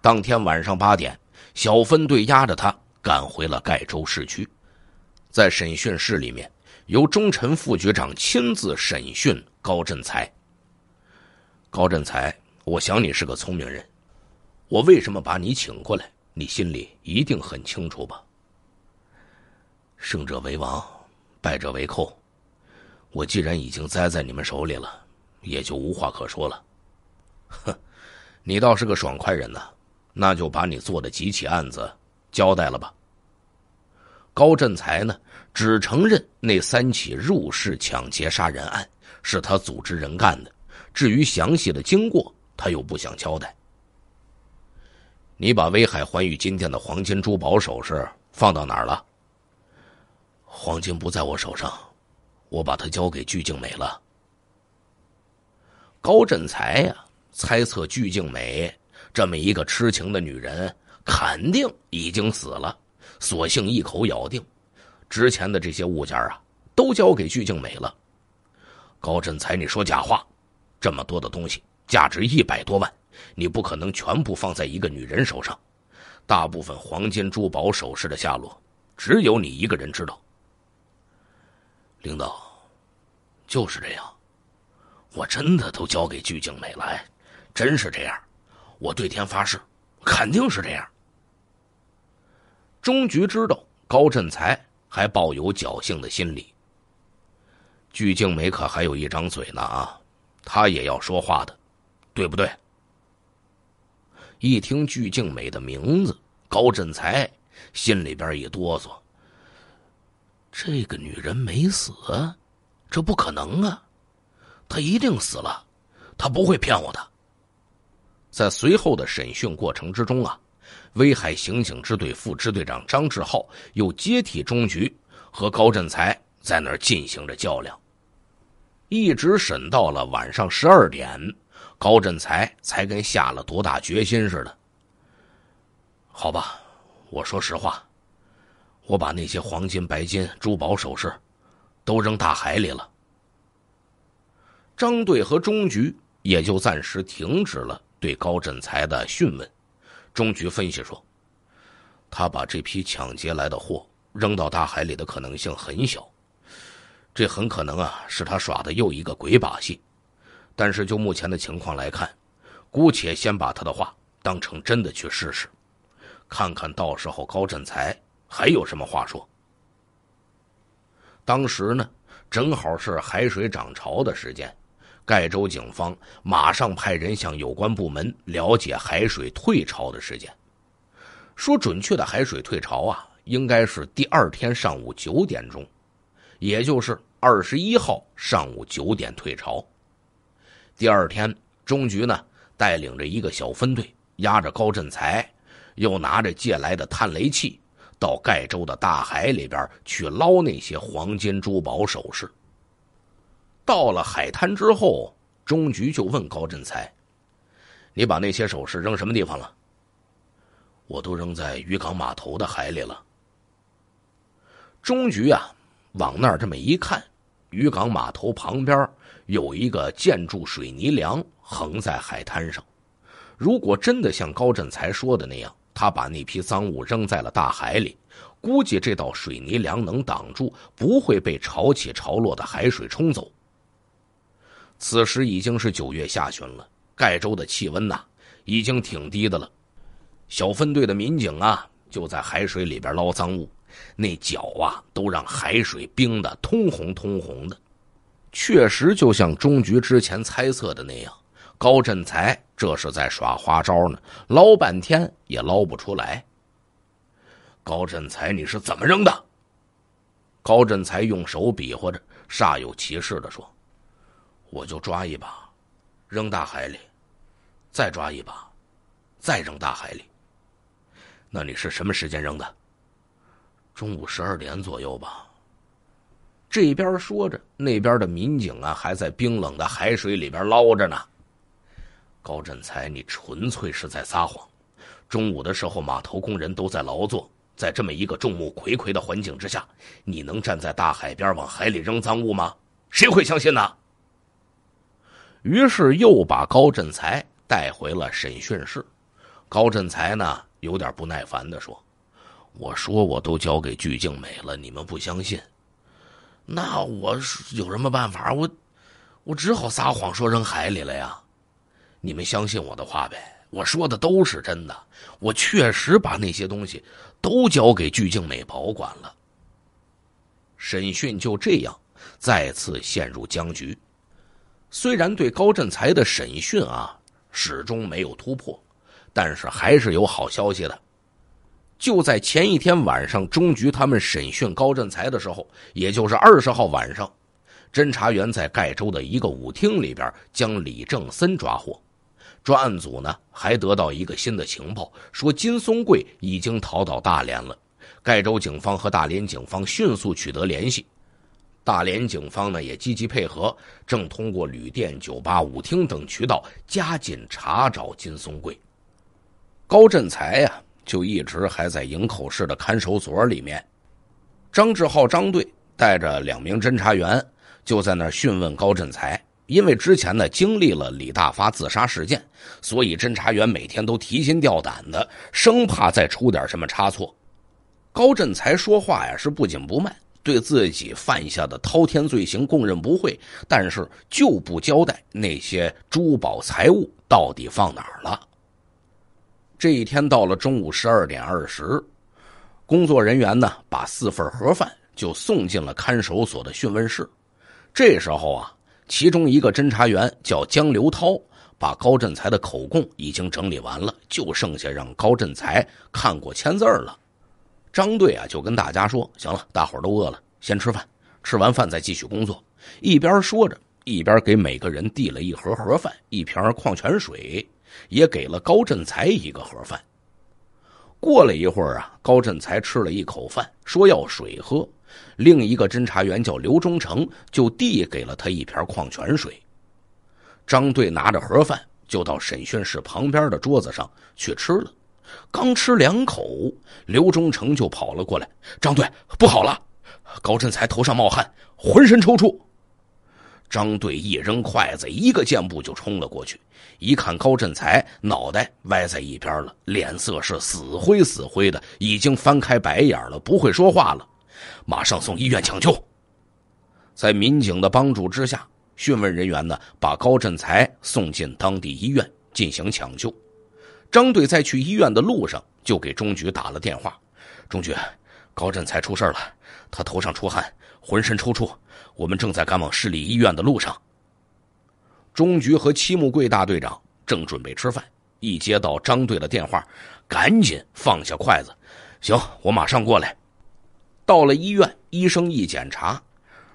当天晚上八点，小分队押着他赶回了盖州市区，在审讯室里面，由忠臣副局长亲自审讯高振才。高振才，我想你是个聪明人，我为什么把你请过来？你心里一定很清楚吧？胜者为王，败者为寇。我既然已经栽在你们手里了，也就无话可说了。哼，你倒是个爽快人呐，那就把你做的几起案子交代了吧。高振才呢，只承认那三起入室抢劫杀人案是他组织人干的，至于详细的经过，他又不想交代。你把威海环宇金店的黄金珠宝首饰放到哪儿了？黄金不在我手上，我把它交给鞠静美了。高振才呀，猜测鞠静美这么一个痴情的女人，肯定已经死了，索性一口咬定，值钱的这些物件啊，都交给鞠静美了。高振才，你说假话，这么多的东西，价值一百多万。你不可能全部放在一个女人手上，大部分黄金珠宝首饰的下落，只有你一个人知道。领导，就是这样，我真的都交给鞠静美来，真是这样，我对天发誓，肯定是这样。钟局知道高振才还抱有侥幸的心理，鞠静美可还有一张嘴呢啊，他也要说话的，对不对？一听巨静美的名字，高振才心里边一哆嗦。这个女人没死，这不可能啊！她一定死了，她不会骗我的。在随后的审讯过程之中啊，威海刑警支队副支队长张志浩又接替中局和高振才在那儿进行着较量，一直审到了晚上十二点。高振才才跟下了多大决心似的。好吧，我说实话，我把那些黄金、白金、珠宝首饰都扔大海里了。张队和钟局也就暂时停止了对高振才的讯问。钟局分析说，他把这批抢劫来的货扔到大海里的可能性很小，这很可能啊是他耍的又一个鬼把戏。但是就目前的情况来看，姑且先把他的话当成真的去试试，看看到时候高振才还有什么话说。当时呢，正好是海水涨潮的时间，盖州警方马上派人向有关部门了解海水退潮的时间，说准确的海水退潮啊，应该是第二天上午九点钟，也就是二十一号上午九点退潮。第二天，钟局呢带领着一个小分队，押着高振才，又拿着借来的探雷器，到盖州的大海里边去捞那些黄金珠宝首饰。到了海滩之后，钟局就问高振才：“你把那些首饰扔什么地方了？”“我都扔在渔港码头的海里了。”钟局啊，往那儿这么一看，渔港码头旁边。有一个建筑水泥梁横在海滩上，如果真的像高振才说的那样，他把那批赃物扔在了大海里，估计这道水泥梁能挡住，不会被潮起潮落的海水冲走。此时已经是九月下旬了，盖州的气温呐已经挺低的了。小分队的民警啊就在海水里边捞赃物，那脚啊都让海水冰得通红通红的。确实就像中局之前猜测的那样，高振才这是在耍花招呢，捞半天也捞不出来。高振才，你是怎么扔的？高振才用手比划着，煞有其事的说：“我就抓一把，扔大海里，再抓一把，再扔大海里。那你是什么时间扔的？中午十二点左右吧。”这边说着，那边的民警啊还在冰冷的海水里边捞着呢。高振才，你纯粹是在撒谎！中午的时候，码头工人都在劳作，在这么一个众目睽睽的环境之下，你能站在大海边往海里扔赃物吗？谁会相信呢？于是又把高振才带回了审讯室。高振才呢，有点不耐烦的说：“我说我都交给鞠静美了，你们不相信。”那我有什么办法？我我只好撒谎说扔海里了呀！你们相信我的话呗？我说的都是真的，我确实把那些东西都交给鞠静美保管了。审讯就这样再次陷入僵局。虽然对高振才的审讯啊始终没有突破，但是还是有好消息的。就在前一天晚上，中局他们审讯高振才的时候，也就是二十号晚上，侦查员在盖州的一个舞厅里边将李正森抓获。专案组呢还得到一个新的情报，说金松贵已经逃到大连了。盖州警方和大连警方迅速取得联系，大连警方呢也积极配合，正通过旅店、酒吧、舞厅等渠道加紧查找金松贵。高振才呀。就一直还在营口市的看守所里面，张志浩张队带着两名侦查员就在那儿讯问高振才。因为之前呢经历了李大发自杀事件，所以侦查员每天都提心吊胆的，生怕再出点什么差错。高振才说话呀是不紧不慢，对自己犯下的滔天罪行供认不讳，但是就不交代那些珠宝财物到底放哪儿了。这一天到了中午十二点二十，工作人员呢把四份盒饭就送进了看守所的讯问室。这时候啊，其中一个侦查员叫江刘涛，把高振才的口供已经整理完了，就剩下让高振才看过签字了。张队啊就跟大家说：“行了，大伙都饿了，先吃饭，吃完饭再继续工作。”一边说着，一边给每个人递了一盒盒饭、一瓶矿泉水。也给了高振才一个盒饭。过了一会儿啊，高振才吃了一口饭，说要水喝。另一个侦查员叫刘忠诚，就递给了他一瓶矿泉水。张队拿着盒饭就到审讯室旁边的桌子上去吃了。刚吃两口，刘忠诚就跑了过来：“张队，不好了！”高振才头上冒汗，浑身抽搐。张队一扔筷子，一个箭步就冲了过去。一看，高振才脑袋歪在一边了，脸色是死灰死灰的，已经翻开白眼了，不会说话了。马上送医院抢救。在民警的帮助之下，讯问人员呢把高振才送进当地医院进行抢救。张队在去医院的路上就给钟局打了电话：“钟局，高振才出事了，他头上出汗，浑身抽搐。”我们正在赶往市立医院的路上。钟局和七木贵大队长正准备吃饭，一接到张队的电话，赶紧放下筷子。行，我马上过来。到了医院，医生一检查，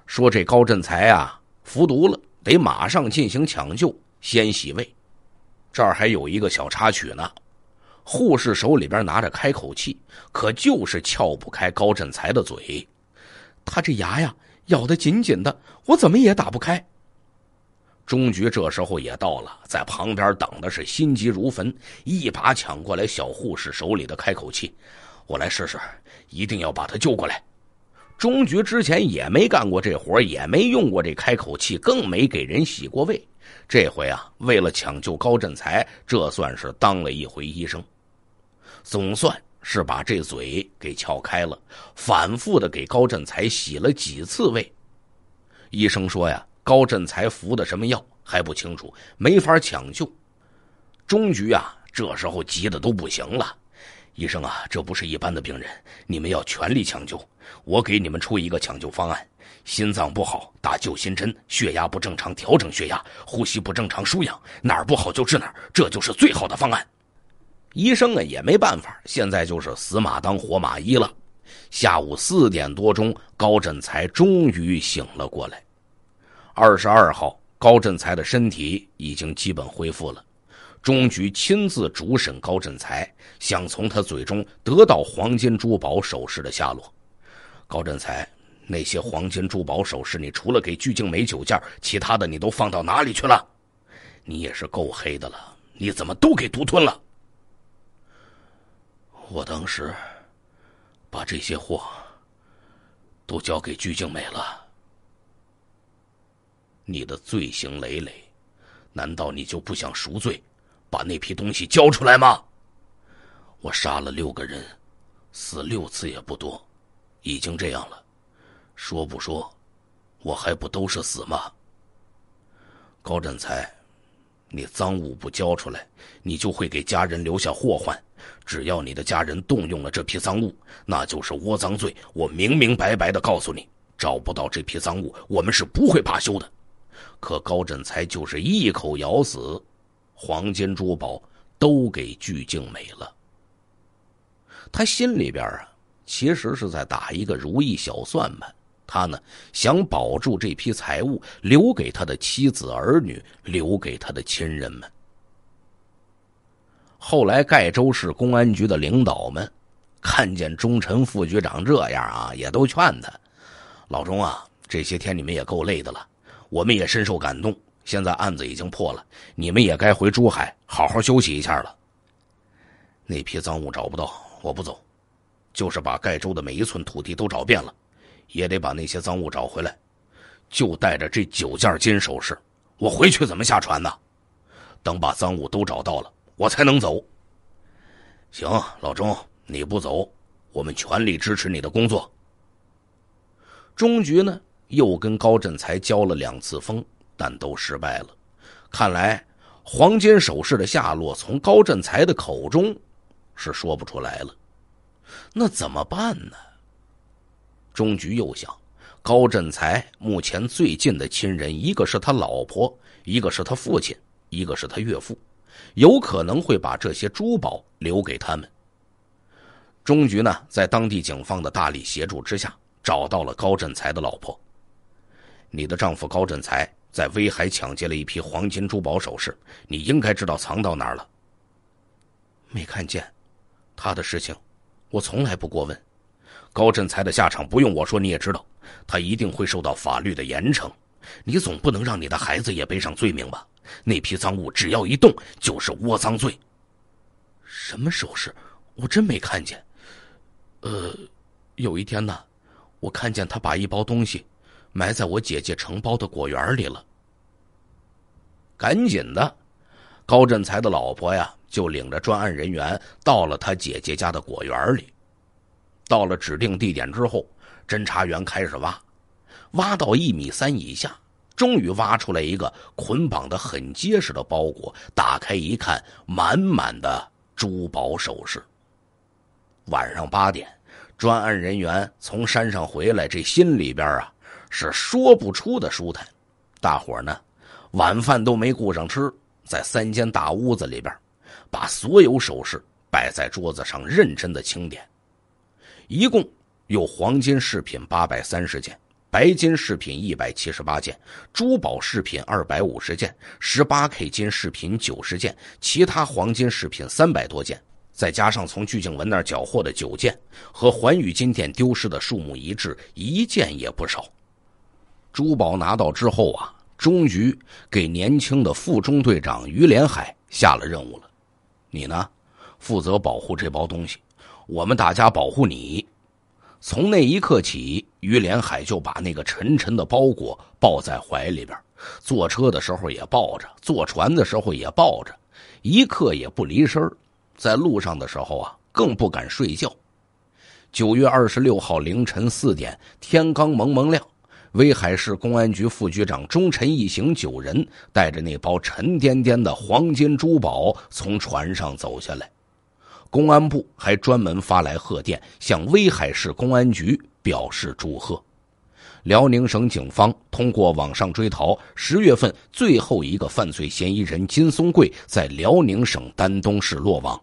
说这高振才啊服毒了，得马上进行抢救，先洗胃。这儿还有一个小插曲呢，护士手里边拿着开口器，可就是撬不开高振才的嘴，他这牙呀。咬得紧紧的，我怎么也打不开。钟局这时候也到了，在旁边等的是心急如焚，一把抢过来小护士手里的开口器，我来试试，一定要把他救过来。钟局之前也没干过这活，也没用过这开口器，更没给人洗过胃。这回啊，为了抢救高振才，这算是当了一回医生，总算。是把这嘴给撬开了，反复的给高振才洗了几次胃。医生说呀，高振才服的什么药还不清楚，没法抢救。终局啊，这时候急的都不行了。医生啊，这不是一般的病人，你们要全力抢救。我给你们出一个抢救方案：心脏不好打救心针，血压不正常调整血压，呼吸不正常输氧，哪儿不好就治哪儿，这就是最好的方案。医生啊，也没办法，现在就是死马当活马医了。下午四点多钟，高振才终于醒了过来。二十二号，高振才的身体已经基本恢复了。钟局亲自主审高振才，想从他嘴中得到黄金珠宝首饰的下落。高振才，那些黄金珠宝首饰，你除了给鞠静梅九件，其他的你都放到哪里去了？你也是够黑的了，你怎么都给独吞了？我当时把这些货都交给鞠静美了。你的罪行累累，难道你就不想赎罪，把那批东西交出来吗？我杀了六个人，死六次也不多，已经这样了，说不说，我还不都是死吗？高振才，你赃物不交出来，你就会给家人留下祸患。只要你的家人动用了这批赃物，那就是窝赃罪。我明明白白的告诉你，找不到这批赃物，我们是不会罢休的。可高振才就是一口咬死，黄金珠宝都给鞠静美了。他心里边啊，其实是在打一个如意小算盘，他呢想保住这批财物，留给他的妻子儿女，留给他的亲人们。后来盖州市公安局的领导们看见钟晨副局长这样啊，也都劝他：“老钟啊，这些天你们也够累的了，我们也深受感动。现在案子已经破了，你们也该回珠海好好休息一下了。”那批赃物找不到，我不走，就是把盖州的每一寸土地都找遍了，也得把那些赃物找回来。就带着这九件金首饰，我回去怎么下船呢？等把赃物都找到了。我才能走。行，老钟，你不走，我们全力支持你的工作。钟局呢，又跟高振才交了两次锋，但都失败了。看来黄金首饰的下落，从高振才的口中是说不出来了。那怎么办呢？钟局又想，高振才目前最近的亲人，一个是他老婆，一个是他父亲，一个是他岳父。有可能会把这些珠宝留给他们。终局呢，在当地警方的大力协助之下，找到了高振才的老婆。你的丈夫高振才在威海抢劫了一批黄金珠宝首饰，你应该知道藏到哪儿了。没看见，他的事情，我从来不过问。高振才的下场不用我说你也知道，他一定会受到法律的严惩。你总不能让你的孩子也背上罪名吧？那批赃物只要一动，就是窝赃罪。什么首饰？我真没看见。呃，有一天呢，我看见他把一包东西埋在我姐姐承包的果园里了。赶紧的，高振才的老婆呀，就领着专案人员到了他姐姐家的果园里。到了指定地点之后，侦查员开始挖，挖到一米三以下。终于挖出来一个捆绑的很结实的包裹，打开一看，满满的珠宝首饰。晚上八点，专案人员从山上回来，这心里边啊是说不出的舒坦。大伙呢晚饭都没顾上吃，在三间大屋子里边，把所有首饰摆在桌子上，认真的清点，一共有黄金饰品八百三十件。白金饰品一百七十八件，珠宝饰品二百五十件，十八 K 金饰品九十件，其他黄金饰品三百多件，再加上从鞠静文那儿缴获的九件，和环宇金店丢失的数目一致，一件也不少。珠宝拿到之后啊，终局给年轻的副中队长于连海下了任务了，你呢，负责保护这包东西，我们大家保护你。从那一刻起，于连海就把那个沉沉的包裹抱在怀里边。坐车的时候也抱着，坐船的时候也抱着，一刻也不离身在路上的时候啊，更不敢睡觉。九月二十六号凌晨四点，天刚蒙蒙亮，威海市公安局副局长钟晨一行九人带着那包沉甸甸的黄金珠宝从船上走下来。公安部还专门发来贺电，向威海市公安局表示祝贺。辽宁省警方通过网上追逃，十月份最后一个犯罪嫌疑人金松贵在辽宁省丹东市落网。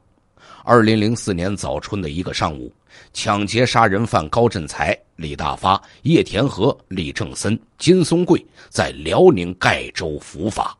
二零零四年早春的一个上午，抢劫杀人犯高振才、李大发、叶田和、李正森、金松贵在辽宁盖州伏法。